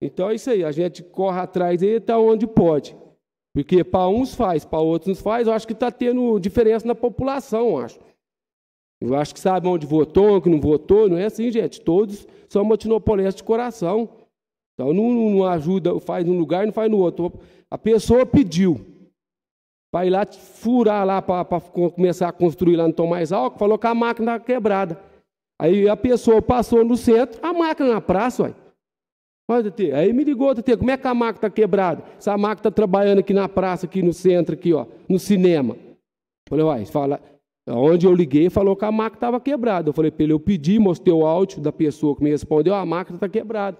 Então é isso aí, a gente corre atrás e está onde pode. Porque para uns faz, para outros não faz, eu acho que está tendo diferença na população, eu acho. Eu acho que sabe onde votou, que não votou, não é assim, gente. Todos são motinopolistas de coração. Então não, não ajuda, faz num lugar e não faz no outro. A pessoa pediu para ir lá furar lá, para começar a construir lá no mais alto. falou que a máquina estava quebrada. Aí a pessoa passou no centro, a máquina na praça, ué. Olha, aí me ligou, Tetê, como é que a máquina está quebrada? Essa máquina está trabalhando aqui na praça, aqui no centro, aqui, ó, no cinema. Falei, uai, fala, onde eu liguei, falou que a máquina estava quebrada. Eu falei para ele, eu pedi, mostrei o áudio da pessoa que me respondeu, a máquina está quebrada.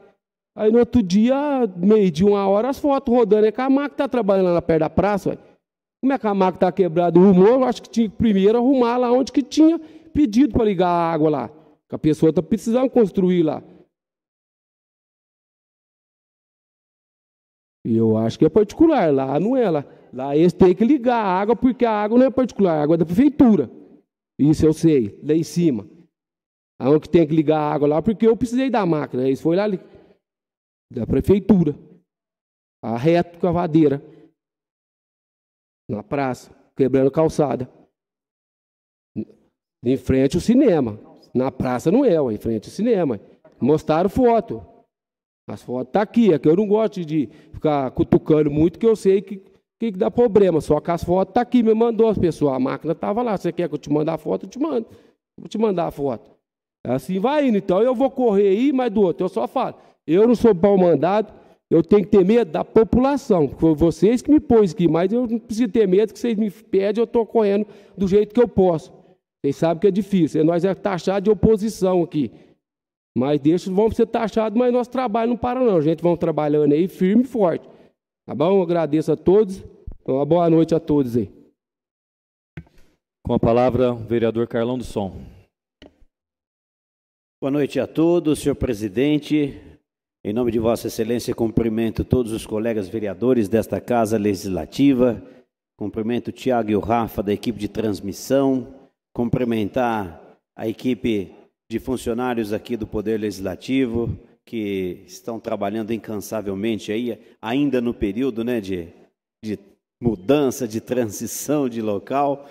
Aí no outro dia, meio de uma hora, as fotos rodando, é que a máquina está trabalhando lá perto da praça, ué. Como é que a máquina está quebrada? O humor, eu acho que tinha que primeiro arrumar lá onde que tinha pedido para ligar a água lá. Que a pessoa está precisando construir lá. E eu acho que é particular, lá não é lá. Lá eles têm que ligar a água, porque a água não é particular, a água é da prefeitura. Isso eu sei, lá em cima. Aonde tem que ligar a água lá, porque eu precisei da máquina. Eles foi lá da prefeitura. A reto cavadeira na praça, quebrando calçada. Em frente ao cinema. Na praça não é, em frente ao cinema. Mostraram foto. As fotos estão tá aqui, é que eu não gosto de ficar cutucando muito, que eu sei que, que dá problema. Só que as fotos estão tá aqui, me mandou as pessoas. A máquina estava lá. Você quer que eu te mande a foto? Eu te mando. Vou te mandar a foto. Assim vai indo. Então eu vou correr aí, mas do outro, eu só falo. Eu não sou pau mandado, eu tenho que ter medo da população. Foi vocês que me pôs aqui, mas eu não preciso ter medo que vocês me pedem, eu estou correndo do jeito que eu posso. Vocês sabem que é difícil. Nós é taxado de oposição aqui. Mas deixa, vamos ser taxados, mas nosso trabalho não para, não. A gente vamos trabalhando aí firme e forte. Tá bom? Eu agradeço a todos. Então, uma boa noite a todos aí. Com a palavra, o vereador Carlão do Som. Boa noite a todos, senhor presidente, em nome de Vossa Excelência, cumprimento todos os colegas vereadores desta Casa Legislativa, cumprimento o Tiago e o Rafa da equipe de transmissão, cumprimentar a equipe de funcionários aqui do Poder Legislativo que estão trabalhando incansavelmente aí, ainda no período né, de, de mudança, de transição de local,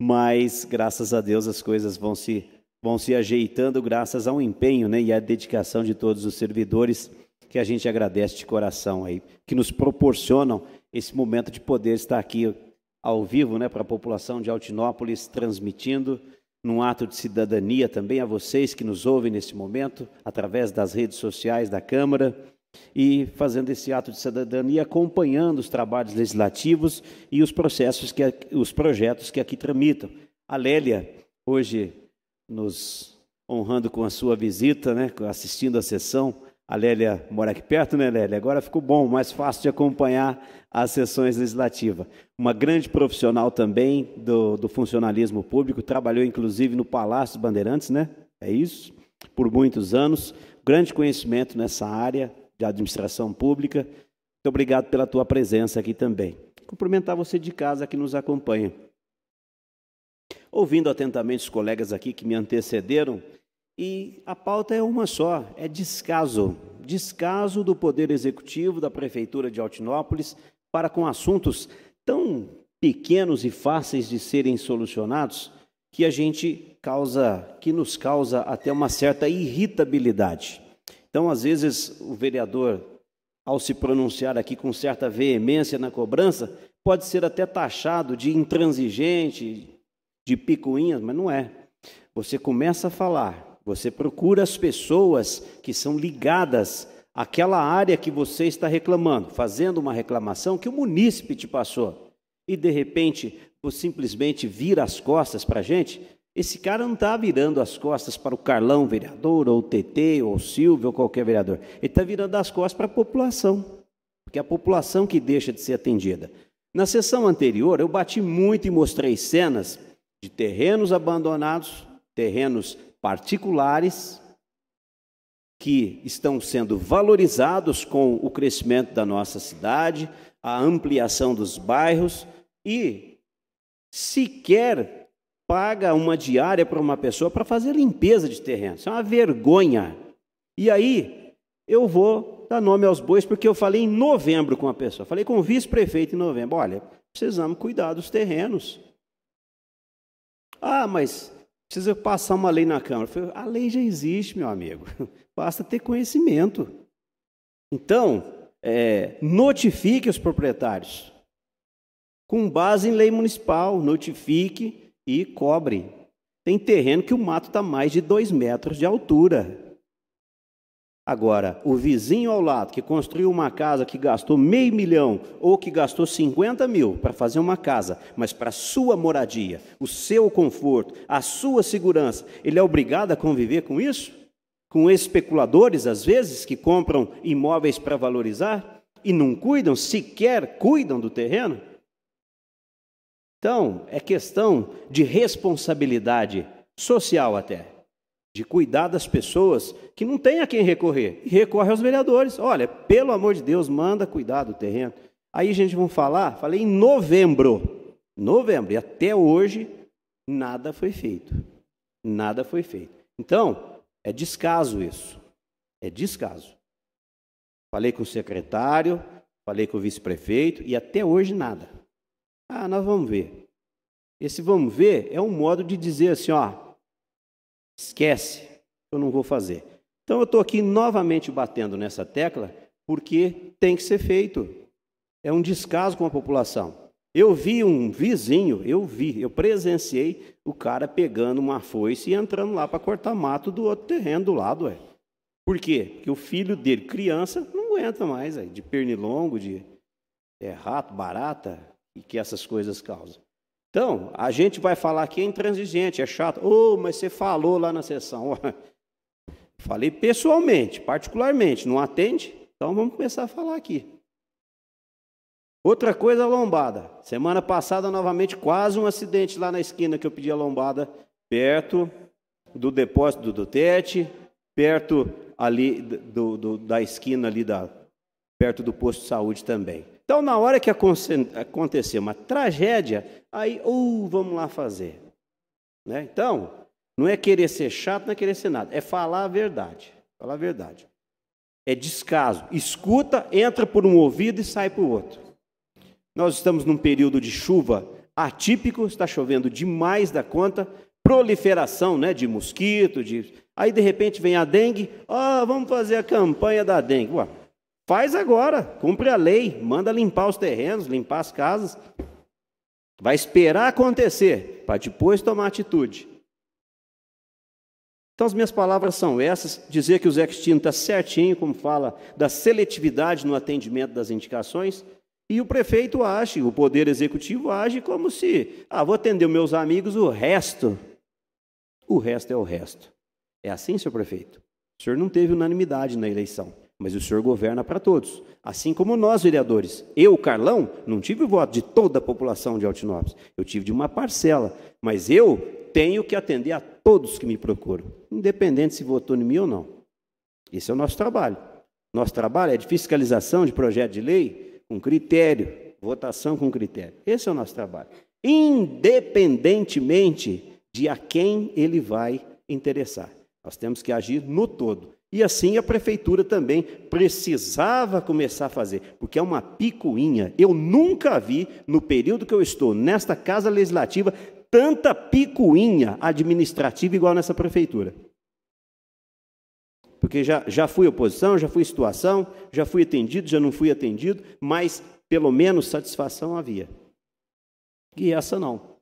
mas graças a Deus as coisas vão se vão se ajeitando graças ao empenho né, e à dedicação de todos os servidores, que a gente agradece de coração aí, que nos proporcionam esse momento de poder estar aqui ao vivo né, para a população de Altinópolis, transmitindo num ato de cidadania também a vocês que nos ouvem nesse momento, através das redes sociais da Câmara, e fazendo esse ato de cidadania, acompanhando os trabalhos legislativos e os processos que os projetos que aqui tramitam. A Lélia, hoje nos honrando com a sua visita, né? assistindo a sessão. A Lélia mora aqui perto, né, Lélia? Agora ficou bom, mais fácil de acompanhar as sessões legislativas. Uma grande profissional também do, do funcionalismo público, trabalhou inclusive no Palácio Bandeirantes, né? É isso? Por muitos anos. Grande conhecimento nessa área de administração pública. Muito obrigado pela tua presença aqui também. Cumprimentar você de casa que nos acompanha ouvindo atentamente os colegas aqui que me antecederam, e a pauta é uma só: é descaso. Descaso do Poder Executivo da Prefeitura de Altinópolis para com assuntos tão pequenos e fáceis de serem solucionados que a gente causa, que nos causa até uma certa irritabilidade. Então, às vezes, o vereador, ao se pronunciar aqui com certa veemência na cobrança, pode ser até taxado de intransigente, de picuinhas, mas não é. Você começa a falar, você procura as pessoas que são ligadas àquela área que você está reclamando, fazendo uma reclamação que o munícipe te passou. E de repente, você simplesmente vira as costas para a gente. Esse cara não está virando as costas para o Carlão, vereador, ou o TT, ou o Silvio, ou qualquer vereador. Ele está virando as costas para a população, porque é a população que deixa de ser atendida. Na sessão anterior, eu bati muito e mostrei cenas de terrenos abandonados, terrenos particulares, que estão sendo valorizados com o crescimento da nossa cidade, a ampliação dos bairros e sequer paga uma diária para uma pessoa para fazer limpeza de terreno. Isso é uma vergonha. E aí eu vou dar nome aos bois porque eu falei em novembro com a pessoa, falei com o vice-prefeito em novembro, olha, precisamos cuidar dos terrenos. Ah, mas precisa passar uma lei na Câmara. Falei, a lei já existe, meu amigo. [LAUGHS] Basta ter conhecimento. Então, é, notifique os proprietários. Com base em lei municipal, notifique e cobre. Tem terreno que o mato está mais de dois metros de altura. Agora, o vizinho ao lado que construiu uma casa que gastou meio milhão ou que gastou 50 mil para fazer uma casa, mas para sua moradia, o seu conforto, a sua segurança, ele é obrigado a conviver com isso? Com especuladores, às vezes, que compram imóveis para valorizar e não cuidam, sequer cuidam do terreno? Então, é questão de responsabilidade social até de cuidar das pessoas que não tem a quem recorrer. E recorre aos vereadores. Olha, pelo amor de Deus, manda cuidar do terreno. Aí, gente, vai falar, falei em novembro. Novembro. E até hoje, nada foi feito. Nada foi feito. Então, é descaso isso. É descaso. Falei com o secretário, falei com o vice-prefeito e até hoje nada. Ah, nós vamos ver. Esse vamos ver é um modo de dizer assim, ó, Esquece, eu não vou fazer. Então eu estou aqui novamente batendo nessa tecla porque tem que ser feito. É um descaso com a população. Eu vi um vizinho, eu vi, eu presenciei o cara pegando uma foice e entrando lá para cortar mato do outro terreno do lado. Ué. Por quê? Porque o filho dele, criança, não aguenta mais, ué, de pernilongo, de é, rato, barata, e que essas coisas causam. Então, a gente vai falar que é intransigente, é chato. Oh, mas você falou lá na sessão. [LAUGHS] Falei pessoalmente, particularmente, não atende? Então vamos começar a falar aqui. Outra coisa, a lombada. Semana passada, novamente, quase um acidente lá na esquina que eu pedi a lombada, perto do depósito do Tete, perto ali do, do, da esquina ali da, perto do posto de saúde também. Então, na hora que acontecer uma tragédia, aí, ou oh, vamos lá fazer. Né? Então, não é querer ser chato, não é querer ser nada, é falar a verdade. Falar a verdade. É descaso. Escuta, entra por um ouvido e sai por outro. Nós estamos num período de chuva atípico, está chovendo demais da conta, proliferação né, de mosquito, de... aí de repente vem a dengue, ah, oh, vamos fazer a campanha da dengue. Ué, Faz agora, cumpre a lei, manda limpar os terrenos, limpar as casas. Vai esperar acontecer para depois tomar atitude. Então, as minhas palavras são essas: dizer que o Zé Cristino está certinho, como fala, da seletividade no atendimento das indicações, e o prefeito age, o poder executivo age como se, ah, vou atender meus amigos, o resto, o resto é o resto. É assim, senhor prefeito? O senhor não teve unanimidade na eleição mas o senhor governa para todos. Assim como nós, vereadores. Eu, Carlão, não tive o voto de toda a população de Altinópolis. Eu tive de uma parcela. Mas eu tenho que atender a todos que me procuram, independente se votou em mim ou não. Esse é o nosso trabalho. Nosso trabalho é de fiscalização de projeto de lei com critério, votação com critério. Esse é o nosso trabalho. Independentemente de a quem ele vai interessar. Nós temos que agir no todo. E assim a prefeitura também precisava começar a fazer, porque é uma picuinha. Eu nunca vi, no período que eu estou nesta Casa Legislativa, tanta picuinha administrativa igual nessa prefeitura. Porque já, já fui oposição, já fui situação, já fui atendido, já não fui atendido, mas pelo menos satisfação havia. E essa não.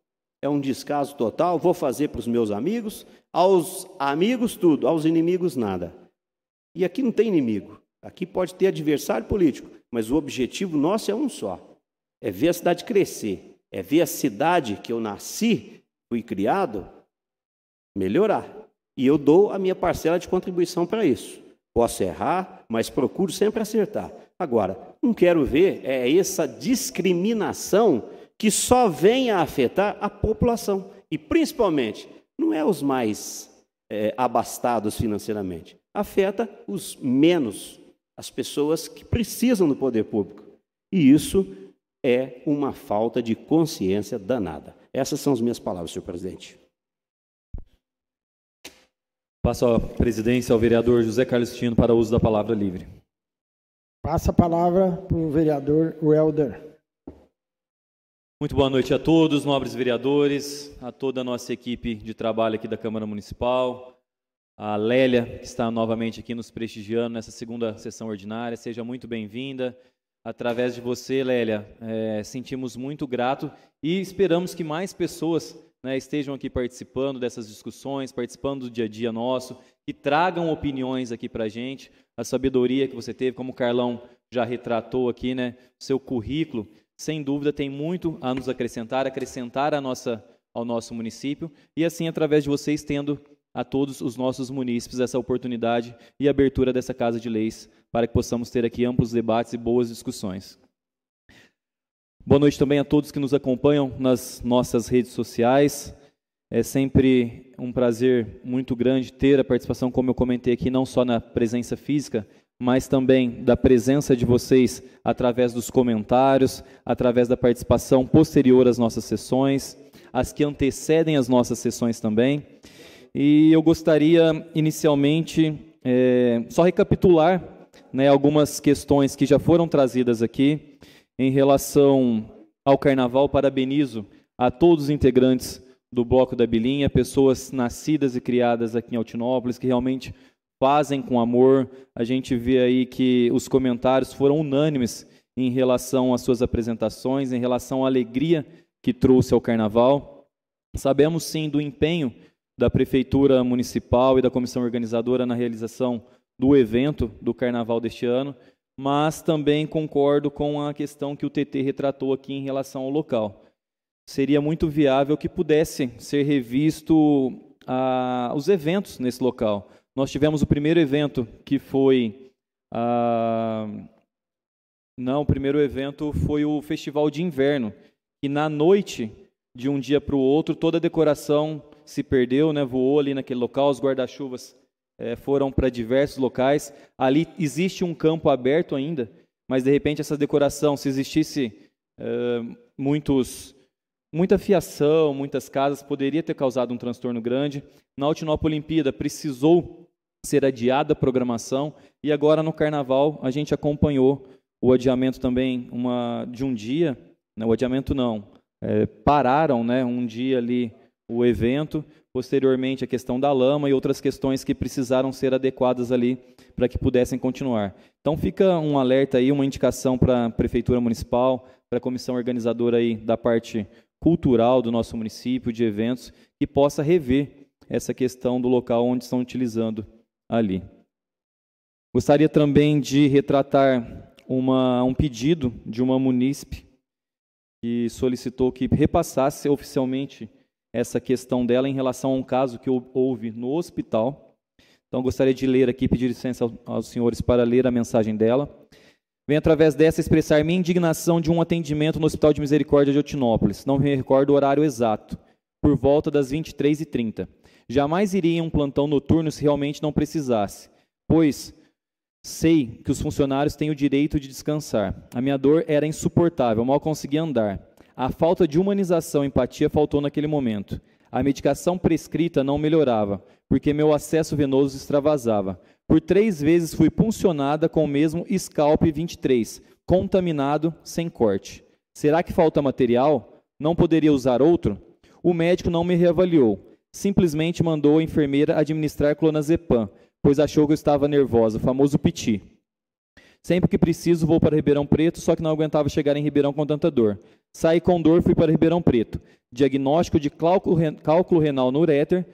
É um descaso total, vou fazer para os meus amigos, aos amigos tudo, aos inimigos nada. E aqui não tem inimigo. Aqui pode ter adversário político, mas o objetivo nosso é um só: é ver a cidade crescer, é ver a cidade que eu nasci, fui criado, melhorar. E eu dou a minha parcela de contribuição para isso. Posso errar, mas procuro sempre acertar. Agora, não quero ver é essa discriminação que só vem a afetar a população e principalmente não é os mais é, abastados financeiramente, afeta os menos, as pessoas que precisam do poder público. E isso é uma falta de consciência danada. Essas são as minhas palavras, senhor presidente. Passo a presidência ao vereador José Carlos Tino para uso da palavra livre. Passa a palavra para o vereador Welder. Muito boa noite a todos, nobres vereadores, a toda a nossa equipe de trabalho aqui da Câmara Municipal, a Lélia, que está novamente aqui nos prestigiando nessa segunda sessão ordinária. Seja muito bem-vinda. Através de você, Lélia, é, sentimos muito grato e esperamos que mais pessoas né, estejam aqui participando dessas discussões, participando do dia a dia nosso, que tragam opiniões aqui para a gente, a sabedoria que você teve, como o Carlão já retratou aqui, né, seu currículo, sem dúvida tem muito a nos acrescentar, acrescentar a nossa, ao nosso município, e assim, através de vocês, tendo a todos os nossos munícipes essa oportunidade e abertura dessa Casa de Leis, para que possamos ter aqui amplos debates e boas discussões. Boa noite também a todos que nos acompanham nas nossas redes sociais. É sempre um prazer muito grande ter a participação, como eu comentei aqui, não só na presença física, mas também da presença de vocês através dos comentários, através da participação posterior às nossas sessões, as que antecedem as nossas sessões também. E eu gostaria, inicialmente, é, só recapitular né, algumas questões que já foram trazidas aqui em relação ao carnaval. Parabenizo a todos os integrantes do Bloco da Bilinha, pessoas nascidas e criadas aqui em Altinópolis, que realmente fazem com amor. A gente vê aí que os comentários foram unânimes em relação às suas apresentações, em relação à alegria que trouxe ao carnaval. Sabemos sim do empenho da Prefeitura Municipal e da Comissão Organizadora na realização do evento do Carnaval deste ano, mas também concordo com a questão que o TT retratou aqui em relação ao local. Seria muito viável que pudesse ser revisto a, os eventos nesse local. Nós tivemos o primeiro evento que foi. não, o primeiro evento foi o Festival de Inverno, e na noite, de um dia para o outro, toda a decoração se perdeu, né, voou ali naquele local, os guarda-chuvas é, foram para diversos locais. Ali existe um campo aberto ainda, mas de repente essa decoração, se existisse é, muitos, muita fiação, muitas casas, poderia ter causado um transtorno grande. Na Altinópolis Olimpíada precisou ser adiada a programação e agora no Carnaval a gente acompanhou o adiamento também uma, de um dia, né, o adiamento não, é, pararam né, um dia ali o evento, posteriormente a questão da lama e outras questões que precisaram ser adequadas ali para que pudessem continuar. Então fica um alerta aí, uma indicação para a prefeitura municipal, para a comissão organizadora aí da parte cultural do nosso município de eventos que possa rever essa questão do local onde estão utilizando ali. Gostaria também de retratar uma, um pedido de uma munícipe que solicitou que repassasse oficialmente essa questão dela em relação a um caso que houve no hospital. Então, gostaria de ler aqui, pedir licença aos senhores para ler a mensagem dela. Venho através dessa expressar minha indignação de um atendimento no Hospital de Misericórdia de Otinópolis. Não me recordo o horário exato, por volta das 23h30. Jamais iria em um plantão noturno se realmente não precisasse, pois sei que os funcionários têm o direito de descansar. A minha dor era insuportável, mal conseguia andar. A falta de humanização e empatia faltou naquele momento. A medicação prescrita não melhorava, porque meu acesso venoso extravasava. Por três vezes fui puncionada com o mesmo Scalp 23, contaminado, sem corte. Será que falta material? Não poderia usar outro? O médico não me reavaliou. Simplesmente mandou a enfermeira administrar clonazepam, pois achou que eu estava nervosa, o famoso piti. Sempre que preciso, vou para Ribeirão Preto, só que não aguentava chegar em Ribeirão com tanta dor. Saí com dor, fui para Ribeirão Preto. Diagnóstico de cálculo renal no ureter.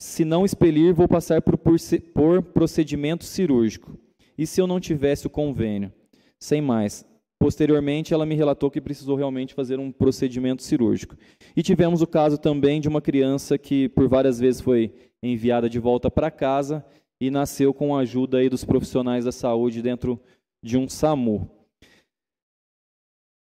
Se não expelir, vou passar por, por procedimento cirúrgico. E se eu não tivesse o convênio? Sem mais. Posteriormente, ela me relatou que precisou realmente fazer um procedimento cirúrgico. E tivemos o caso também de uma criança que, por várias vezes, foi enviada de volta para casa e nasceu com a ajuda aí dos profissionais da saúde dentro do de um SAMU.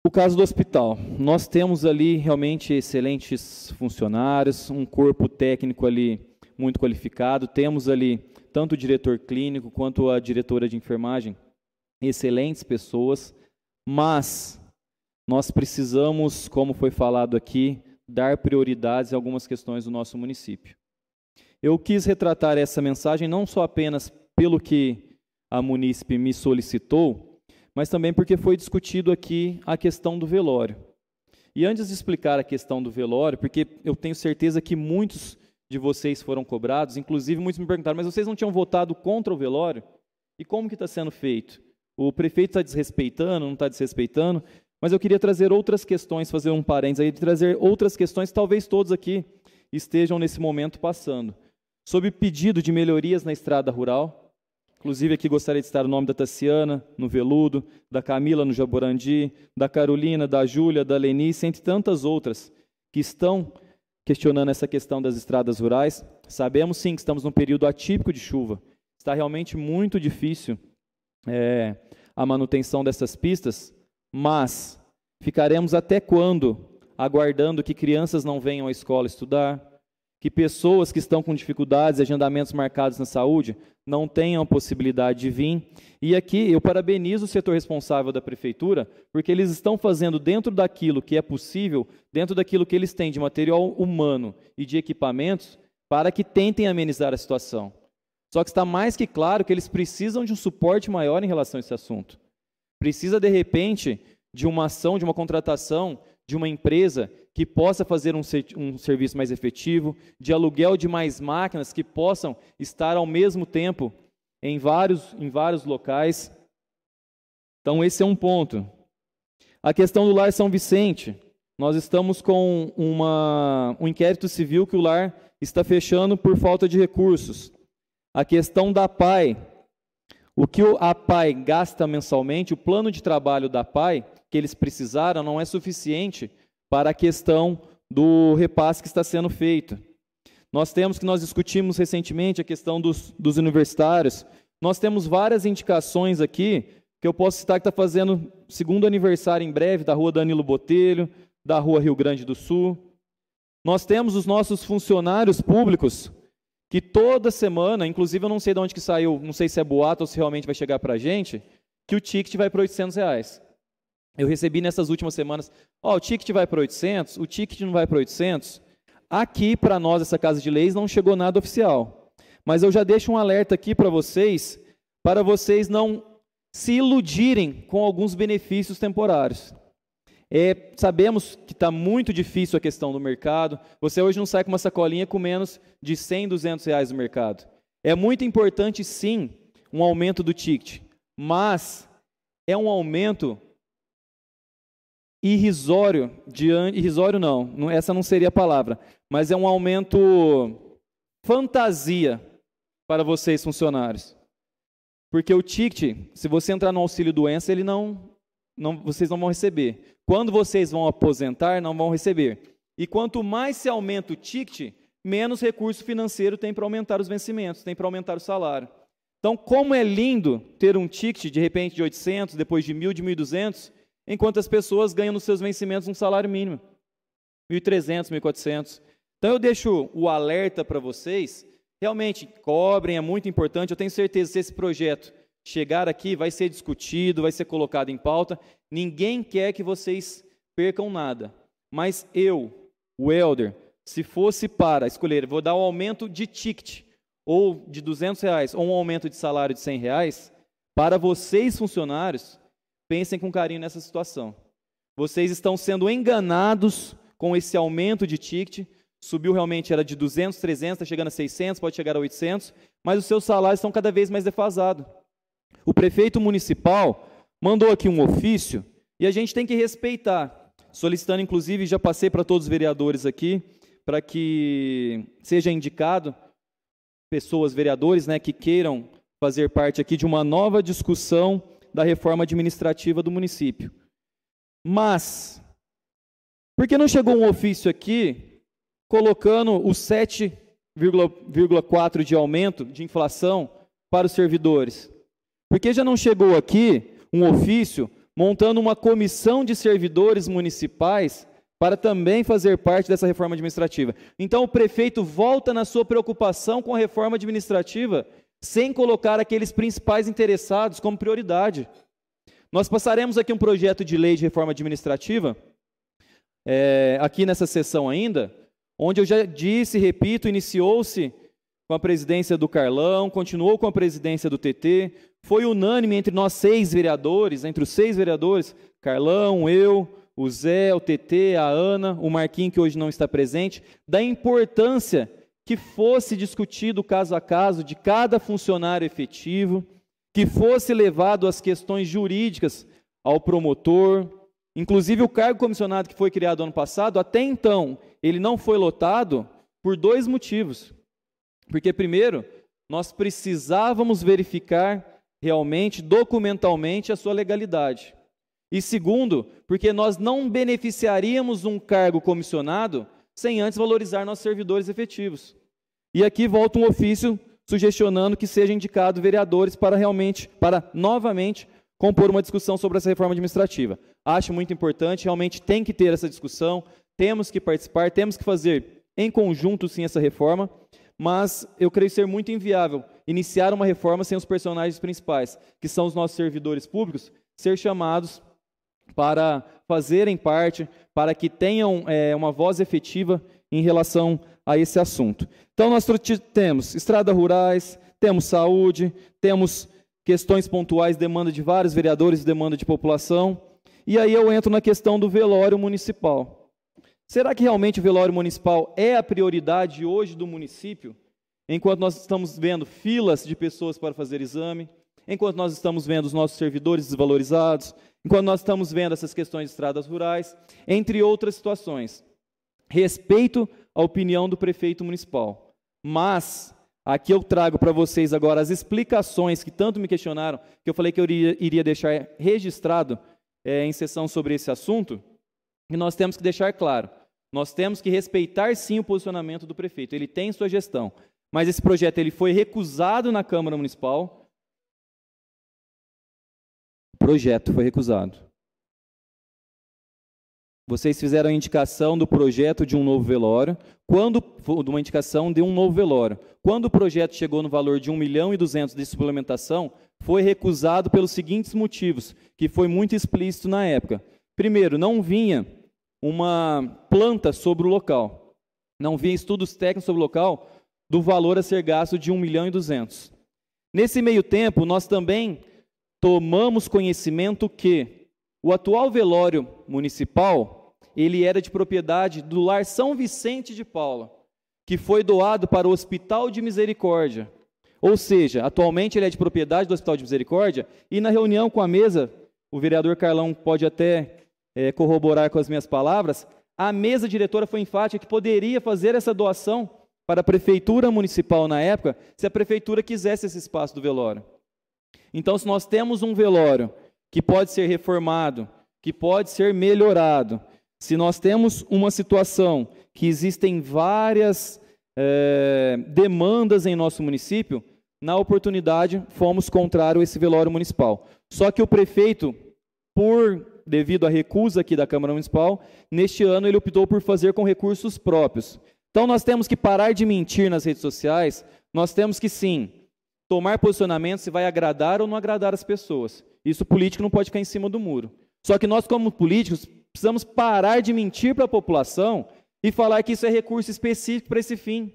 O caso do hospital. Nós temos ali realmente excelentes funcionários, um corpo técnico ali muito qualificado, temos ali tanto o diretor clínico quanto a diretora de enfermagem, excelentes pessoas, mas nós precisamos, como foi falado aqui, dar prioridades em algumas questões do nosso município. Eu quis retratar essa mensagem não só apenas pelo que a munícipe me solicitou, mas também porque foi discutido aqui a questão do velório. E antes de explicar a questão do velório, porque eu tenho certeza que muitos de vocês foram cobrados, inclusive muitos me perguntaram, mas vocês não tinham votado contra o velório? E como que está sendo feito? O prefeito está desrespeitando, não está desrespeitando? Mas eu queria trazer outras questões, fazer um parênteses aí, trazer outras questões, talvez todos aqui estejam nesse momento passando. Sob pedido de melhorias na estrada rural, Inclusive, aqui gostaria de citar o nome da Tassiana, no Veludo, da Camila, no Jaborandi, da Carolina, da Júlia, da Lenice, entre tantas outras que estão questionando essa questão das estradas rurais. Sabemos sim que estamos num período atípico de chuva. Está realmente muito difícil é, a manutenção dessas pistas, mas ficaremos até quando aguardando que crianças não venham à escola estudar, que pessoas que estão com dificuldades agendamentos marcados na saúde não tenham possibilidade de vir. E aqui eu parabenizo o setor responsável da prefeitura, porque eles estão fazendo dentro daquilo que é possível, dentro daquilo que eles têm de material humano e de equipamentos, para que tentem amenizar a situação. Só que está mais que claro que eles precisam de um suporte maior em relação a esse assunto. Precisa, de repente, de uma ação, de uma contratação, de uma empresa que possa fazer um, um, serviço mais efetivo, de aluguel de mais máquinas que possam estar ao mesmo tempo em vários, em vários locais. Então, esse é um ponto. A questão do Lar São Vicente. Nós estamos com uma, um inquérito civil que o lar está fechando por falta de recursos. A questão da PAI. O que a PAI gasta mensalmente, o plano de trabalho da PAI, que eles precisaram não é suficiente para a questão do repasse que está sendo feito. Nós temos que nós discutimos recentemente a questão dos, dos universitários. Nós temos várias indicações aqui que eu posso citar que está fazendo segundo aniversário em breve da Rua Danilo Botelho, da Rua Rio Grande do Sul. Nós temos os nossos funcionários públicos que toda semana, inclusive eu não sei de onde que saiu, não sei se é boato ou se realmente vai chegar para a gente, que o ticket vai para 800 reais. Eu recebi nessas últimas semanas, ó, oh, o ticket vai para 800, o ticket não vai para 800. Aqui para nós essa casa de leis não chegou nada oficial. Mas eu já deixo um alerta aqui para vocês, para vocês não se iludirem com alguns benefícios temporários. É, sabemos que está muito difícil a questão do mercado. Você hoje não sai com uma sacolinha com menos de 100, 200 reais no mercado. É muito importante, sim, um aumento do ticket, mas é um aumento irrisório, diante, irrisório não, essa não seria a palavra, mas é um aumento fantasia para vocês funcionários. Porque o ticket, se você entrar no auxílio doença, ele não, não vocês não vão receber. Quando vocês vão aposentar, não vão receber. E quanto mais se aumenta o ticket, menos recurso financeiro tem para aumentar os vencimentos, tem para aumentar o salário. Então, como é lindo ter um ticket de repente de 800, depois de 1000, de 1200, enquanto as pessoas ganham nos seus vencimentos um salário mínimo, 1.300, 1.400. Então eu deixo o alerta para vocês, realmente cobrem, é muito importante, eu tenho certeza que esse projeto chegar aqui vai ser discutido, vai ser colocado em pauta, ninguém quer que vocês percam nada. Mas eu, o Elder, se fosse para escolher, vou dar um aumento de ticket, ou de 200 reais, ou um aumento de salário de 100 reais, para vocês funcionários, Pensem com carinho nessa situação. Vocês estão sendo enganados com esse aumento de ticket. Subiu realmente, era de 200, 300, está chegando a 600, pode chegar a 800, mas os seus salários estão cada vez mais defasados. O prefeito municipal mandou aqui um ofício e a gente tem que respeitar, solicitando, inclusive, já passei para todos os vereadores aqui, para que seja indicado pessoas, vereadores, né, que queiram fazer parte aqui de uma nova discussão da reforma administrativa do município. Mas, por que não chegou um ofício aqui colocando os 7,4% de aumento de inflação para os servidores? Por que já não chegou aqui um ofício montando uma comissão de servidores municipais para também fazer parte dessa reforma administrativa. Então o prefeito volta na sua preocupação com a reforma administrativa sem colocar aqueles principais interessados como prioridade. Nós passaremos aqui um projeto de lei de reforma administrativa, é, aqui nessa sessão ainda, onde eu já disse, repito, iniciou-se com a presidência do Carlão, continuou com a presidência do TT, foi unânime entre nós seis vereadores, entre os seis vereadores, Carlão, eu, o Zé, o TT, a Ana, o Marquinhos, que hoje não está presente, da importância que fosse discutido caso a caso de cada funcionário efetivo, que fosse levado as questões jurídicas ao promotor, inclusive o cargo comissionado que foi criado ano passado, até então, ele não foi lotado por dois motivos. Porque primeiro, nós precisávamos verificar realmente documentalmente a sua legalidade. E segundo, porque nós não beneficiaríamos um cargo comissionado sem antes valorizar nossos servidores efetivos. E aqui volta um ofício sugestionando que sejam indicados vereadores para realmente, para novamente compor uma discussão sobre essa reforma administrativa. Acho muito importante, realmente tem que ter essa discussão, temos que participar, temos que fazer em conjunto sim essa reforma, mas eu creio ser muito inviável iniciar uma reforma sem os personagens principais, que são os nossos servidores públicos, ser chamados para fazerem parte, para que tenham é, uma voz efetiva em relação a esse assunto. Então, nós temos estradas rurais, temos saúde, temos questões pontuais, demanda de vários vereadores, demanda de população. E aí eu entro na questão do velório municipal. Será que realmente o velório municipal é a prioridade hoje do município? Enquanto nós estamos vendo filas de pessoas para fazer exame, enquanto nós estamos vendo os nossos servidores desvalorizados, enquanto nós estamos vendo essas questões de estradas rurais, entre outras situações. Respeito a opinião do prefeito municipal, mas aqui eu trago para vocês agora as explicações que tanto me questionaram, que eu falei que eu iria deixar registrado é, em sessão sobre esse assunto, e nós temos que deixar claro. Nós temos que respeitar sim o posicionamento do prefeito. Ele tem sua gestão, mas esse projeto ele foi recusado na Câmara Municipal projeto foi recusado. Vocês fizeram a indicação do projeto de um novo velório, quando de uma indicação de um novo velório. Quando o projeto chegou no valor de 1 milhão e 200 de suplementação, foi recusado pelos seguintes motivos, que foi muito explícito na época. Primeiro, não vinha uma planta sobre o local. Não vinha estudos técnicos sobre o local do valor a ser gasto de 1 milhão e 200. Nesse meio tempo, nós também tomamos conhecimento que o atual velório municipal, ele era de propriedade do lar São Vicente de Paula, que foi doado para o Hospital de Misericórdia. Ou seja, atualmente ele é de propriedade do Hospital de Misericórdia, e na reunião com a mesa, o vereador Carlão pode até é, corroborar com as minhas palavras, a mesa diretora foi enfática que poderia fazer essa doação para a prefeitura municipal na época, se a prefeitura quisesse esse espaço do velório. Então, se nós temos um velório que pode ser reformado, que pode ser melhorado, se nós temos uma situação que existem várias é, demandas em nosso município, na oportunidade fomos contrário a esse velório municipal. Só que o prefeito, por devido à recusa aqui da Câmara Municipal, neste ano ele optou por fazer com recursos próprios. Então nós temos que parar de mentir nas redes sociais, nós temos que sim tomar posicionamento se vai agradar ou não agradar as pessoas. Isso o político não pode ficar em cima do muro. Só que nós, como políticos, precisamos parar de mentir para a população e falar que isso é recurso específico para esse fim.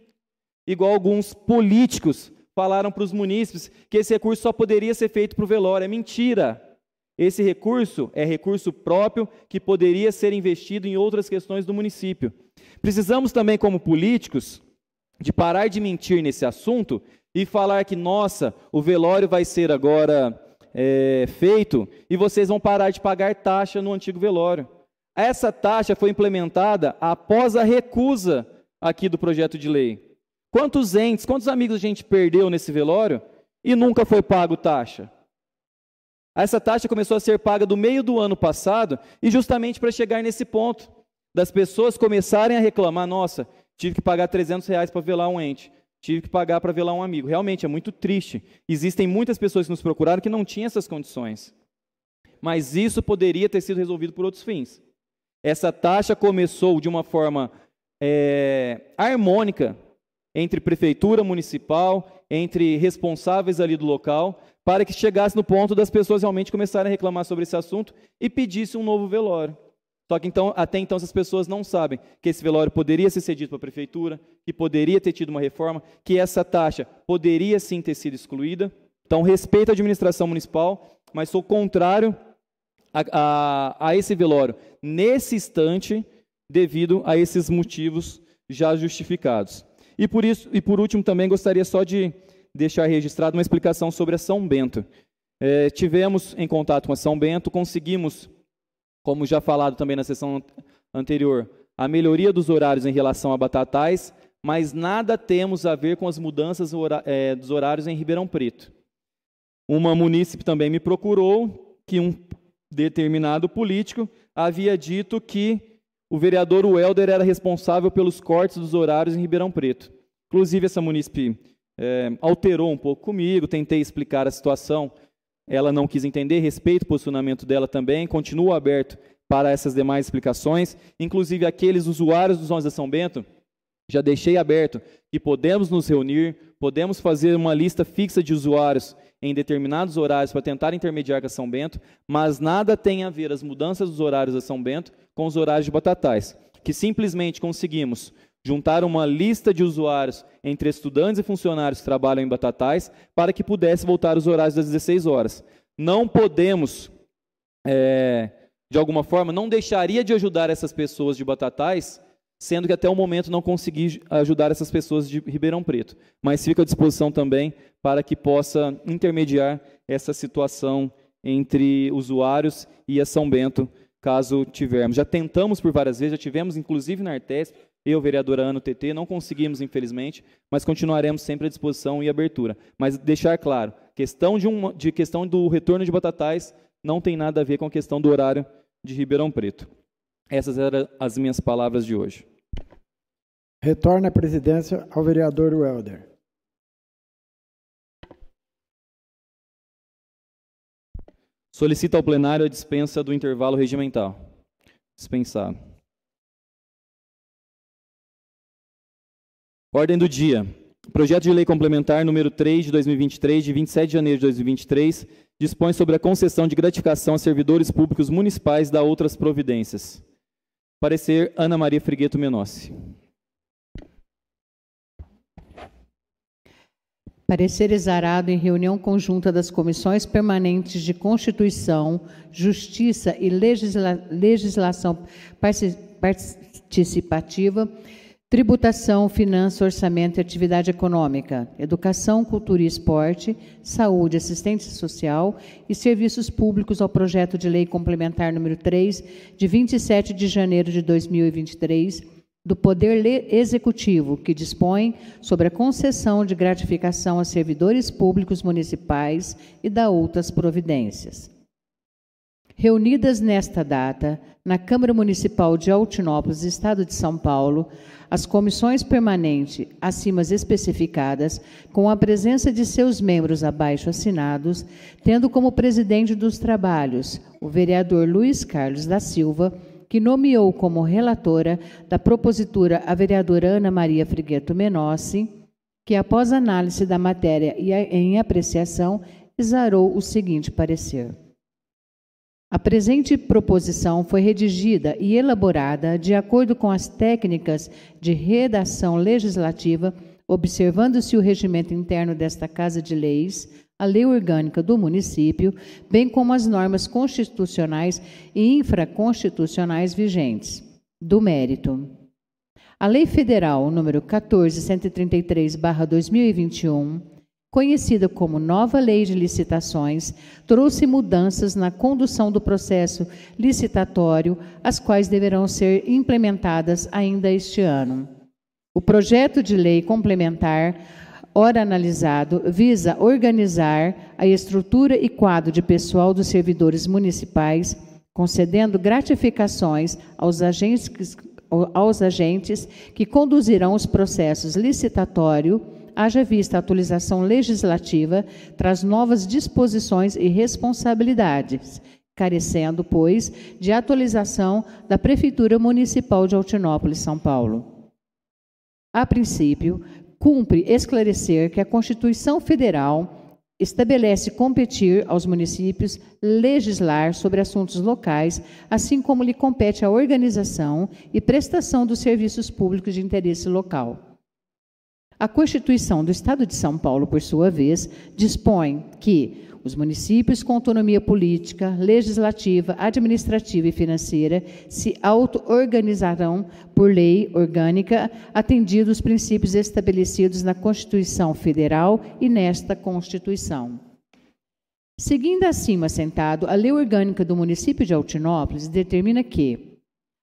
Igual alguns políticos falaram para os munícipes que esse recurso só poderia ser feito para o velório. É mentira. Esse recurso é recurso próprio que poderia ser investido em outras questões do município. Precisamos também, como políticos, de parar de mentir nesse assunto e falar que, nossa, o velório vai ser agora é, feito e vocês vão parar de pagar taxa no antigo velório. Essa taxa foi implementada após a recusa aqui do projeto de lei. Quantos entes, quantos amigos a gente perdeu nesse velório e nunca foi pago taxa? Essa taxa começou a ser paga do meio do ano passado e justamente para chegar nesse ponto das pessoas começarem a reclamar, nossa, tive que pagar 300 reais para velar um ente. Tive que pagar para velar um amigo. Realmente é muito triste. Existem muitas pessoas que nos procuraram que não tinham essas condições. Mas isso poderia ter sido resolvido por outros fins. Essa taxa começou de uma forma é, harmônica entre prefeitura municipal, entre responsáveis ali do local, para que chegasse no ponto das pessoas realmente começarem a reclamar sobre esse assunto e pedisse um novo velório. Só que então, até então essas pessoas não sabem que esse velório poderia ser cedido para a prefeitura, que poderia ter tido uma reforma, que essa taxa poderia sim ter sido excluída. Então, respeito à administração municipal, mas sou contrário a, a, a esse velório nesse instante, devido a esses motivos já justificados. E por, isso, e por último, também gostaria só de deixar registrado uma explicação sobre a São Bento. É, tivemos em contato com a São Bento, conseguimos como já falado também na sessão anterior, a melhoria dos horários em relação a Batatais, mas nada temos a ver com as mudanças eh, dos horários em Ribeirão Preto. Uma munícipe também me procurou que um determinado político havia dito que o vereador Welder era responsável pelos cortes dos horários em Ribeirão Preto. Inclusive, essa munícipe é, alterou um pouco comigo, tentei explicar a situação ela não quis entender, respeito o posicionamento dela também, continuo aberto para essas demais explicações, inclusive aqueles usuários dos ônibus da São Bento, já deixei aberto que podemos nos reunir, podemos fazer uma lista fixa de usuários em determinados horários para tentar intermediar com a São Bento, mas nada tem a ver as mudanças dos horários da São Bento com os horários de Batatais, que simplesmente conseguimos juntaram uma lista de usuários entre estudantes e funcionários que trabalham em Batatais para que pudesse voltar os horários das 16 horas. Não podemos, é, de alguma forma, não deixaria de ajudar essas pessoas de Batatais, sendo que até o momento não consegui ajudar essas pessoas de Ribeirão Preto. Mas fico à disposição também para que possa intermediar essa situação entre usuários e a São Bento, caso tivermos. Já tentamos por várias vezes, já tivemos inclusive na Artesp, eu, vereadora Ana TT, não conseguimos, infelizmente, mas continuaremos sempre à disposição e abertura. Mas deixar claro, questão de, uma, de questão do retorno de batatais não tem nada a ver com a questão do horário de Ribeirão Preto. Essas eram as minhas palavras de hoje. Retorna a presidência ao vereador Welder. Solicita ao plenário a dispensa do intervalo regimental. Dispensado. Ordem do dia. Projeto de Lei Complementar número 3 de 2023, de 27 de janeiro de 2023, dispõe sobre a concessão de gratificação a servidores públicos municipais da outras providências. Parecer Ana Maria Frigueto Menossi. Parecer exarado em reunião conjunta das comissões permanentes de Constituição, Justiça e Legisla Legislação Participativa Tributação, Finanças, Orçamento e Atividade Econômica, Educação, Cultura e Esporte, Saúde, Assistência Social e Serviços Públicos ao Projeto de Lei Complementar número 3, de 27 de janeiro de 2023, do Poder Executivo, que dispõe sobre a concessão de gratificação a servidores públicos municipais e da outras providências. Reunidas nesta data, na Câmara Municipal de Altinópolis, Estado de São Paulo, as comissões permanentes, acima especificadas, com a presença de seus membros abaixo assinados, tendo como presidente dos trabalhos o vereador Luiz Carlos da Silva, que nomeou como relatora da propositura a vereadora Ana Maria Frigueto Menossi, que, após análise da matéria e em apreciação, exarou o seguinte parecer. A presente proposição foi redigida e elaborada de acordo com as técnicas de redação legislativa, observando-se o regimento interno desta Casa de Leis, a lei orgânica do município, bem como as normas constitucionais e infraconstitucionais vigentes. Do mérito. A Lei Federal número 14133/2021 conhecida como Nova Lei de Licitações, trouxe mudanças na condução do processo licitatório, as quais deverão ser implementadas ainda este ano. O projeto de lei complementar ora analisado, visa organizar a estrutura e quadro de pessoal dos servidores municipais, concedendo gratificações aos agentes, aos agentes que conduzirão os processos licitatório haja vista a atualização legislativa, traz novas disposições e responsabilidades, carecendo, pois, de atualização da Prefeitura Municipal de Altinópolis, São Paulo. A princípio, cumpre esclarecer que a Constituição Federal estabelece competir aos municípios legislar sobre assuntos locais, assim como lhe compete a organização e prestação dos serviços públicos de interesse local. A Constituição do Estado de São Paulo, por sua vez, dispõe que os municípios com autonomia política, legislativa, administrativa e financeira se auto-organizarão por lei orgânica, atendidos os princípios estabelecidos na Constituição Federal e nesta Constituição. Seguindo acima assentado, a Lei Orgânica do Município de Altinópolis determina que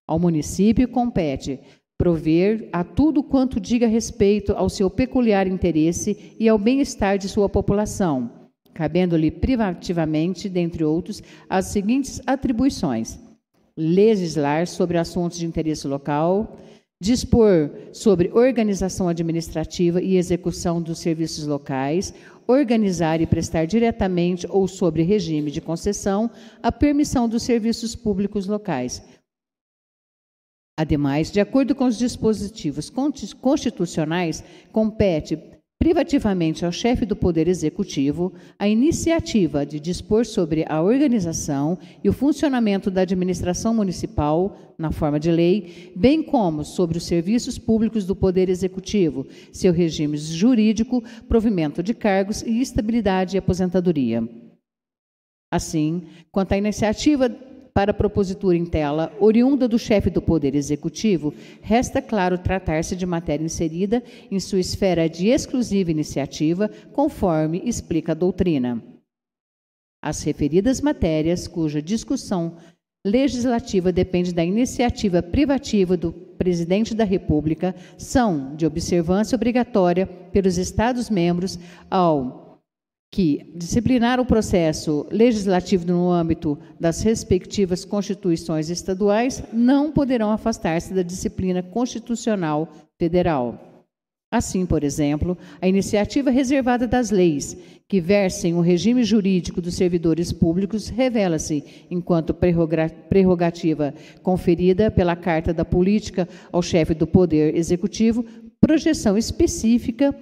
ao município compete prover a tudo quanto diga respeito ao seu peculiar interesse e ao bem-estar de sua população, cabendo-lhe privativamente, dentre outros, as seguintes atribuições: legislar sobre assuntos de interesse local, dispor sobre organização administrativa e execução dos serviços locais, organizar e prestar diretamente ou sobre regime de concessão a permissão dos serviços públicos locais Ademais, de acordo com os dispositivos constitucionais, compete privativamente ao chefe do Poder Executivo a iniciativa de dispor sobre a organização e o funcionamento da administração municipal, na forma de lei, bem como sobre os serviços públicos do Poder Executivo, seu regime jurídico, provimento de cargos e estabilidade e aposentadoria. Assim, quanto à iniciativa para a propositura em tela, oriunda do chefe do Poder Executivo, resta claro tratar-se de matéria inserida em sua esfera de exclusiva iniciativa, conforme explica a doutrina. As referidas matérias, cuja discussão legislativa depende da iniciativa privativa do Presidente da República, são de observância obrigatória pelos Estados-membros ao que disciplinar o processo legislativo no âmbito das respectivas constituições estaduais não poderão afastar-se da disciplina constitucional federal. Assim, por exemplo, a iniciativa reservada das leis que versem o regime jurídico dos servidores públicos revela-se, enquanto prerrogativa conferida pela Carta da Política ao chefe do Poder Executivo, projeção específica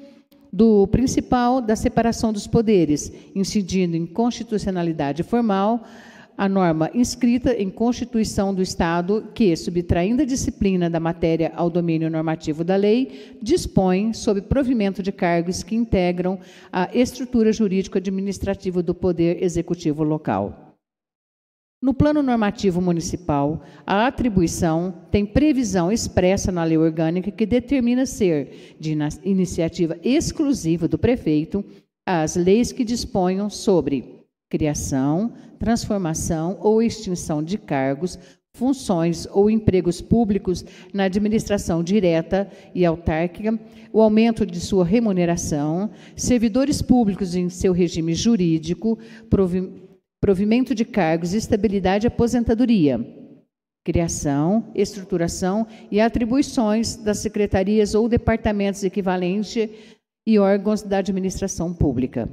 do principal da separação dos poderes, incidindo em constitucionalidade formal a norma inscrita em Constituição do Estado que, subtraindo a disciplina da matéria ao domínio normativo da lei, dispõe sobre provimento de cargos que integram a estrutura jurídico-administrativa do poder executivo local. No plano normativo municipal, a atribuição tem previsão expressa na lei orgânica que determina ser de iniciativa exclusiva do prefeito as leis que disponham sobre criação, transformação ou extinção de cargos, funções ou empregos públicos na administração direta e autárquica, o aumento de sua remuneração, servidores públicos em seu regime jurídico, provimento provimento de cargos, estabilidade e aposentadoria, criação, estruturação e atribuições das secretarias ou departamentos equivalentes e órgãos da administração pública.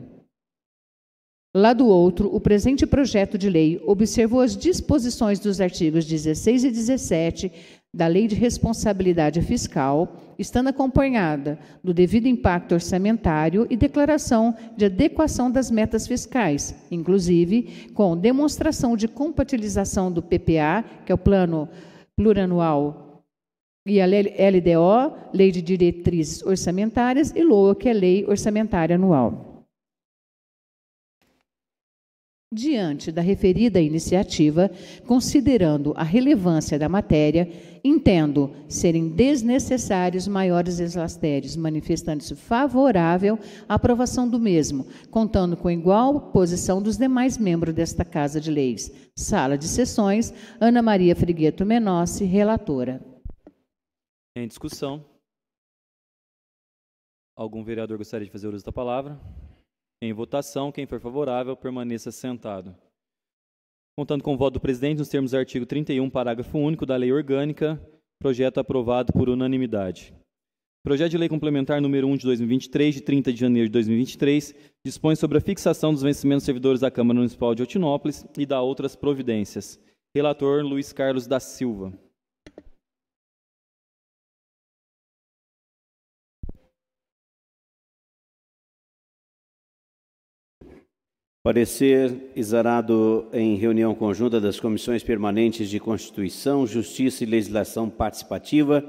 Lá do outro, o presente projeto de lei observou as disposições dos artigos 16 e 17 da Lei de Responsabilidade Fiscal, estando acompanhada do devido impacto orçamentário e declaração de adequação das metas fiscais, inclusive com demonstração de compatibilização do PPA, que é o Plano Plurianual, e a LDO, Lei de Diretrizes Orçamentárias, e LOA, que é Lei Orçamentária Anual. Diante da referida iniciativa, considerando a relevância da matéria entendo serem desnecessários maiores eslastérios, manifestando-se favorável à aprovação do mesmo, contando com igual posição dos demais membros desta Casa de Leis. Sala de Sessões, Ana Maria Frigueto Menossi, relatora. Em discussão, algum vereador gostaria de fazer uso da palavra? Em votação, quem for favorável, permaneça sentado contando com o voto do presidente nos termos do artigo 31, parágrafo único da Lei Orgânica, projeto aprovado por unanimidade. Projeto de Lei Complementar número 1 de 2023, de 30 de janeiro de 2023, dispõe sobre a fixação dos vencimentos servidores da Câmara Municipal de Otinópolis e da outras providências. Relator Luiz Carlos da Silva. Parecer exarado em reunião conjunta das comissões permanentes de Constituição, Justiça e Legislação Participativa,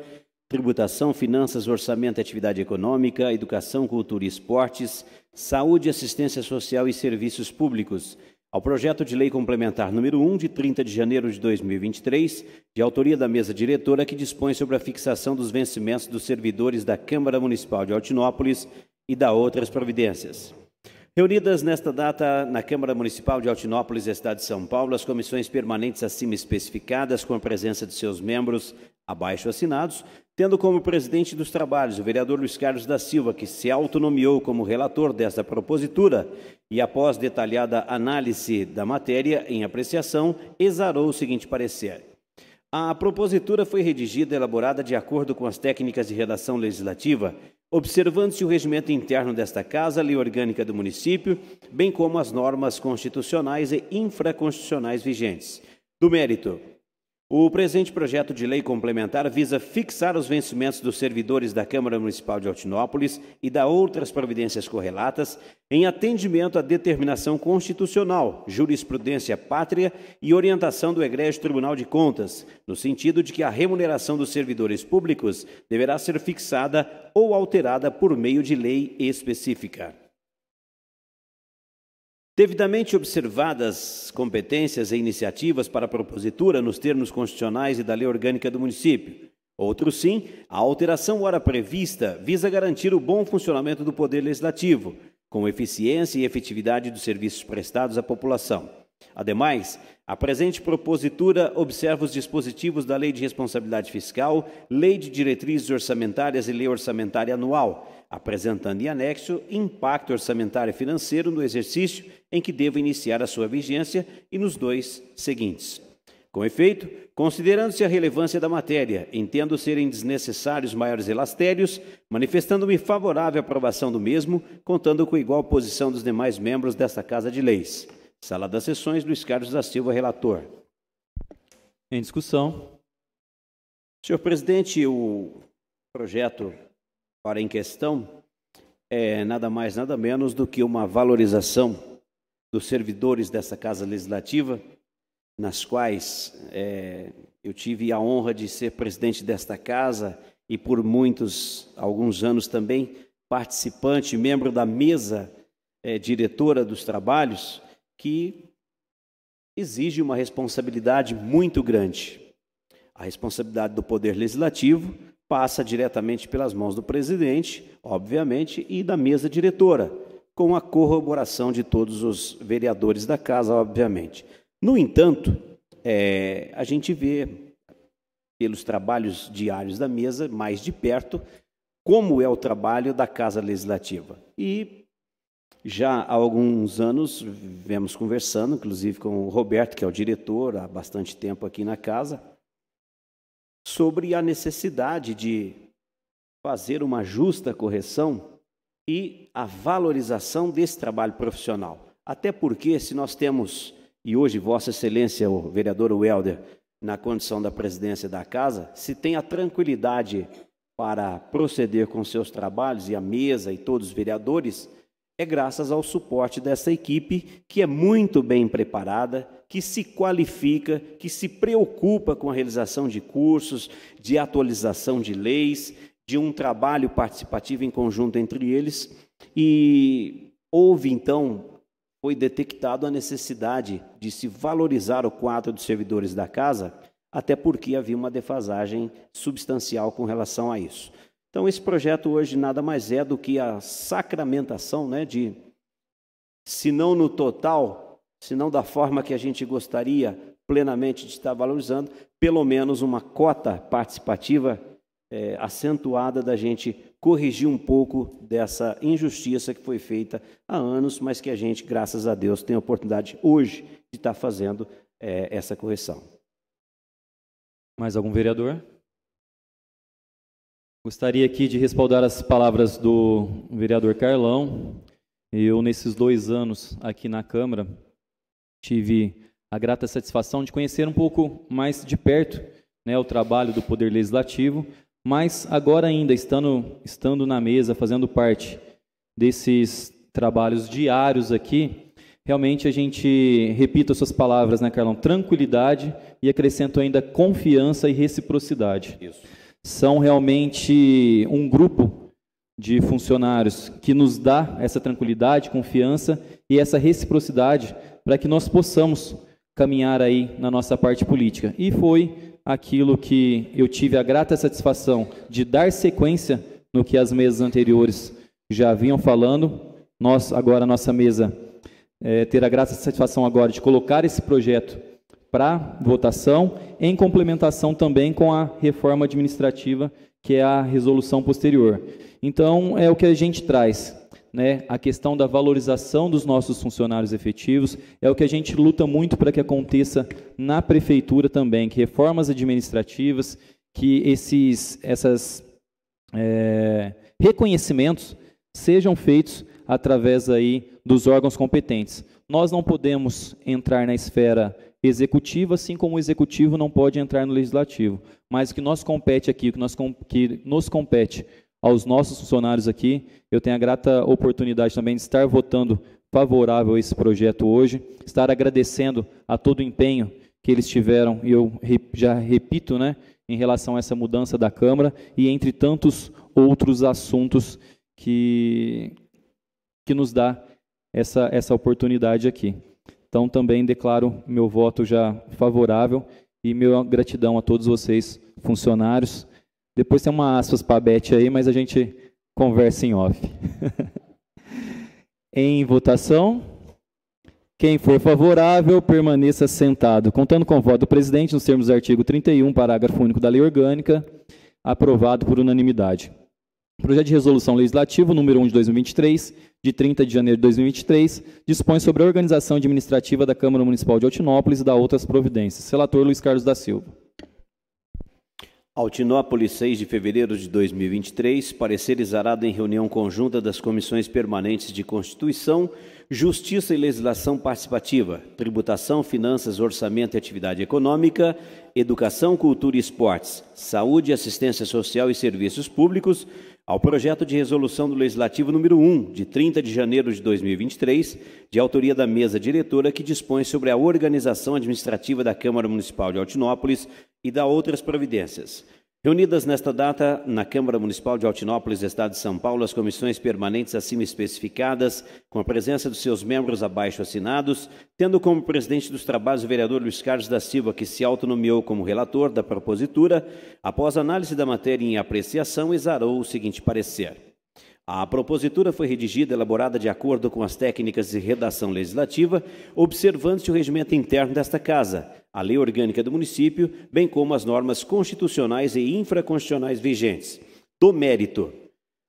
Tributação, Finanças, Orçamento e Atividade Econômica, Educação, Cultura e Esportes, Saúde, Assistência Social e Serviços Públicos, ao projeto de lei complementar número 1, de 30 de janeiro de 2023, de autoria da mesa diretora, que dispõe sobre a fixação dos vencimentos dos servidores da Câmara Municipal de Altinópolis e da outras providências. Reunidas nesta data na Câmara Municipal de Altinópolis, Estado de São Paulo, as comissões permanentes acima especificadas, com a presença de seus membros abaixo assinados, tendo como presidente dos trabalhos o vereador Luiz Carlos da Silva, que se autonomiou como relator desta propositura e, após detalhada análise da matéria em apreciação, exarou o seguinte parecer. A propositura foi redigida e elaborada de acordo com as técnicas de redação legislativa observando-se o regimento interno desta Casa, a lei orgânica do município, bem como as normas constitucionais e infraconstitucionais vigentes. Do mérito o presente projeto de lei complementar visa fixar os vencimentos dos servidores da Câmara Municipal de Altinópolis e da outras providências correlatas em atendimento à determinação constitucional, jurisprudência pátria e orientação do Egrégio Tribunal de Contas, no sentido de que a remuneração dos servidores públicos deverá ser fixada ou alterada por meio de lei específica. Devidamente observadas competências e iniciativas para a propositura nos termos constitucionais e da lei orgânica do município. Outro sim, a alteração ora prevista visa garantir o bom funcionamento do Poder Legislativo, com eficiência e efetividade dos serviços prestados à população. Ademais, a presente propositura observa os dispositivos da Lei de Responsabilidade Fiscal, Lei de Diretrizes Orçamentárias e Lei Orçamentária Anual, apresentando em anexo impacto orçamentário financeiro no exercício em que devo iniciar a sua vigência e nos dois seguintes. Com efeito, considerando-se a relevância da matéria, entendo serem desnecessários maiores elastérios, manifestando-me favorável à aprovação do mesmo, contando com igual posição dos demais membros desta Casa de Leis. Sala das Sessões, Luiz Carlos da Silva, relator. Em discussão. Senhor presidente, o projeto para em questão é nada mais, nada menos do que uma valorização dos servidores dessa Casa Legislativa, nas quais é, eu tive a honra de ser presidente desta casa e por muitos, alguns anos também, participante, membro da mesa é, diretora dos trabalhos, que exige uma responsabilidade muito grande. A responsabilidade do Poder Legislativo passa diretamente pelas mãos do presidente, obviamente, e da mesa diretora com a corroboração de todos os vereadores da casa, obviamente. No entanto, é, a gente vê, pelos trabalhos diários da mesa, mais de perto, como é o trabalho da Casa Legislativa. E já há alguns anos vemos conversando, inclusive com o Roberto, que é o diretor há bastante tempo aqui na casa, sobre a necessidade de fazer uma justa correção e a valorização desse trabalho profissional. Até porque, se nós temos, e hoje Vossa Excelência, o vereador Welder, na condição da presidência da casa, se tem a tranquilidade para proceder com seus trabalhos e a mesa e todos os vereadores, é graças ao suporte dessa equipe que é muito bem preparada, que se qualifica, que se preocupa com a realização de cursos, de atualização de leis de um trabalho participativo em conjunto entre eles e houve então foi detectado a necessidade de se valorizar o quadro dos servidores da casa, até porque havia uma defasagem substancial com relação a isso. Então esse projeto hoje nada mais é do que a sacramentação, né, de se não no total, se não da forma que a gente gostaria plenamente de estar valorizando, pelo menos uma cota participativa é, acentuada da gente corrigir um pouco dessa injustiça que foi feita há anos, mas que a gente, graças a Deus, tem a oportunidade hoje de estar tá fazendo é, essa correção. Mais algum vereador? Gostaria aqui de respaldar as palavras do vereador Carlão. Eu, nesses dois anos aqui na Câmara, tive a grata satisfação de conhecer um pouco mais de perto né, o trabalho do Poder Legislativo, mas agora ainda, estando, estando na mesa, fazendo parte desses trabalhos diários aqui, realmente a gente, repito as suas palavras, né, Carlão? Tranquilidade e acrescento ainda confiança e reciprocidade. Isso. São realmente um grupo de funcionários que nos dá essa tranquilidade, confiança e essa reciprocidade para que nós possamos caminhar aí na nossa parte política. E foi aquilo que eu tive a grata satisfação de dar sequência no que as mesas anteriores já vinham falando. Nós, agora, nossa mesa, é, ter a grata satisfação agora de colocar esse projeto para votação, em complementação também com a reforma administrativa, que é a resolução posterior. Então, é o que a gente traz né, a questão da valorização dos nossos funcionários efetivos, é o que a gente luta muito para que aconteça na prefeitura também, que reformas administrativas, que esses essas, é, reconhecimentos sejam feitos através aí dos órgãos competentes. Nós não podemos entrar na esfera executiva, assim como o executivo não pode entrar no legislativo. Mas o que nós compete aqui, o que, nós, que nos compete aos nossos funcionários aqui. Eu tenho a grata oportunidade também de estar votando favorável a esse projeto hoje, estar agradecendo a todo o empenho que eles tiveram, e eu já repito, né, em relação a essa mudança da Câmara e entre tantos outros assuntos que, que nos dá essa, essa oportunidade aqui. Então, também declaro meu voto já favorável e minha gratidão a todos vocês, funcionários, depois tem uma aspas para a Beth aí, mas a gente conversa em off. [LAUGHS] em votação. Quem for favorável, permaneça sentado. Contando com o voto do presidente, nos termos do artigo 31, parágrafo único da Lei Orgânica, aprovado por unanimidade. Projeto de Resolução Legislativa número 1 de 2023, de 30 de janeiro de 2023, dispõe sobre a organização administrativa da Câmara Municipal de Altinópolis e da outras providências. Relator Luiz Carlos da Silva. Altinópolis, 6 de fevereiro de 2023, parecer exarado em reunião conjunta das comissões permanentes de Constituição Justiça e legislação participativa, tributação, finanças, orçamento e atividade econômica, educação, cultura e esportes, saúde, assistência social e serviços públicos, ao projeto de resolução do Legislativo número 1, de 30 de janeiro de 2023, de autoria da mesa diretora, que dispõe sobre a organização administrativa da Câmara Municipal de Altinópolis e da outras providências. Reunidas nesta data, na Câmara Municipal de Altinópolis, Estado de São Paulo, as comissões permanentes acima especificadas, com a presença dos seus membros abaixo assinados, tendo como presidente dos trabalhos o vereador Luiz Carlos da Silva, que se autonomiou como relator da propositura, após análise da matéria em apreciação, exarou o seguinte parecer. A propositura foi redigida e elaborada de acordo com as técnicas de redação legislativa, observando-se o regimento interno desta Casa, a lei orgânica do município, bem como as normas constitucionais e infraconstitucionais vigentes. Do mérito.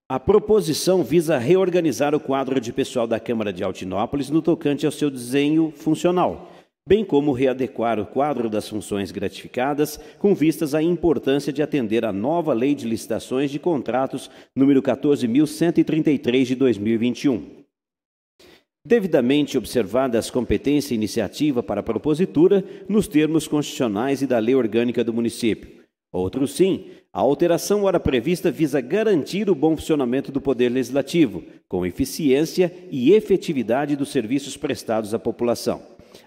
A proposição visa reorganizar o quadro de pessoal da Câmara de Altinópolis no tocante ao seu desenho funcional, bem como readequar o quadro das funções gratificadas com vistas à importância de atender à nova Lei de Licitações de Contratos número 14133 de 2021 devidamente observada as competência e iniciativa para a propositura nos termos constitucionais e da lei orgânica do município. Outro sim, a alteração ora prevista visa garantir o bom funcionamento do Poder Legislativo, com eficiência e efetividade dos serviços prestados à população.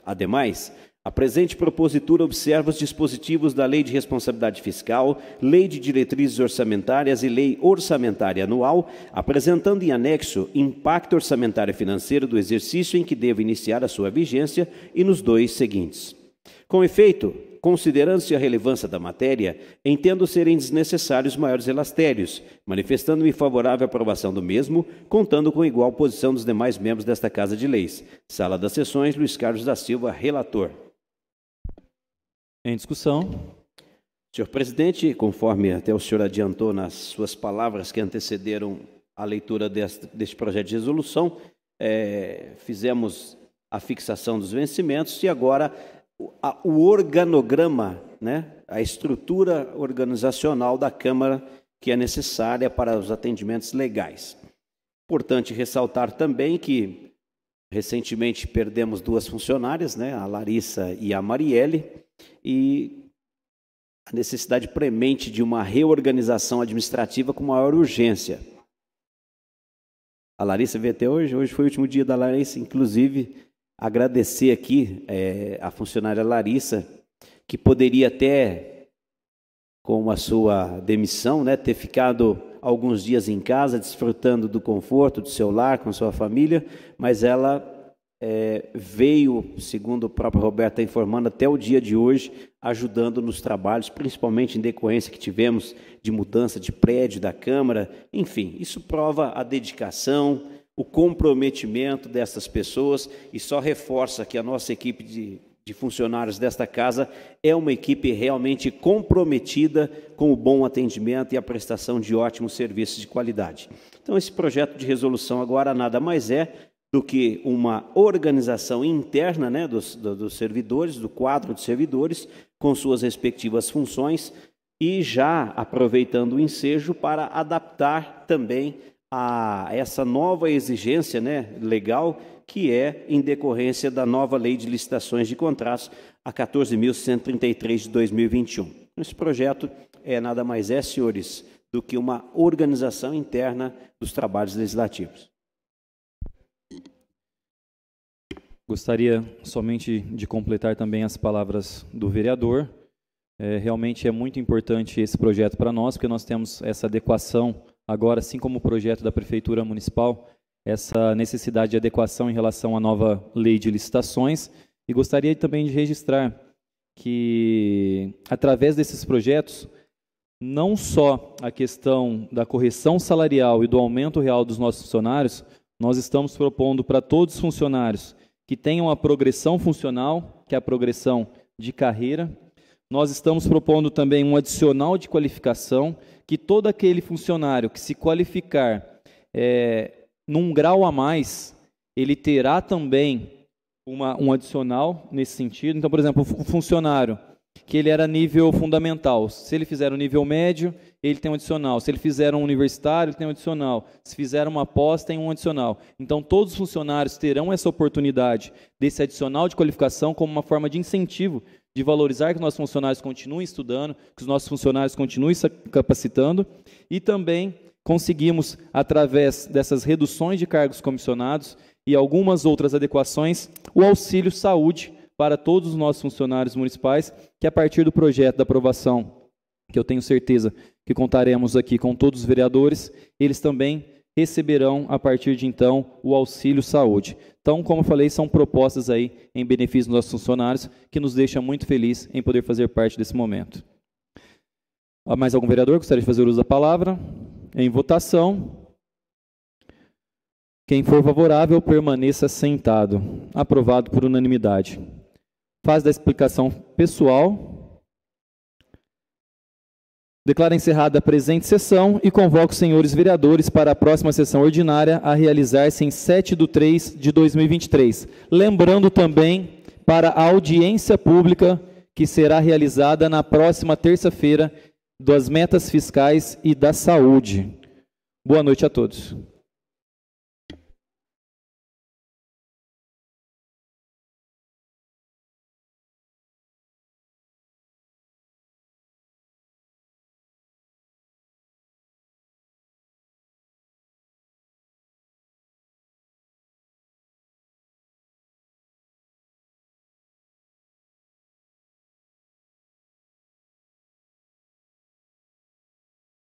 Ademais, a presente propositura observa os dispositivos da Lei de Responsabilidade Fiscal, Lei de Diretrizes Orçamentárias e Lei Orçamentária Anual, apresentando em anexo impacto orçamentário financeiro do exercício em que deva iniciar a sua vigência e nos dois seguintes. Com efeito, considerando-se a relevância da matéria, entendo serem desnecessários maiores elastérios, manifestando-me favorável à aprovação do mesmo, contando com igual posição dos demais membros desta Casa de Leis. Sala das Sessões, Luiz Carlos da Silva, relator. Em discussão. Senhor presidente, conforme até o senhor adiantou nas suas palavras que antecederam a leitura deste, projeto de resolução, é, fizemos a fixação dos vencimentos e agora o, a, o organograma, né, a estrutura organizacional da Câmara que é necessária para os atendimentos legais. Importante ressaltar também que recentemente perdemos duas funcionárias, né, a Larissa e a Marielle, e a necessidade premente de uma reorganização administrativa com maior urgência. A Larissa veio até hoje, hoje foi o último dia da Larissa, inclusive agradecer aqui é, a funcionária Larissa, que poderia até, com a sua demissão, né, ter ficado alguns dias em casa, desfrutando do conforto do seu lar, com sua família, mas ela é, veio, segundo o próprio Roberto está informando, até o dia de hoje, ajudando nos trabalhos, principalmente em decorrência que tivemos de mudança de prédio da Câmara. Enfim, isso prova a dedicação, o comprometimento dessas pessoas e só reforça que a nossa equipe de, de funcionários desta casa é uma equipe realmente comprometida com o bom atendimento e a prestação de ótimos serviços de qualidade. Então, esse projeto de resolução agora nada mais é do que uma organização interna né, dos, dos servidores, do quadro de servidores, com suas respectivas funções, e já aproveitando o ensejo para adaptar também a essa nova exigência né, legal, que é em decorrência da nova Lei de Licitações de Contratos, a 14.133 de 2021. Esse projeto é nada mais é, senhores, do que uma organização interna dos trabalhos legislativos. Gostaria somente de completar também as palavras do vereador. É, realmente é muito importante esse projeto para nós, porque nós temos essa adequação agora, assim como o projeto da Prefeitura Municipal, essa necessidade de adequação em relação à nova lei de licitações. E gostaria também de registrar que, através desses projetos, não só a questão da correção salarial e do aumento real dos nossos funcionários, nós estamos propondo para todos os funcionários que tenham a progressão funcional, que é a progressão de carreira. Nós estamos propondo também um adicional de qualificação, que todo aquele funcionário que se qualificar é, num grau a mais, ele terá também uma, um adicional nesse sentido. Então, por exemplo, o funcionário que ele era nível fundamental. Se ele fizer um nível médio, ele tem um adicional. Se ele fizer um universitário, ele tem um adicional. Se fizer uma pós, tem um adicional. Então, todos os funcionários terão essa oportunidade desse adicional de qualificação como uma forma de incentivo, de valorizar que os nossos funcionários continuem estudando, que os nossos funcionários continuem se capacitando e também conseguimos, através dessas reduções de cargos comissionados e algumas outras adequações, o auxílio saúde para todos os nossos funcionários municipais, que é a partir do projeto da aprovação, que eu tenho certeza que contaremos aqui com todos os vereadores, eles também receberão a partir de então o auxílio saúde. Então, como eu falei, são propostas aí em benefício dos nossos funcionários que nos deixa muito feliz em poder fazer parte desse momento. Há mais algum vereador gostaria de fazer uso da palavra? Em votação. Quem for favorável permaneça sentado. Aprovado por unanimidade fase da explicação pessoal. Declaro encerrada a presente sessão e convoco os senhores vereadores para a próxima sessão ordinária a realizar-se em 7 de 3 de 2023. Lembrando também para a audiência pública que será realizada na próxima terça-feira das metas fiscais e da saúde. Boa noite a todos.